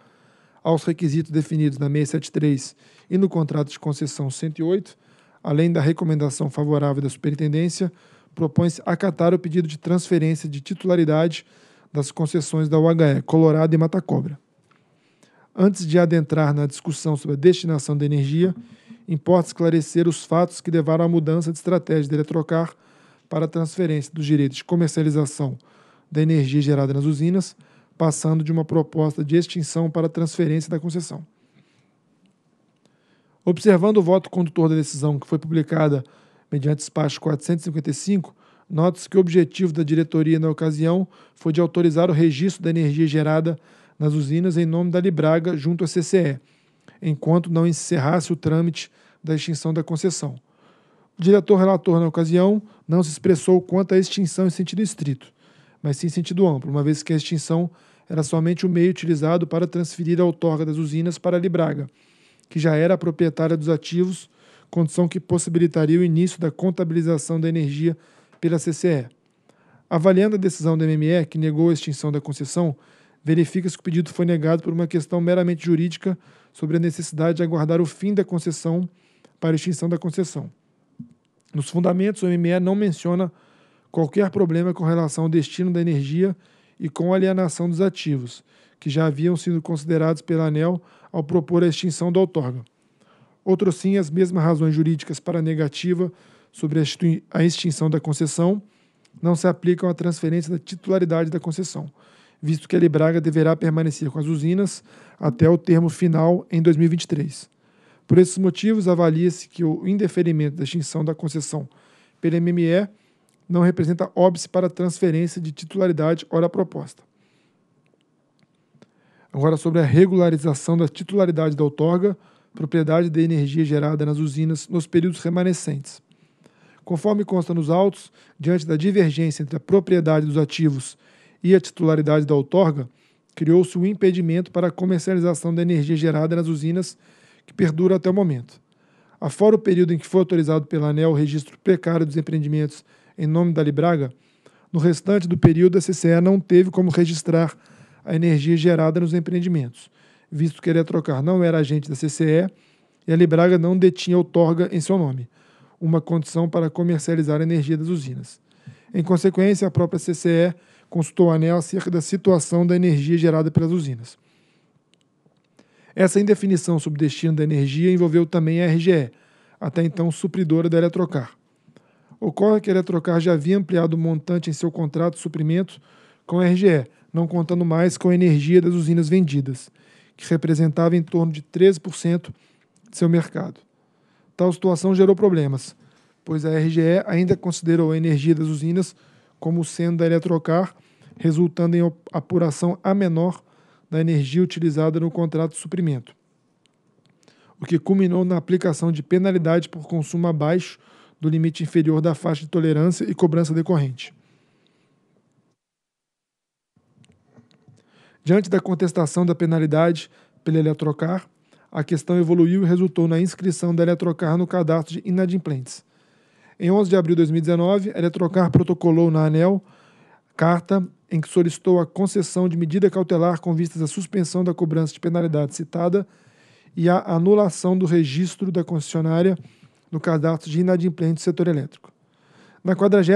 aos requisitos definidos na 673 e no contrato de concessão 108, além da recomendação favorável da superintendência, propõe-se acatar o pedido de transferência de titularidade das concessões da UHE, Colorado e Mata Cobra. Antes de adentrar na discussão sobre a destinação da energia, importa esclarecer os fatos que levaram à mudança de estratégia de Eletrocar para a transferência dos direitos de comercialização da energia gerada nas usinas, passando de uma proposta de extinção para a transferência da concessão. Observando o voto condutor da decisão que foi publicada mediante despacho 455, Note-se que o objetivo da diretoria na ocasião foi de autorizar o registro da energia gerada nas usinas em nome da Libraga junto à CCE, enquanto não encerrasse o trâmite da extinção da concessão. O diretor relator, na ocasião, não se expressou quanto à extinção em sentido estrito, mas sim em sentido amplo, uma vez que a extinção era somente o meio utilizado para transferir a outorga das usinas para a Libraga, que já era a proprietária dos ativos, condição que possibilitaria o início da contabilização da energia pela CCE. Avaliando a decisão do MME, que negou a extinção da concessão, verifica-se que o pedido foi negado por uma questão meramente jurídica sobre a necessidade de aguardar o fim da concessão para extinção da concessão. Nos fundamentos, o MME não menciona qualquer problema com relação ao destino da energia e com a alienação dos ativos, que já haviam sido considerados pela ANEL ao propor a extinção da outorga. Outro sim, as mesmas razões jurídicas para a negativa sobre a extinção da concessão não se aplicam à transferência da titularidade da concessão, visto que a Libraga deverá permanecer com as usinas até o termo final em 2023. Por esses motivos, avalia-se que o indeferimento da extinção da concessão pela MME não representa óbice para transferência de titularidade ora proposta. Agora, sobre a regularização da titularidade da outorga, propriedade da energia gerada nas usinas nos períodos remanescentes. Conforme consta nos autos, diante da divergência entre a propriedade dos ativos e a titularidade da outorga, criou-se um impedimento para a comercialização da energia gerada nas usinas que perdura até o momento. Afora o período em que foi autorizado pela ANEL o registro precário dos empreendimentos em nome da Libraga, no restante do período a CCE não teve como registrar a energia gerada nos empreendimentos, visto que Eletrocar não era agente da CCE e a Libraga não detinha outorga em seu nome uma condição para comercializar a energia das usinas. Em consequência, a própria CCE consultou a ANEL acerca da situação da energia gerada pelas usinas. Essa indefinição sobre o destino da energia envolveu também a RGE, até então supridora da Eletrocar. Ocorre que a Eletrocar já havia ampliado o montante em seu contrato de suprimento com a RGE, não contando mais com a energia das usinas vendidas, que representava em torno de 13% de seu mercado tal situação gerou problemas, pois a RGE ainda considerou a energia das usinas como sendo da Eletrocar, resultando em apuração a menor da energia utilizada no contrato de suprimento, o que culminou na aplicação de penalidade por consumo abaixo do limite inferior da faixa de tolerância e cobrança decorrente. Diante da contestação da penalidade pela Eletrocar, a questão evoluiu e resultou na inscrição da Eletrocar no cadastro de inadimplentes. Em 11 de abril de 2019, a Eletrocar protocolou na ANEL carta em que solicitou a concessão de medida cautelar com vistas à suspensão da cobrança de penalidade citada e à anulação do registro da concessionária no cadastro de inadimplentes do setor elétrico. Na 14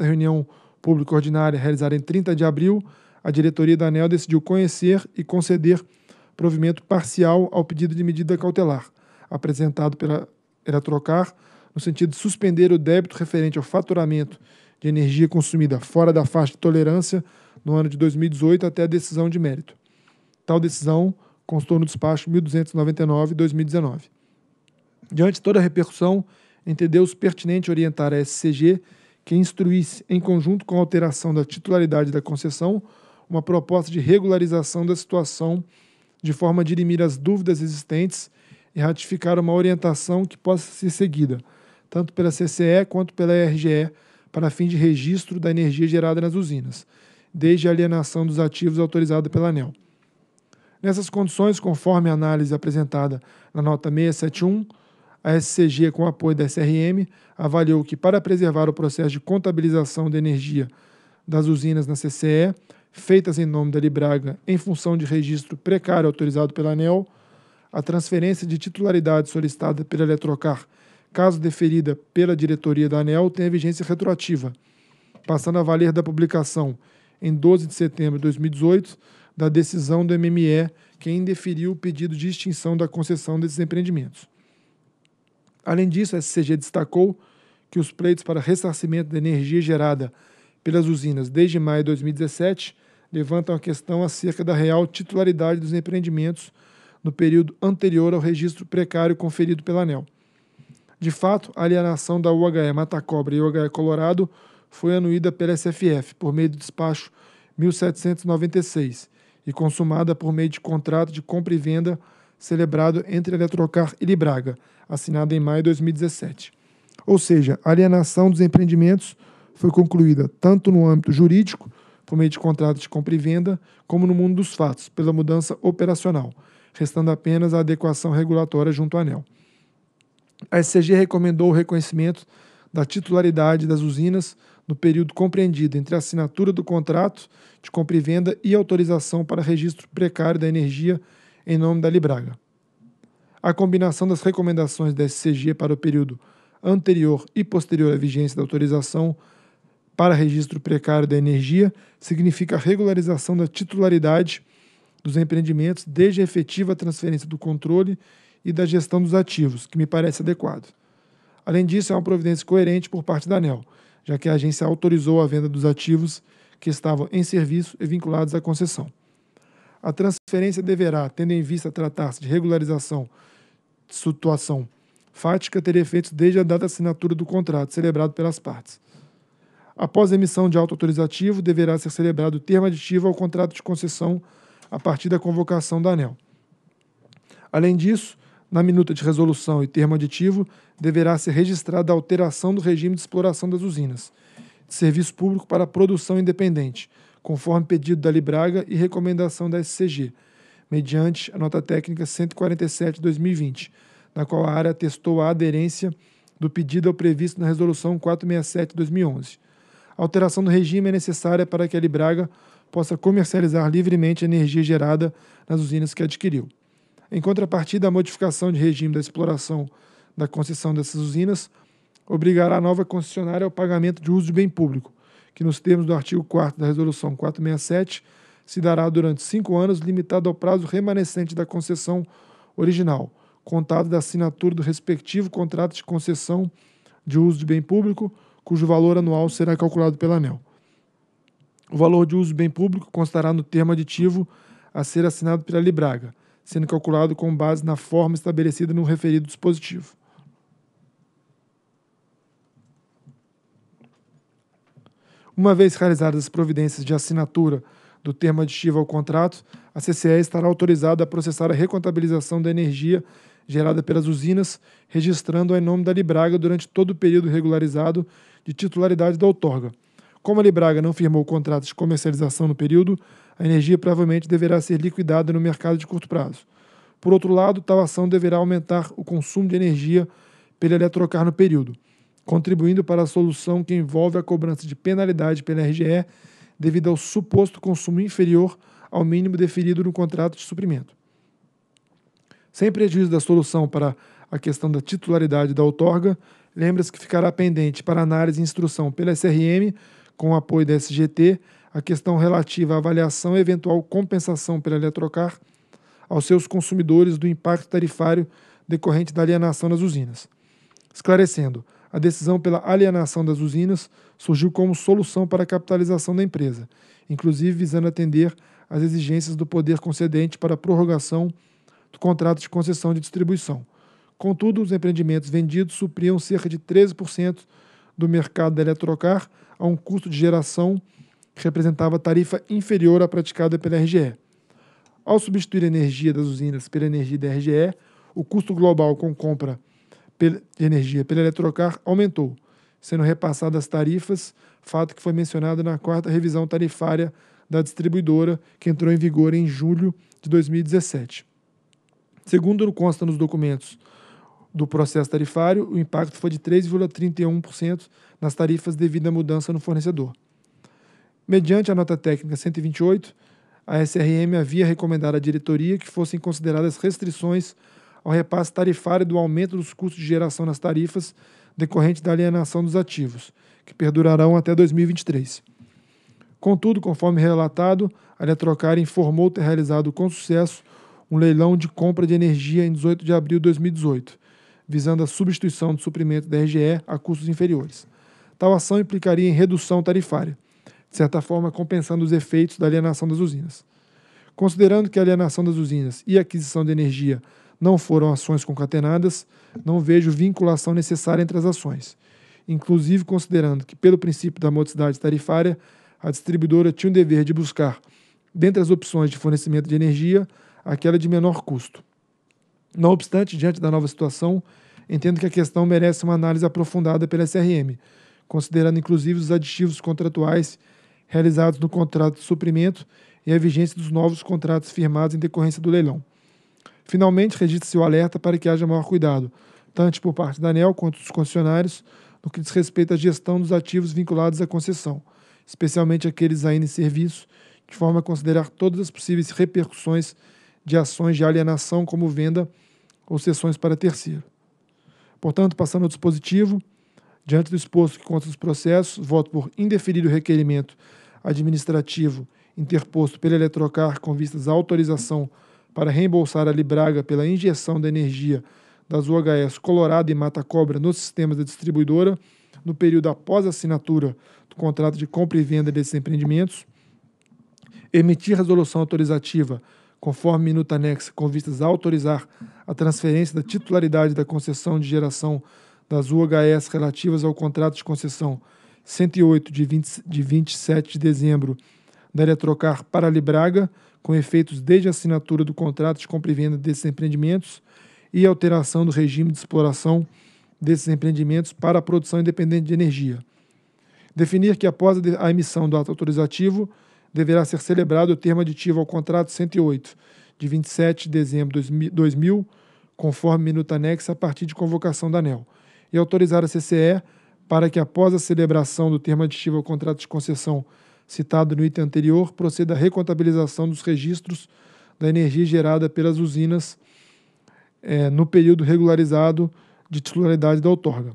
reunião pública ordinária realizada em 30 de abril, a diretoria da ANEL decidiu conhecer e conceder provimento parcial ao pedido de medida cautelar, apresentado pela Eletrocar, no sentido de suspender o débito referente ao faturamento de energia consumida fora da faixa de tolerância no ano de 2018 até a decisão de mérito. Tal decisão constou no despacho 1299-2019. Diante de toda a repercussão, entendeu-se pertinente orientar a SCG que instruísse, em conjunto com a alteração da titularidade da concessão, uma proposta de regularização da situação de forma a dirimir as dúvidas existentes e ratificar uma orientação que possa ser seguida, tanto pela CCE quanto pela RGE, para fim de registro da energia gerada nas usinas, desde a alienação dos ativos autorizada pela ANEL. Nessas condições, conforme a análise apresentada na nota 671, a SCG, com apoio da SRM, avaliou que, para preservar o processo de contabilização de energia das usinas na CCE, feitas em nome da Libraga em função de registro precário autorizado pela ANEL, a transferência de titularidade solicitada pela Eletrocar, caso deferida pela diretoria da ANEL, tem vigência retroativa, passando a valer da publicação em 12 de setembro de 2018 da decisão do MME que indeferiu o pedido de extinção da concessão desses empreendimentos. Além disso, a SCG destacou que os pleitos para ressarcimento da energia gerada pelas usinas desde maio de 2017 levantam a questão acerca da real titularidade dos empreendimentos no período anterior ao registro precário conferido pela ANEL. De fato, a alienação da UHE Mata Cobra e UHE Colorado foi anuída pela SFF por meio do despacho 1796 e consumada por meio de contrato de compra e venda celebrado entre Eletrocar e Libraga, assinado em maio de 2017. Ou seja, a alienação dos empreendimentos foi concluída tanto no âmbito jurídico por meio de contratos de compra e venda, como no mundo dos fatos, pela mudança operacional, restando apenas a adequação regulatória junto à ANEL. A SCG recomendou o reconhecimento da titularidade das usinas no período compreendido entre a assinatura do contrato de compra e venda e autorização para registro precário da energia em nome da Libraga. A combinação das recomendações da SCG para o período anterior e posterior à vigência da autorização para registro precário da energia significa a regularização da titularidade dos empreendimentos desde a efetiva transferência do controle e da gestão dos ativos, que me parece adequado. Além disso, é uma providência coerente por parte da ANEL, já que a agência autorizou a venda dos ativos que estavam em serviço e vinculados à concessão. A transferência deverá, tendo em vista tratar-se de regularização de situação fática, ter efeitos desde a data de assinatura do contrato, celebrado pelas partes. Após a emissão de auto autorizativo, deverá ser celebrado o termo aditivo ao contrato de concessão a partir da convocação da ANEL. Além disso, na minuta de resolução e termo aditivo, deverá ser registrada a alteração do regime de exploração das usinas de serviço público para produção independente, conforme pedido da Libraga e recomendação da SCG, mediante a nota técnica 147/2020, na qual a área testou a aderência do pedido ao previsto na resolução 467/2011. A alteração do regime é necessária para que a Libraga possa comercializar livremente a energia gerada nas usinas que adquiriu. Em contrapartida, a modificação de regime da exploração da concessão dessas usinas obrigará a nova concessionária ao pagamento de uso de bem público, que, nos termos do artigo 4 da Resolução 467, se dará durante cinco anos, limitado ao prazo remanescente da concessão original, contado da assinatura do respectivo contrato de concessão de uso de bem público cujo valor anual será calculado pela ANEL. O valor de uso bem público constará no termo aditivo a ser assinado pela Libraga, sendo calculado com base na forma estabelecida no referido dispositivo. Uma vez realizadas as providências de assinatura do termo aditivo ao contrato, a CCE estará autorizada a processar a recontabilização da energia gerada pelas usinas, registrando-a em nome da Libraga durante todo o período regularizado de titularidade da outorga. Como a Libraga não firmou contratos de comercialização no período, a energia provavelmente deverá ser liquidada no mercado de curto prazo. Por outro lado, tal ação deverá aumentar o consumo de energia pela Eletrocar no período, contribuindo para a solução que envolve a cobrança de penalidade pela RGE devido ao suposto consumo inferior ao mínimo definido no contrato de suprimento. Sem prejuízo da solução para a questão da titularidade da outorga, lembra-se que ficará pendente para análise e instrução pela SRM, com o apoio da SGT, a questão relativa à avaliação e eventual compensação pela Eletrocar aos seus consumidores do impacto tarifário decorrente da alienação das usinas. Esclarecendo, a decisão pela alienação das usinas surgiu como solução para a capitalização da empresa, inclusive visando atender às exigências do poder concedente para a prorrogação do contrato de concessão de distribuição. Contudo, os empreendimentos vendidos supriam cerca de 13% do mercado da Eletrocar a um custo de geração que representava tarifa inferior à praticada pela RGE. Ao substituir a energia das usinas pela energia da RGE, o custo global com compra de energia pela Eletrocar aumentou, sendo repassadas tarifas, fato que foi mencionado na quarta revisão tarifária da distribuidora, que entrou em vigor em julho de 2017. Segundo consta nos documentos do processo tarifário, o impacto foi de 3,31% nas tarifas devido à mudança no fornecedor. Mediante a nota técnica 128, a SRM havia recomendado à diretoria que fossem consideradas restrições ao repasse tarifário do aumento dos custos de geração nas tarifas decorrente da alienação dos ativos, que perdurarão até 2023. Contudo, conforme relatado, a Eletrocar informou ter realizado com sucesso um leilão de compra de energia em 18 de abril de 2018, visando a substituição do suprimento da RGE a custos inferiores. Tal ação implicaria em redução tarifária, de certa forma compensando os efeitos da alienação das usinas. Considerando que a alienação das usinas e a aquisição de energia não foram ações concatenadas, não vejo vinculação necessária entre as ações, inclusive considerando que, pelo princípio da modicidade tarifária, a distribuidora tinha o dever de buscar, dentre as opções de fornecimento de energia, aquela de menor custo. Não obstante, diante da nova situação, entendo que a questão merece uma análise aprofundada pela SRM, considerando inclusive os aditivos contratuais realizados no contrato de suprimento e a vigência dos novos contratos firmados em decorrência do leilão. Finalmente, registra-se o alerta para que haja maior cuidado, tanto por parte da ANEL quanto dos concessionários, no que diz respeito à gestão dos ativos vinculados à concessão, especialmente aqueles ainda em serviço, de forma a considerar todas as possíveis repercussões de ações de alienação como venda ou sessões para terceiro. Portanto, passando ao dispositivo, diante do exposto que conta os processos, voto por indeferir o requerimento administrativo interposto pela Eletrocar com vistas à autorização para reembolsar a Libraga pela injeção da energia das UHS Colorado e Mata Cobra nos sistemas da distribuidora no período após a assinatura do contrato de compra e venda desses empreendimentos, emitir resolução autorizativa conforme minuta anexa, com vistas a autorizar a transferência da titularidade da concessão de geração das UHS relativas ao contrato de concessão 108 de, 20, de 27 de dezembro da Eletrocar para a Libraga, com efeitos desde a assinatura do contrato de compra e venda desses empreendimentos e alteração do regime de exploração desses empreendimentos para a produção independente de energia. Definir que após a emissão do ato autorizativo, deverá ser celebrado o termo aditivo ao contrato 108, de 27 de dezembro de 2000, conforme minuta anexa a partir de convocação da ANEL, e autorizar a CCE para que, após a celebração do termo aditivo ao contrato de concessão citado no item anterior, proceda a recontabilização dos registros da energia gerada pelas usinas é, no período regularizado de titularidade da outorga.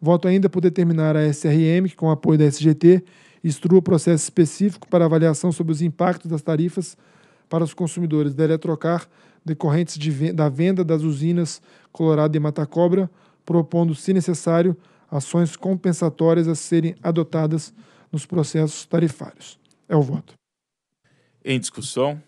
Voto ainda por determinar a SRM, que, com apoio da SGT, instrua o processo específico para avaliação sobre os impactos das tarifas para os consumidores da Eletrocar decorrentes de da venda das usinas Colorado e Matacobra, propondo, se necessário, ações compensatórias a serem adotadas nos processos tarifários. É o voto. Em discussão?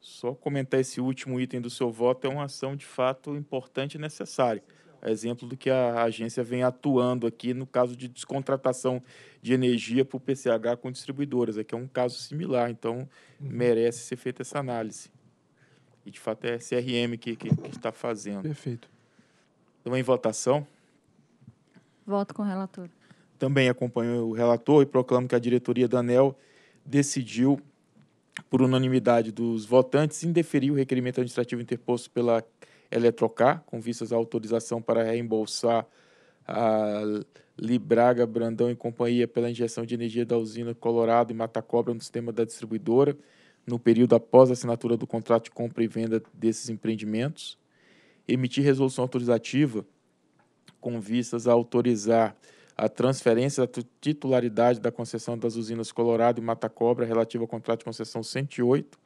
Só comentar esse último item do seu voto é uma ação de fato importante e necessária exemplo do que a agência vem atuando aqui no caso de descontratação de energia para o PCH com distribuidoras. Aqui é um caso similar, então uhum. merece ser feita essa análise. E, de fato, é a CRM que, que, que está fazendo. Perfeito. Então, em votação. Voto com o relator. Também acompanho o relator e proclamo que a diretoria da ANEL decidiu, por unanimidade dos votantes, indeferir o requerimento administrativo interposto pela Eletrocar, com vistas à autorização para reembolsar a Libraga, Brandão e companhia pela injeção de energia da usina Colorado e Mata Cobra no sistema da distribuidora, no período após a assinatura do contrato de compra e venda desses empreendimentos. Emitir resolução autorizativa com vistas a autorizar a transferência da titularidade da concessão das usinas Colorado e Mata Cobra relativa ao contrato de concessão 108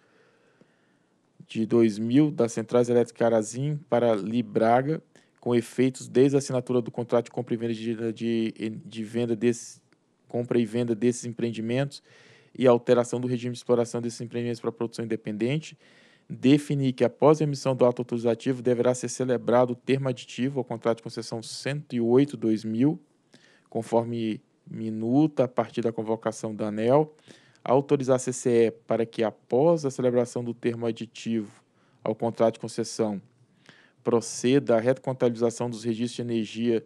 de 2000 das centrais elétricas Carazim para Libraga, com efeitos desde a assinatura do contrato de compra e venda de, de, de venda desse, compra e venda desses empreendimentos e alteração do regime de exploração desses empreendimentos para produção independente, definir que após a emissão do ato autorizativo deverá ser celebrado o termo aditivo ao contrato de concessão 108/2000, conforme minuta a partir da convocação da ANEL autorizar a CCE para que, após a celebração do termo aditivo ao contrato de concessão, proceda à recontabilização dos registros de energia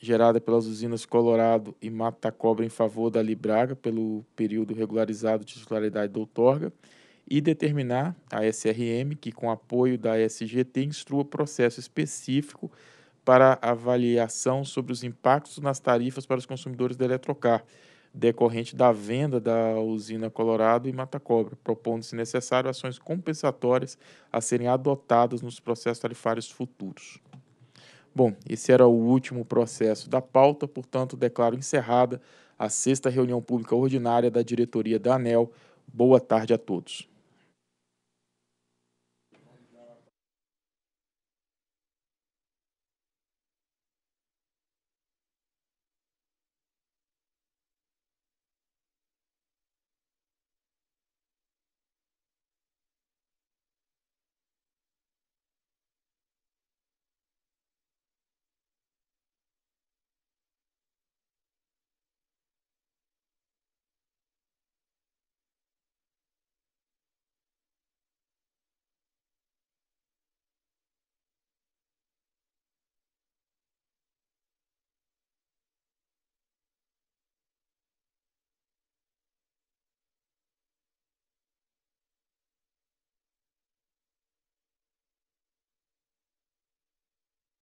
gerada pelas usinas Colorado e Mata Cobra em favor da Libraga pelo período regularizado de titularidade da outorga e determinar a SRM que, com apoio da SGT, instrua processo específico para avaliação sobre os impactos nas tarifas para os consumidores da Eletrocar, decorrente da venda da usina Colorado e Mata Cobra, propondo, se necessário, ações compensatórias a serem adotadas nos processos tarifários futuros. Bom, esse era o último processo da pauta, portanto, declaro encerrada a sexta reunião pública ordinária da diretoria da ANEL. Boa tarde a todos.